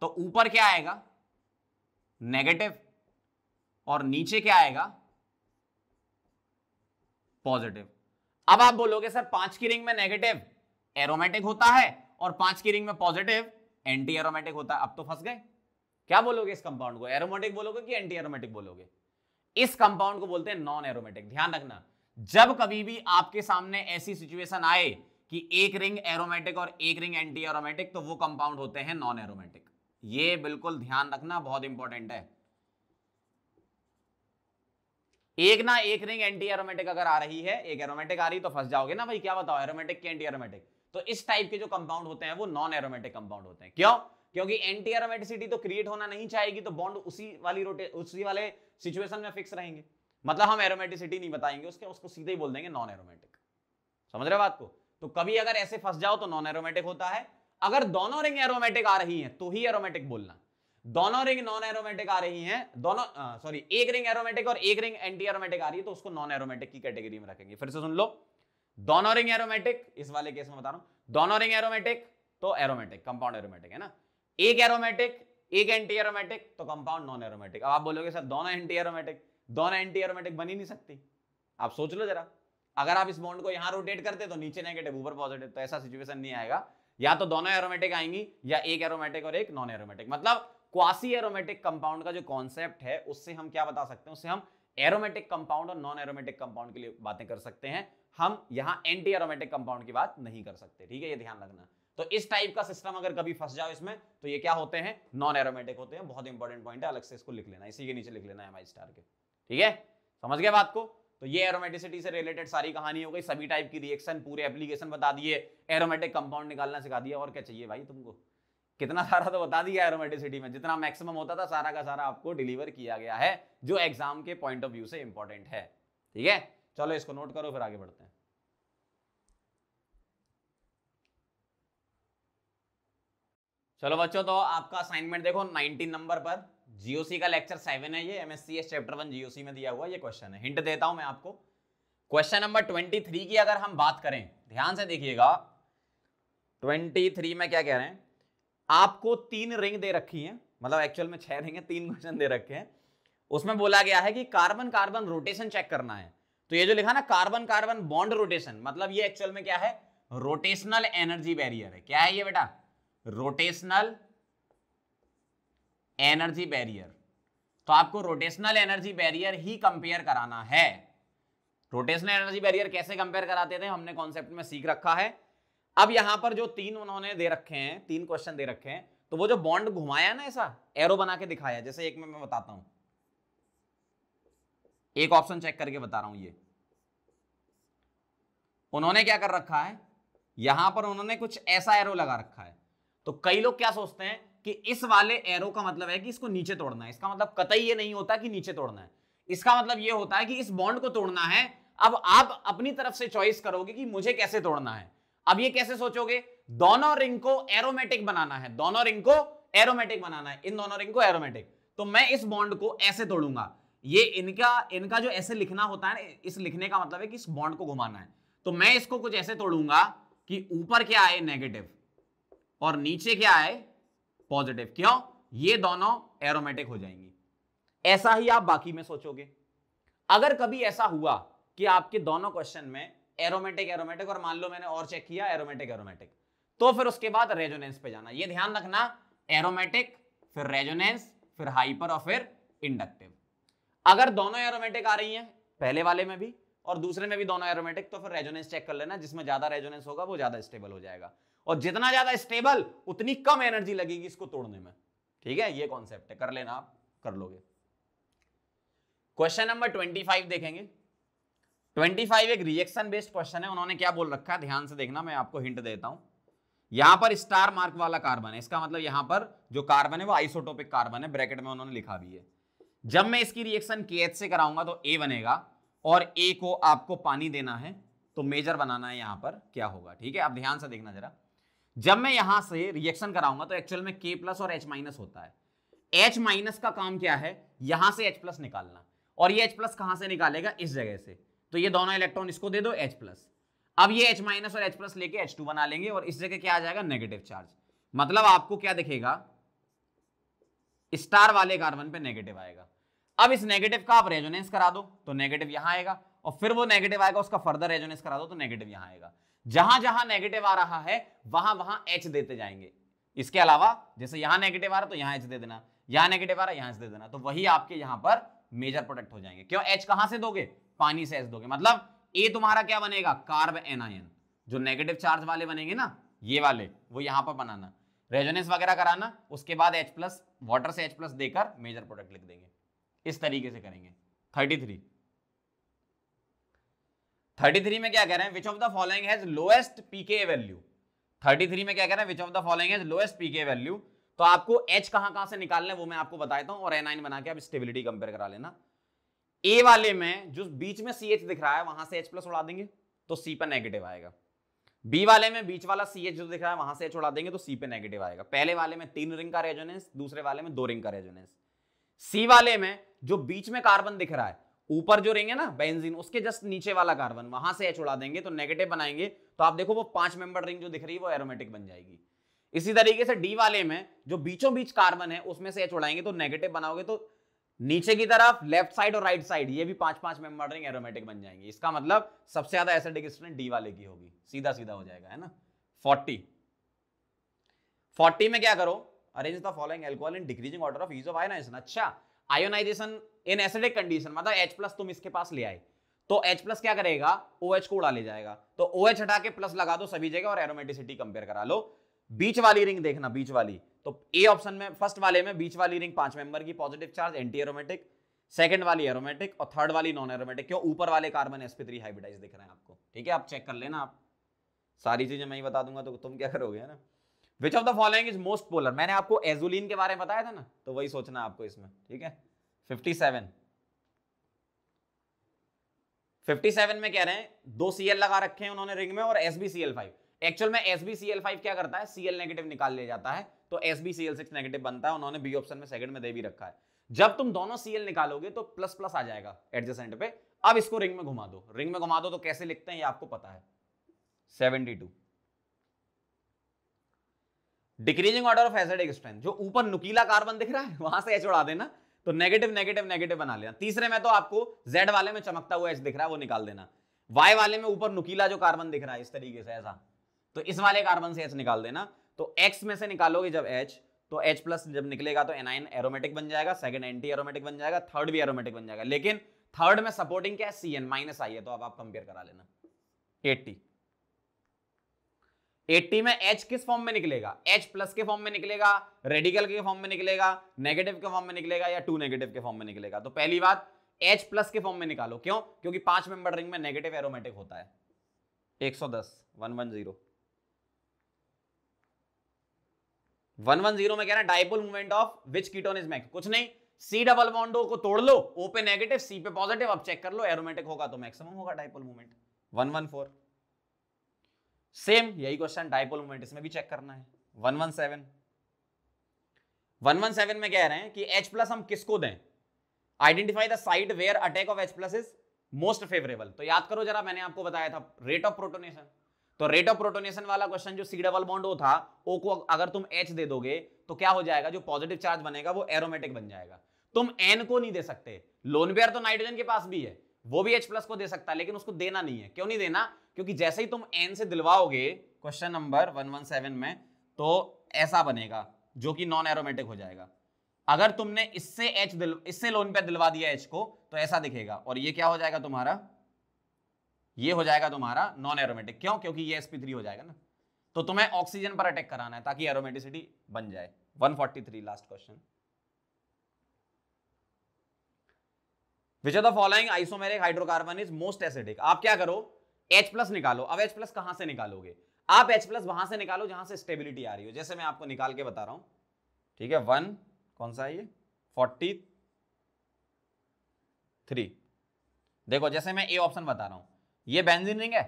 तो ऊपर क्या आएगा नेगेटिव और नीचे क्या आएगा पॉजिटिव अब आप बोलोगे सर पांच की रिंग में नेगेटिव एरोमेटिक होता है और पांच की रिंग में पॉजिटिव एंटी एरोमेटिक होता है अब तो फंस गए क्या बोलोगे इस कंपाउंड को एरोमेटिक बोलोगे कि एंटी एरोमेटिक बोलोगे इस कंपाउंड को बोलते हैं नॉन एरोमेटिक ध्यान रखना जब कभी भी आपके सामने ऐसी सिचुएशन आए कि एक रिंग एरोमेटिक और एक रिंग एंटी एरोमेटिक तो वो कंपाउंड होते हैं नॉन एरोमेटिक ये बिल्कुल ध्यान रखना बहुत इंपॉर्टेंट है एक ना एक रिंग एंटी एरोमेटिक अगर आ रही है एक एरोमेटिक आ रही तो फंस जाओगे ना भाई क्या बताओ एरोमेटिक की एंटी एरोमेटिक तो इस टाइप के जो कंपाउंड होते हैं वो नॉन एरोमेटिक कंपाउंड होते हैं क्यों क्योंकि एंटी एरोमेटिसिटी तो क्रिएट होना नहीं चाहेगी तो बॉन्ड उसी वाली रोटे उसी वाले सिचुएशन में फिक्स रहेंगे मतलब हम एरोमेटिसिटी नहीं बताएंगे उसके उसको सीधे ही बोल देंगे नॉन एरोमेटिक समझ रहे बात को तो कभी अगर ऐसे फंस जाओ तो नॉन एरोमेटिक होता है अगर दोनों रिंग एरोमेटिक आ रही है तो ही एरोमेटिक बोलना दोनों रिंग नॉन एरोमेटिक आ रही हैं दोनों सॉरी एक रिंग एरोमेटिक और एक रिंग एंटी एरोमेटिक आ रही है तो उसको नॉन एरोमेटिक की कैटेगरी में रखेंगे फिर से सुन लो दोनों रिंग एरोमेटिक इस वाले केस में बता रहा हूं दोनों रिंग एरोमेटिक तो एरोमेटिक कंपाउंड एरोमेटिक है ना एक एरोमेटिक एक एंटी एरोमेटिक तो कंपाउंड नॉन एरोमेटिक अब आप बोलोगे सर दोनों एंटी एरोमेटिक दोनों एंटी एरोमेटिक बनी नहीं सकती आप सोच लो जरा अगर आप इस बॉन्ड को यहाँ रोटेट करते तो नीचे नेगेटिव ऊपर पॉजिटिव तो ऐसा सिचुएशन नहीं आएगा या तो दोनों एरोमेटिक आएंगी या एक एरोमेटिक और एक नॉन एरोमेटिक मतलब क्वासी एरोमेटिक कंपाउंड का जो कॉन्सेप्ट है उससे हम क्या बता सकते हैं उससे हम एरोमेटिक कंपाउंड और नॉन एरोमेटिक कंपाउंड के लिए बातें कर सकते हैं हम यहाँ एंटी एरोमेटिक कंपाउंड की बात नहीं कर सकते ठीक है ये ध्यान रखना तो इस टाइप का सिस्टम अगर कभी फंस जाओ इसमें तो ये क्या होते हैं नॉन एरोमेटिक होते हैं बहुत इंपॉर्टेंट पॉइंट है अलग से इसको लिख लेना इसी के नीचे लिख लेना है एम स्टार के ठीक है समझ गया बात को तो ये एरोमेटिसिटी से रिलेटेड सारी कहानी हो गई सभी टाइप की रिएक्शन पूरे एप्लीकेशन बता दिए एरोमेटिक कंपाउंड निकालना सिखा दिया और क्या चाहिए भाई तुमको कितना सारा तो बता दिया एरोमेटिसिटी में जितना मैक्सिमम होता था सारा का सारा आपको डिलीवर किया गया है जो एग्जाम के पॉइंट ऑफ व्यू से इंपॉर्टेंट है ठीक है चलो इसको नोट करो फिर आगे बढ़ते हैं चलो बच्चों तो आपका असाइनमेंट देखो 19 नंबर पर जीओसी का लेक्चर सेवन है ये एमएससी चैप्टर वन जीओसी में दिया हुआ ये क्वेश्चन है हिंट देता हूं मैं आपको क्वेश्चन नंबर ट्वेंटी थ्री की अगर हम बात करें ध्यान से देखिएगा ट्वेंटी थ्री में क्या कह रहे हैं आपको तीन रिंग दे रखी है मतलब एक्चुअल में छह रिंग है तीन क्वेश्चन दे रखे हैं उसमें बोला गया है कि कार्बन कार्बन रोटेशन चेक करना है तो ये जो लिखा ना कार्बन कार्बन बॉन्ड रोटेशन मतलब ये एक्चुअल में क्या है रोटेशनल एनर्जी बैरियर है क्या है ये बेटा रोटेशनल एनर्जी बैरियर तो आपको रोटेशनल एनर्जी बैरियर ही कंपेयर कराना है रोटेशनल एनर्जी बैरियर कैसे कंपेयर कराते थे हमने कॉन्सेप्ट में सीख रखा है अब यहां पर जो तीन उन्होंने दे रखे हैं तीन क्वेश्चन दे रखे हैं तो वो जो बॉन्ड घुमाया ना ऐसा एरो बना के दिखाया जैसे एक में मैं बताता हूं एक ऑप्शन चेक करके बता रहा हूं ये उन्होंने क्या कर रखा है यहां पर उन्होंने कुछ ऐसा एरो लगा रखा है तो कई लोग क्या सोचते हैं कि इस वाले एरो का मतलब है कि इसको नीचे तोड़ना है इसका मतलब कतई ये नहीं होता कि नीचे तोड़ना है इसका मतलब ये होता है कि इस बॉन्ड को तोड़ना है अब आप अपनी तरफ से चॉइस करोगे कि मुझे कैसे तोड़ना है अब ये कैसे सोचोगे दोनों रिंग को एरोमेटिक बनाना है दोनों रिंग को एरोमेटिक बनाना है इन दोनों रिंग को एरोमेटिक तो मैं इस बॉन्ड को ऐसे तोड़ूंगा ये इनका इनका जो ऐसे लिखना होता है इस लिखने का मतलब है कि इस बॉन्ड को घुमाना है तो मैं इसको कुछ ऐसे तोड़ूंगा कि ऊपर क्या आए नेगेटिव और नीचे क्या आए पॉजिटिव क्यों ये दोनों एरोमेटिक हो जाएंगी ऐसा ही आप बाकी में सोचोगे अगर कभी ऐसा हुआ कि आपके दोनों क्वेश्चन में एरोमेटिक एरोमेटिक और मान लो मैंने और चेक किया एरोमेटिक एरोमेटिक तो फिर उसके बाद रेजोनेंस पे जाना ये ध्यान रखना एरोमेटिक फिर रेजोनेंस फिर हाइपर और फिर इंडक्टिव अगर दोनों एरोमेटिक आ रही हैं पहले वाले में भी और दूसरे में भी दोनों एरोमेटिक तो फिर रेजोनेंस चेक कर लेना जिसमें ज्यादा रेजोनेंस होगा वो ज्यादा स्टेबल हो जाएगा और जितना ज्यादा स्टेबल उतनी कम एनर्जी लगेगी इसको तोड़ने में ठीक है ये कॉन्सेप्ट है कर लेना आप कर लोगे क्वेश्चन नंबर ट्वेंटी फाइव देखेंगे ट्वेंटी फाइव एक रिएक्शन बेस्ड क्वेश्चन है उन्होंने क्या बोल रखा है ध्यान से देखना मैं आपको हिंट देता हूं यहां पर स्टार मार्क वाला कार्बन है इसका मतलब यहां पर जो कार्बन है वो आइसोटोपिक कार्बन है ब्रैकेट में उन्होंने लिखा भी है जब मैं इसकी रिएक्शन के से कराऊंगा तो ए बनेगा और ए को आपको पानी देना है तो मेजर बनाना है यहां पर क्या होगा ठीक है आप ध्यान से देखना जरा जब मैं यहां से रिएक्शन कराऊंगा तो एक्चुअल में के प्लस और एच माइनस होता है एच माइनस का काम क्या है यहां से एच प्लस निकालना और ये एच प्लस कहां से निकालेगा इस जगह से तो ये दोनों इलेक्ट्रॉन इसको दे दो एच प्लस अब ये एच माइनस और एच प्लस लेके एच टू बना लेंगे और इस जगह क्या आ जाएगा नेगेटिव चार्ज मतलब आपको क्या दिखेगा स्टार वाले कार्बन पे नेगेटिव आएगा अब इस नेगेटिव का आप रेजोनेंस करा दो तो नेगेटिव यहां आएगा और फिर वो नेगेटिव आएगा उसका फर्दर रेजोनेंस करा दो तो नेगेटिव यहां आएगा जहां जहां नेगेटिव आ रहा है वहां वहां एच देते जाएंगे इसके अलावा जैसे यहां नेगेटिव आ रहा तो यहां एच दे देना यहां नेगेटिव आ रहा यहां एच दे देना तो वही आपके यहां पर मेजर प्रोडक्ट हो जाएंगे क्यों एच कहां से दोगे पानी से एच दोगे मतलब ए तुम्हारा क्या बनेगा कार्ब एनायन जो नेगेटिव चार्ज वाले बनेंगे ना ये वाले वो यहां पर बनाना रेजोनेंस वगैरह कराना उसके बाद एच प्लस वाटर से एच प्लस देकर मेजर प्रोडक्ट लिख देंगे इस तरीके से करेंगे थर्टी थ्री 33 में क्या कह रहे हैं which of the following has lowest P K value 33 में क्या कह रहे हैं which of the following has lowest P K value तो आपको एच कहां कहां से निकालना है वो मैं आपको बताता हूं और एनाइन बना के आप स्टेबिलिटी कंपेयर करा लेना ए वाले में जो बीच में सी दिख रहा है वहां से एच प्लस उड़ा देंगे तो सी पर नेगेटिव आएगा बी वाले में बीच वाला सी एच जो दिख रहा है वहां से एच उड़ा देंगे तो सी पे नेगेटिव आएगा पहले वाले में तीन रिंग का रेजोनेंस दूसरे वाले में दो रिंग का रेजोनेंस सी वाले में जो बीच में कार्बन दिख रहा है ऊपर जो रहेंगे ना बेंजीन उसके जस्ट नीचे वाला कार्बन वहां से एच उड़ा देंगे तो नेगेटिव बनाएंगे तो आप देखो वो पांच मेंबर रिंग जो दिख रही है वो एरोमेटिक बन जाएगी इसी तरीके से डी वाले में जो बीचों बीच कार्बन है उसमें से एच उड़ाएंगे तो नेगेटिव बनाओगे तो नीचे की तरफ लेफ्ट साइड और राइट साइड ये भी पांच पांच मेंबर रिंग एरोमेटिक बन जाएंगे इसका मतलब सबसे ज्यादा एसिडिक स्टूडेंट डी वाले की होगी सीधा सीधा हो जाएगा है ना फोर्टी फोर्टी में क्या करो arrange the following alcohol in decreasing order of use of अच्छा आयोनाइजेशन इन एसिडिक कंडीशन मतलब एच प्लस तुम इसके पास ले आए तो H प्लस क्या करेगा OH को उड़ा ले जाएगा तो OH हटा के प्लस लगा दो सभी जगह और एरोमेटिसिटी कंपेयर करा लो बीच वाली रिंग देखना बीच वाली तो ए ऑप्शन में फर्स्ट वाले में बीच वाली रिंग पांच मेंबर की positive charge anti aromatic second वाली एरोमेटिक और थर्ड वाली नॉन एरोमेटिक क्यों ऊपर वाले कार्बन थ्री हाइब्रिडाइज दिख रहे हैं आपको ठीक है आप चेक कर लेना आप सारी चीजें मैं ही बता दूंगा तो तुम क्या करोगे ना which of the following is most polar मैंने आपको एजुलिन के बारे में बताया था ना तो वही सोचना आपको इसमें ठीक है 57 57 में कह रहे हैं दो सीएल लगा रखे हैं उन्होंने रिंग में और फाइव एक्चुअल में फाइव क्या करता है सीएल नेगेटिव निकाल लिया जाता है तो S B C six negative बनता है उन्होंने बी ऑप्शन में सेकंड में दे भी रखा है जब तुम दोनों सीएल निकालोगे तो प्लस प्लस आ जाएगा एडजस्टेंट पे अब इसको रिंग में घुमा दो रिंग में घुमा दो तो कैसे लिखते हैं ये आपको पता है to decreasing order of acidic strength जो ऊपर नुकीला कार्बन दिख रहा है वहां से एच उड़ा देना तो नेगेटिव नेगेटिव नेगेटिव बना लेना तीसरे में तो आपको जेड वाले में चमकता हुआ एच दिख रहा है वो निकाल देना वाई वाले में ऊपर नुकीला जो कार्बन दिख रहा है इस तरीके से ऐसा तो इस वाले कार्बन से एच निकाल देना तो एक्स में से निकालोगे जब एच तो एच प्लस जब निकलेगा तो एनाइन एरोमेटिक बन जाएगा सेकंड एंटी एरोमेटिक बन जाएगा थर्ड भी एरोमेटिक बन जाएगा लेकिन थर्ड में सपोर्टिंग क्या है सी एन माइनस आई है तो अब आप कंपेयर करा लेना एट्टी 80 में H किस फॉर्म में निकलेगा H प्लस के फॉर्म में निकलेगा रेडिकल के फॉर्म में निकलेगा नेगेटिव के फॉर्म में निकलेगा या टू नेगेटिव के फॉर्म में निकलेगा तो पहली बात H प्लस के फॉर्म में निकालो क्यों क्योंकि पांच मेंबर रिंग में नेगेटिव एरोमेटिक होता है 110 110 110 में कह रहा है dipole movement of which ketone is max कुछ नहीं सी डबल बॉन्डो को तोड़ लो ओ पे नेगेटिव सी पे पॉजिटिव अब चेक कर लो एरोमेटिक होगा तो मैक्सिमम होगा डाइपोल मूवमेंट 114 सेम यही क्वेश्चन डायपोल मोमेंट इसमें भी चेक करना है 117 117 में कह रहे हैं कि H प्लस हम किसको दें identify the side where attack of H plus is most favourable तो याद करो जरा मैंने आपको बताया था रेट ऑफ प्रोटोनेशन तो रेट ऑफ प्रोटोनेशन वाला क्वेश्चन जो सी डबल बॉन्ड वो था ओ को अगर तुम एच दे दोगे तो क्या हो जाएगा जो पॉजिटिव चार्ज बनेगा वो एरोमेटिक बन जाएगा तुम एन को नहीं दे सकते लोनबेयर तो नाइट्रोजन के पास भी है वो भी एच प्लस को दे सकता है लेकिन उसको देना नहीं है क्यों नहीं देना क्योंकि जैसे ही तुम एन से दिलवाओगे क्वेश्चन नंबर 117 में तो ऐसा बनेगा जो कि नॉन एरोमेटिक हो जाएगा अगर तुमने इससे एच दिल इससे लोन पे दिलवा दिया एच को तो ऐसा दिखेगा और ये क्या हो जाएगा तुम्हारा ये हो जाएगा तुम्हारा नॉन एरोमेटिक क्यों क्योंकि ये एसपी थ्री हो जाएगा ना तो तुम्हें ऑक्सीजन पर अटैक कराना है ताकि एरोमेटिसिटी बन जाए 143 last question which are the following isomeric hydrocarbon is most acidic आप क्या करो H प्लस निकालो अब H प्लस कहां से निकालोगे आप H प्लस वहां से निकालो जहां से स्टेबिलिटी आ रही हो जैसे मैं आपको निकाल के बता रहा हूं ठीक है वन कौन सा है ये फोर्टी थ्री देखो जैसे मैं ए ऑप्शन बता रहा हूं ये बेंजीन रिंग है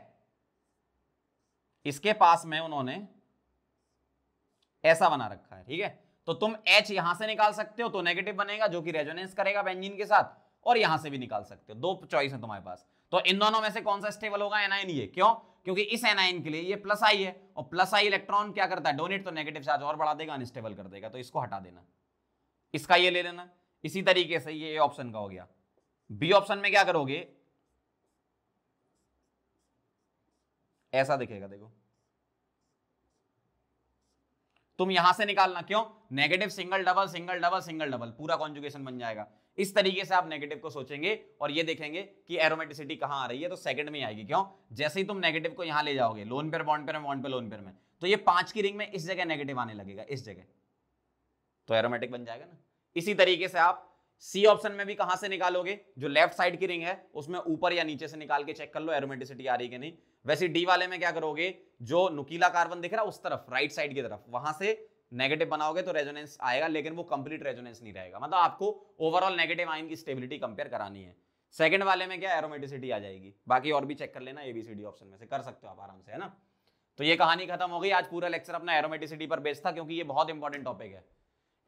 इसके पास में उन्होंने ऐसा बना रखा है ठीक है तो तुम H यहां से निकाल सकते हो तो नेगेटिव बनेगा जो कि रेजोनेंस करेगा बेंजीन के साथ और यहां से भी निकाल सकते हो दो चॉइस है तुम्हारे पास तो इन दोनों में से कौन सा स्टेबल होगा एनआईन ये e क्यों क्योंकि इस एनआईन e के लिए ये प्लस आई है और प्लस आई इलेक्ट्रॉन क्या करता है डोनेट तो नेगेटिव चार्ज और बढ़ा देगा अनस्टेबल कर देगा तो इसको हटा देना इसका ये ले लेना इसी तरीके से ये ऑप्शन का हो गया बी ऑप्शन में क्या करोगे ऐसा दिखेगा देखो तुम यहां से निकालना क्यों negative single double single double single double पूरा कॉन्जुगेशन बन जाएगा इस तरीके से आप नेगेटिव को सोचेंगे और ये देखेंगे कि एरोमेटिसिटी कहाँ आ रही है तो सेकंड में ही आएगी क्यों जैसे ही तुम नेगेटिव को यहाँ ले जाओगे लोन पेर बॉन्ड पेर बॉन्ड पे लोन पेर में तो ये पांच की रिंग में इस जगह नेगेटिव आने लगेगा इस जगह तो एरोमेटिक बन जाएगा ना इसी तरीके से आप सी ऑप्शन में भी कहां से निकालोगे जो लेफ्ट साइड की रिंग है उसमें ऊपर या नीचे से निकाल के चेक कर लो एरोमेटिसिटी आ रही कि नहीं वैसे डी वाले में क्या करोगे जो नुकीला कार्बन दिख रहा है उस तरफ राइट साइड की तरफ वहां से नेगेटिव बनाओगे तो रेजोनेंस आएगा लेकिन वो कंप्लीट रेजोनेंस नहीं रहेगा मतलब आपको ओवरऑल नेगेटिव आइन की स्टेबिलिटी कंपेयर करानी है सेकंड वाले में क्या एरोमेटिसिटी आ जाएगी बाकी और भी चेक कर लेना एबीसीडी ऑप्शन में से कर सकते हो आप आराम से है ना तो ये कहानी खत्म हो गई आज पूरा लेक्चर अपना एरोमेटिसिटी पर बेस्ट था क्योंकि ये बहुत इंपॉर्टेंट टॉपिक है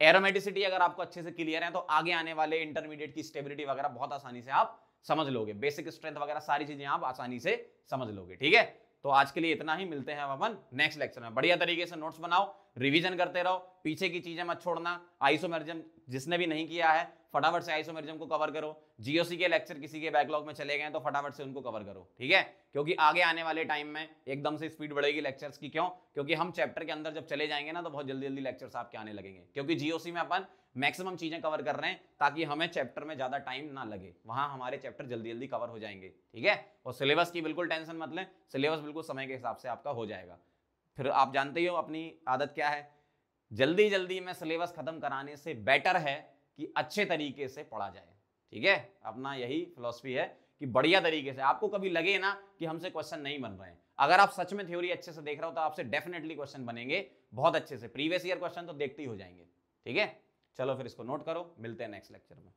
एरोमेटिसिटी अगर आपको अच्छे से क्लियर है तो आगे आने वाले इंटरमीडिएट की स्टेबिलिटी वगैरह बहुत आसानी से आप समझ लोगे बेसिक स्ट्रेंथ वगैरह सारी चीजें आप आसानी से समझ लोगे ठीक है तो आज के लिए इतना ही मिलते हैं अपन नेक्स्ट लेक्चर में बढ़िया तरीके से नोट्स बनाओ रिवीजन करते रहो पीछे की चीजें मत छोड़ना आइसोमेरिजम जिसने भी नहीं किया है फटाफट से आइसोमेरिजम को कवर करो जीओसी के लेक्चर किसी के बैकलॉग में चले गए तो फटाफट से उनको कवर करो ठीक है क्योंकि आगे आने वाले टाइम में एकदम से स्पीड बढ़ेगी लेक्चर्स की क्यों क्योंकि हम चैप्टर के अंदर जब चले जाएंगे ना तो बहुत जल्दी जल्दी लेक्चर्स आपके आने लगेंगे क्योंकि जीओसी में अपन मैक्सिमम चीज़ें कवर कर रहे हैं ताकि हमें चैप्टर में ज़्यादा टाइम ना लगे वहाँ हमारे चैप्टर जल्दी जल्दी कवर हो जाएंगे ठीक है और सिलेबस की बिल्कुल टेंशन मत लें सिलेबस बिल्कुल समय के हिसाब से आपका हो जाएगा फिर आप जानते ही हो अपनी आदत क्या है जल्दी जल्दी में सिलेबस ख़त्म कराने से बेटर है कि अच्छे तरीके से पढ़ा जाए ठीक है अपना यही फिलोसफी है कि बढ़िया तरीके से आपको कभी लगे ना कि हमसे क्वेश्चन नहीं बन रहे हैं अगर आप सच में थ्योरी अच्छे से देख रहे हो तो आपसे डेफिनेटली क्वेश्चन बनेंगे बहुत अच्छे से प्रीवियस ईयर क्वेश्चन तो देखते ही हो जाएंगे ठीक है चलो फिर इसको नोट करो मिलते हैं नेक्स्ट लेक्चर में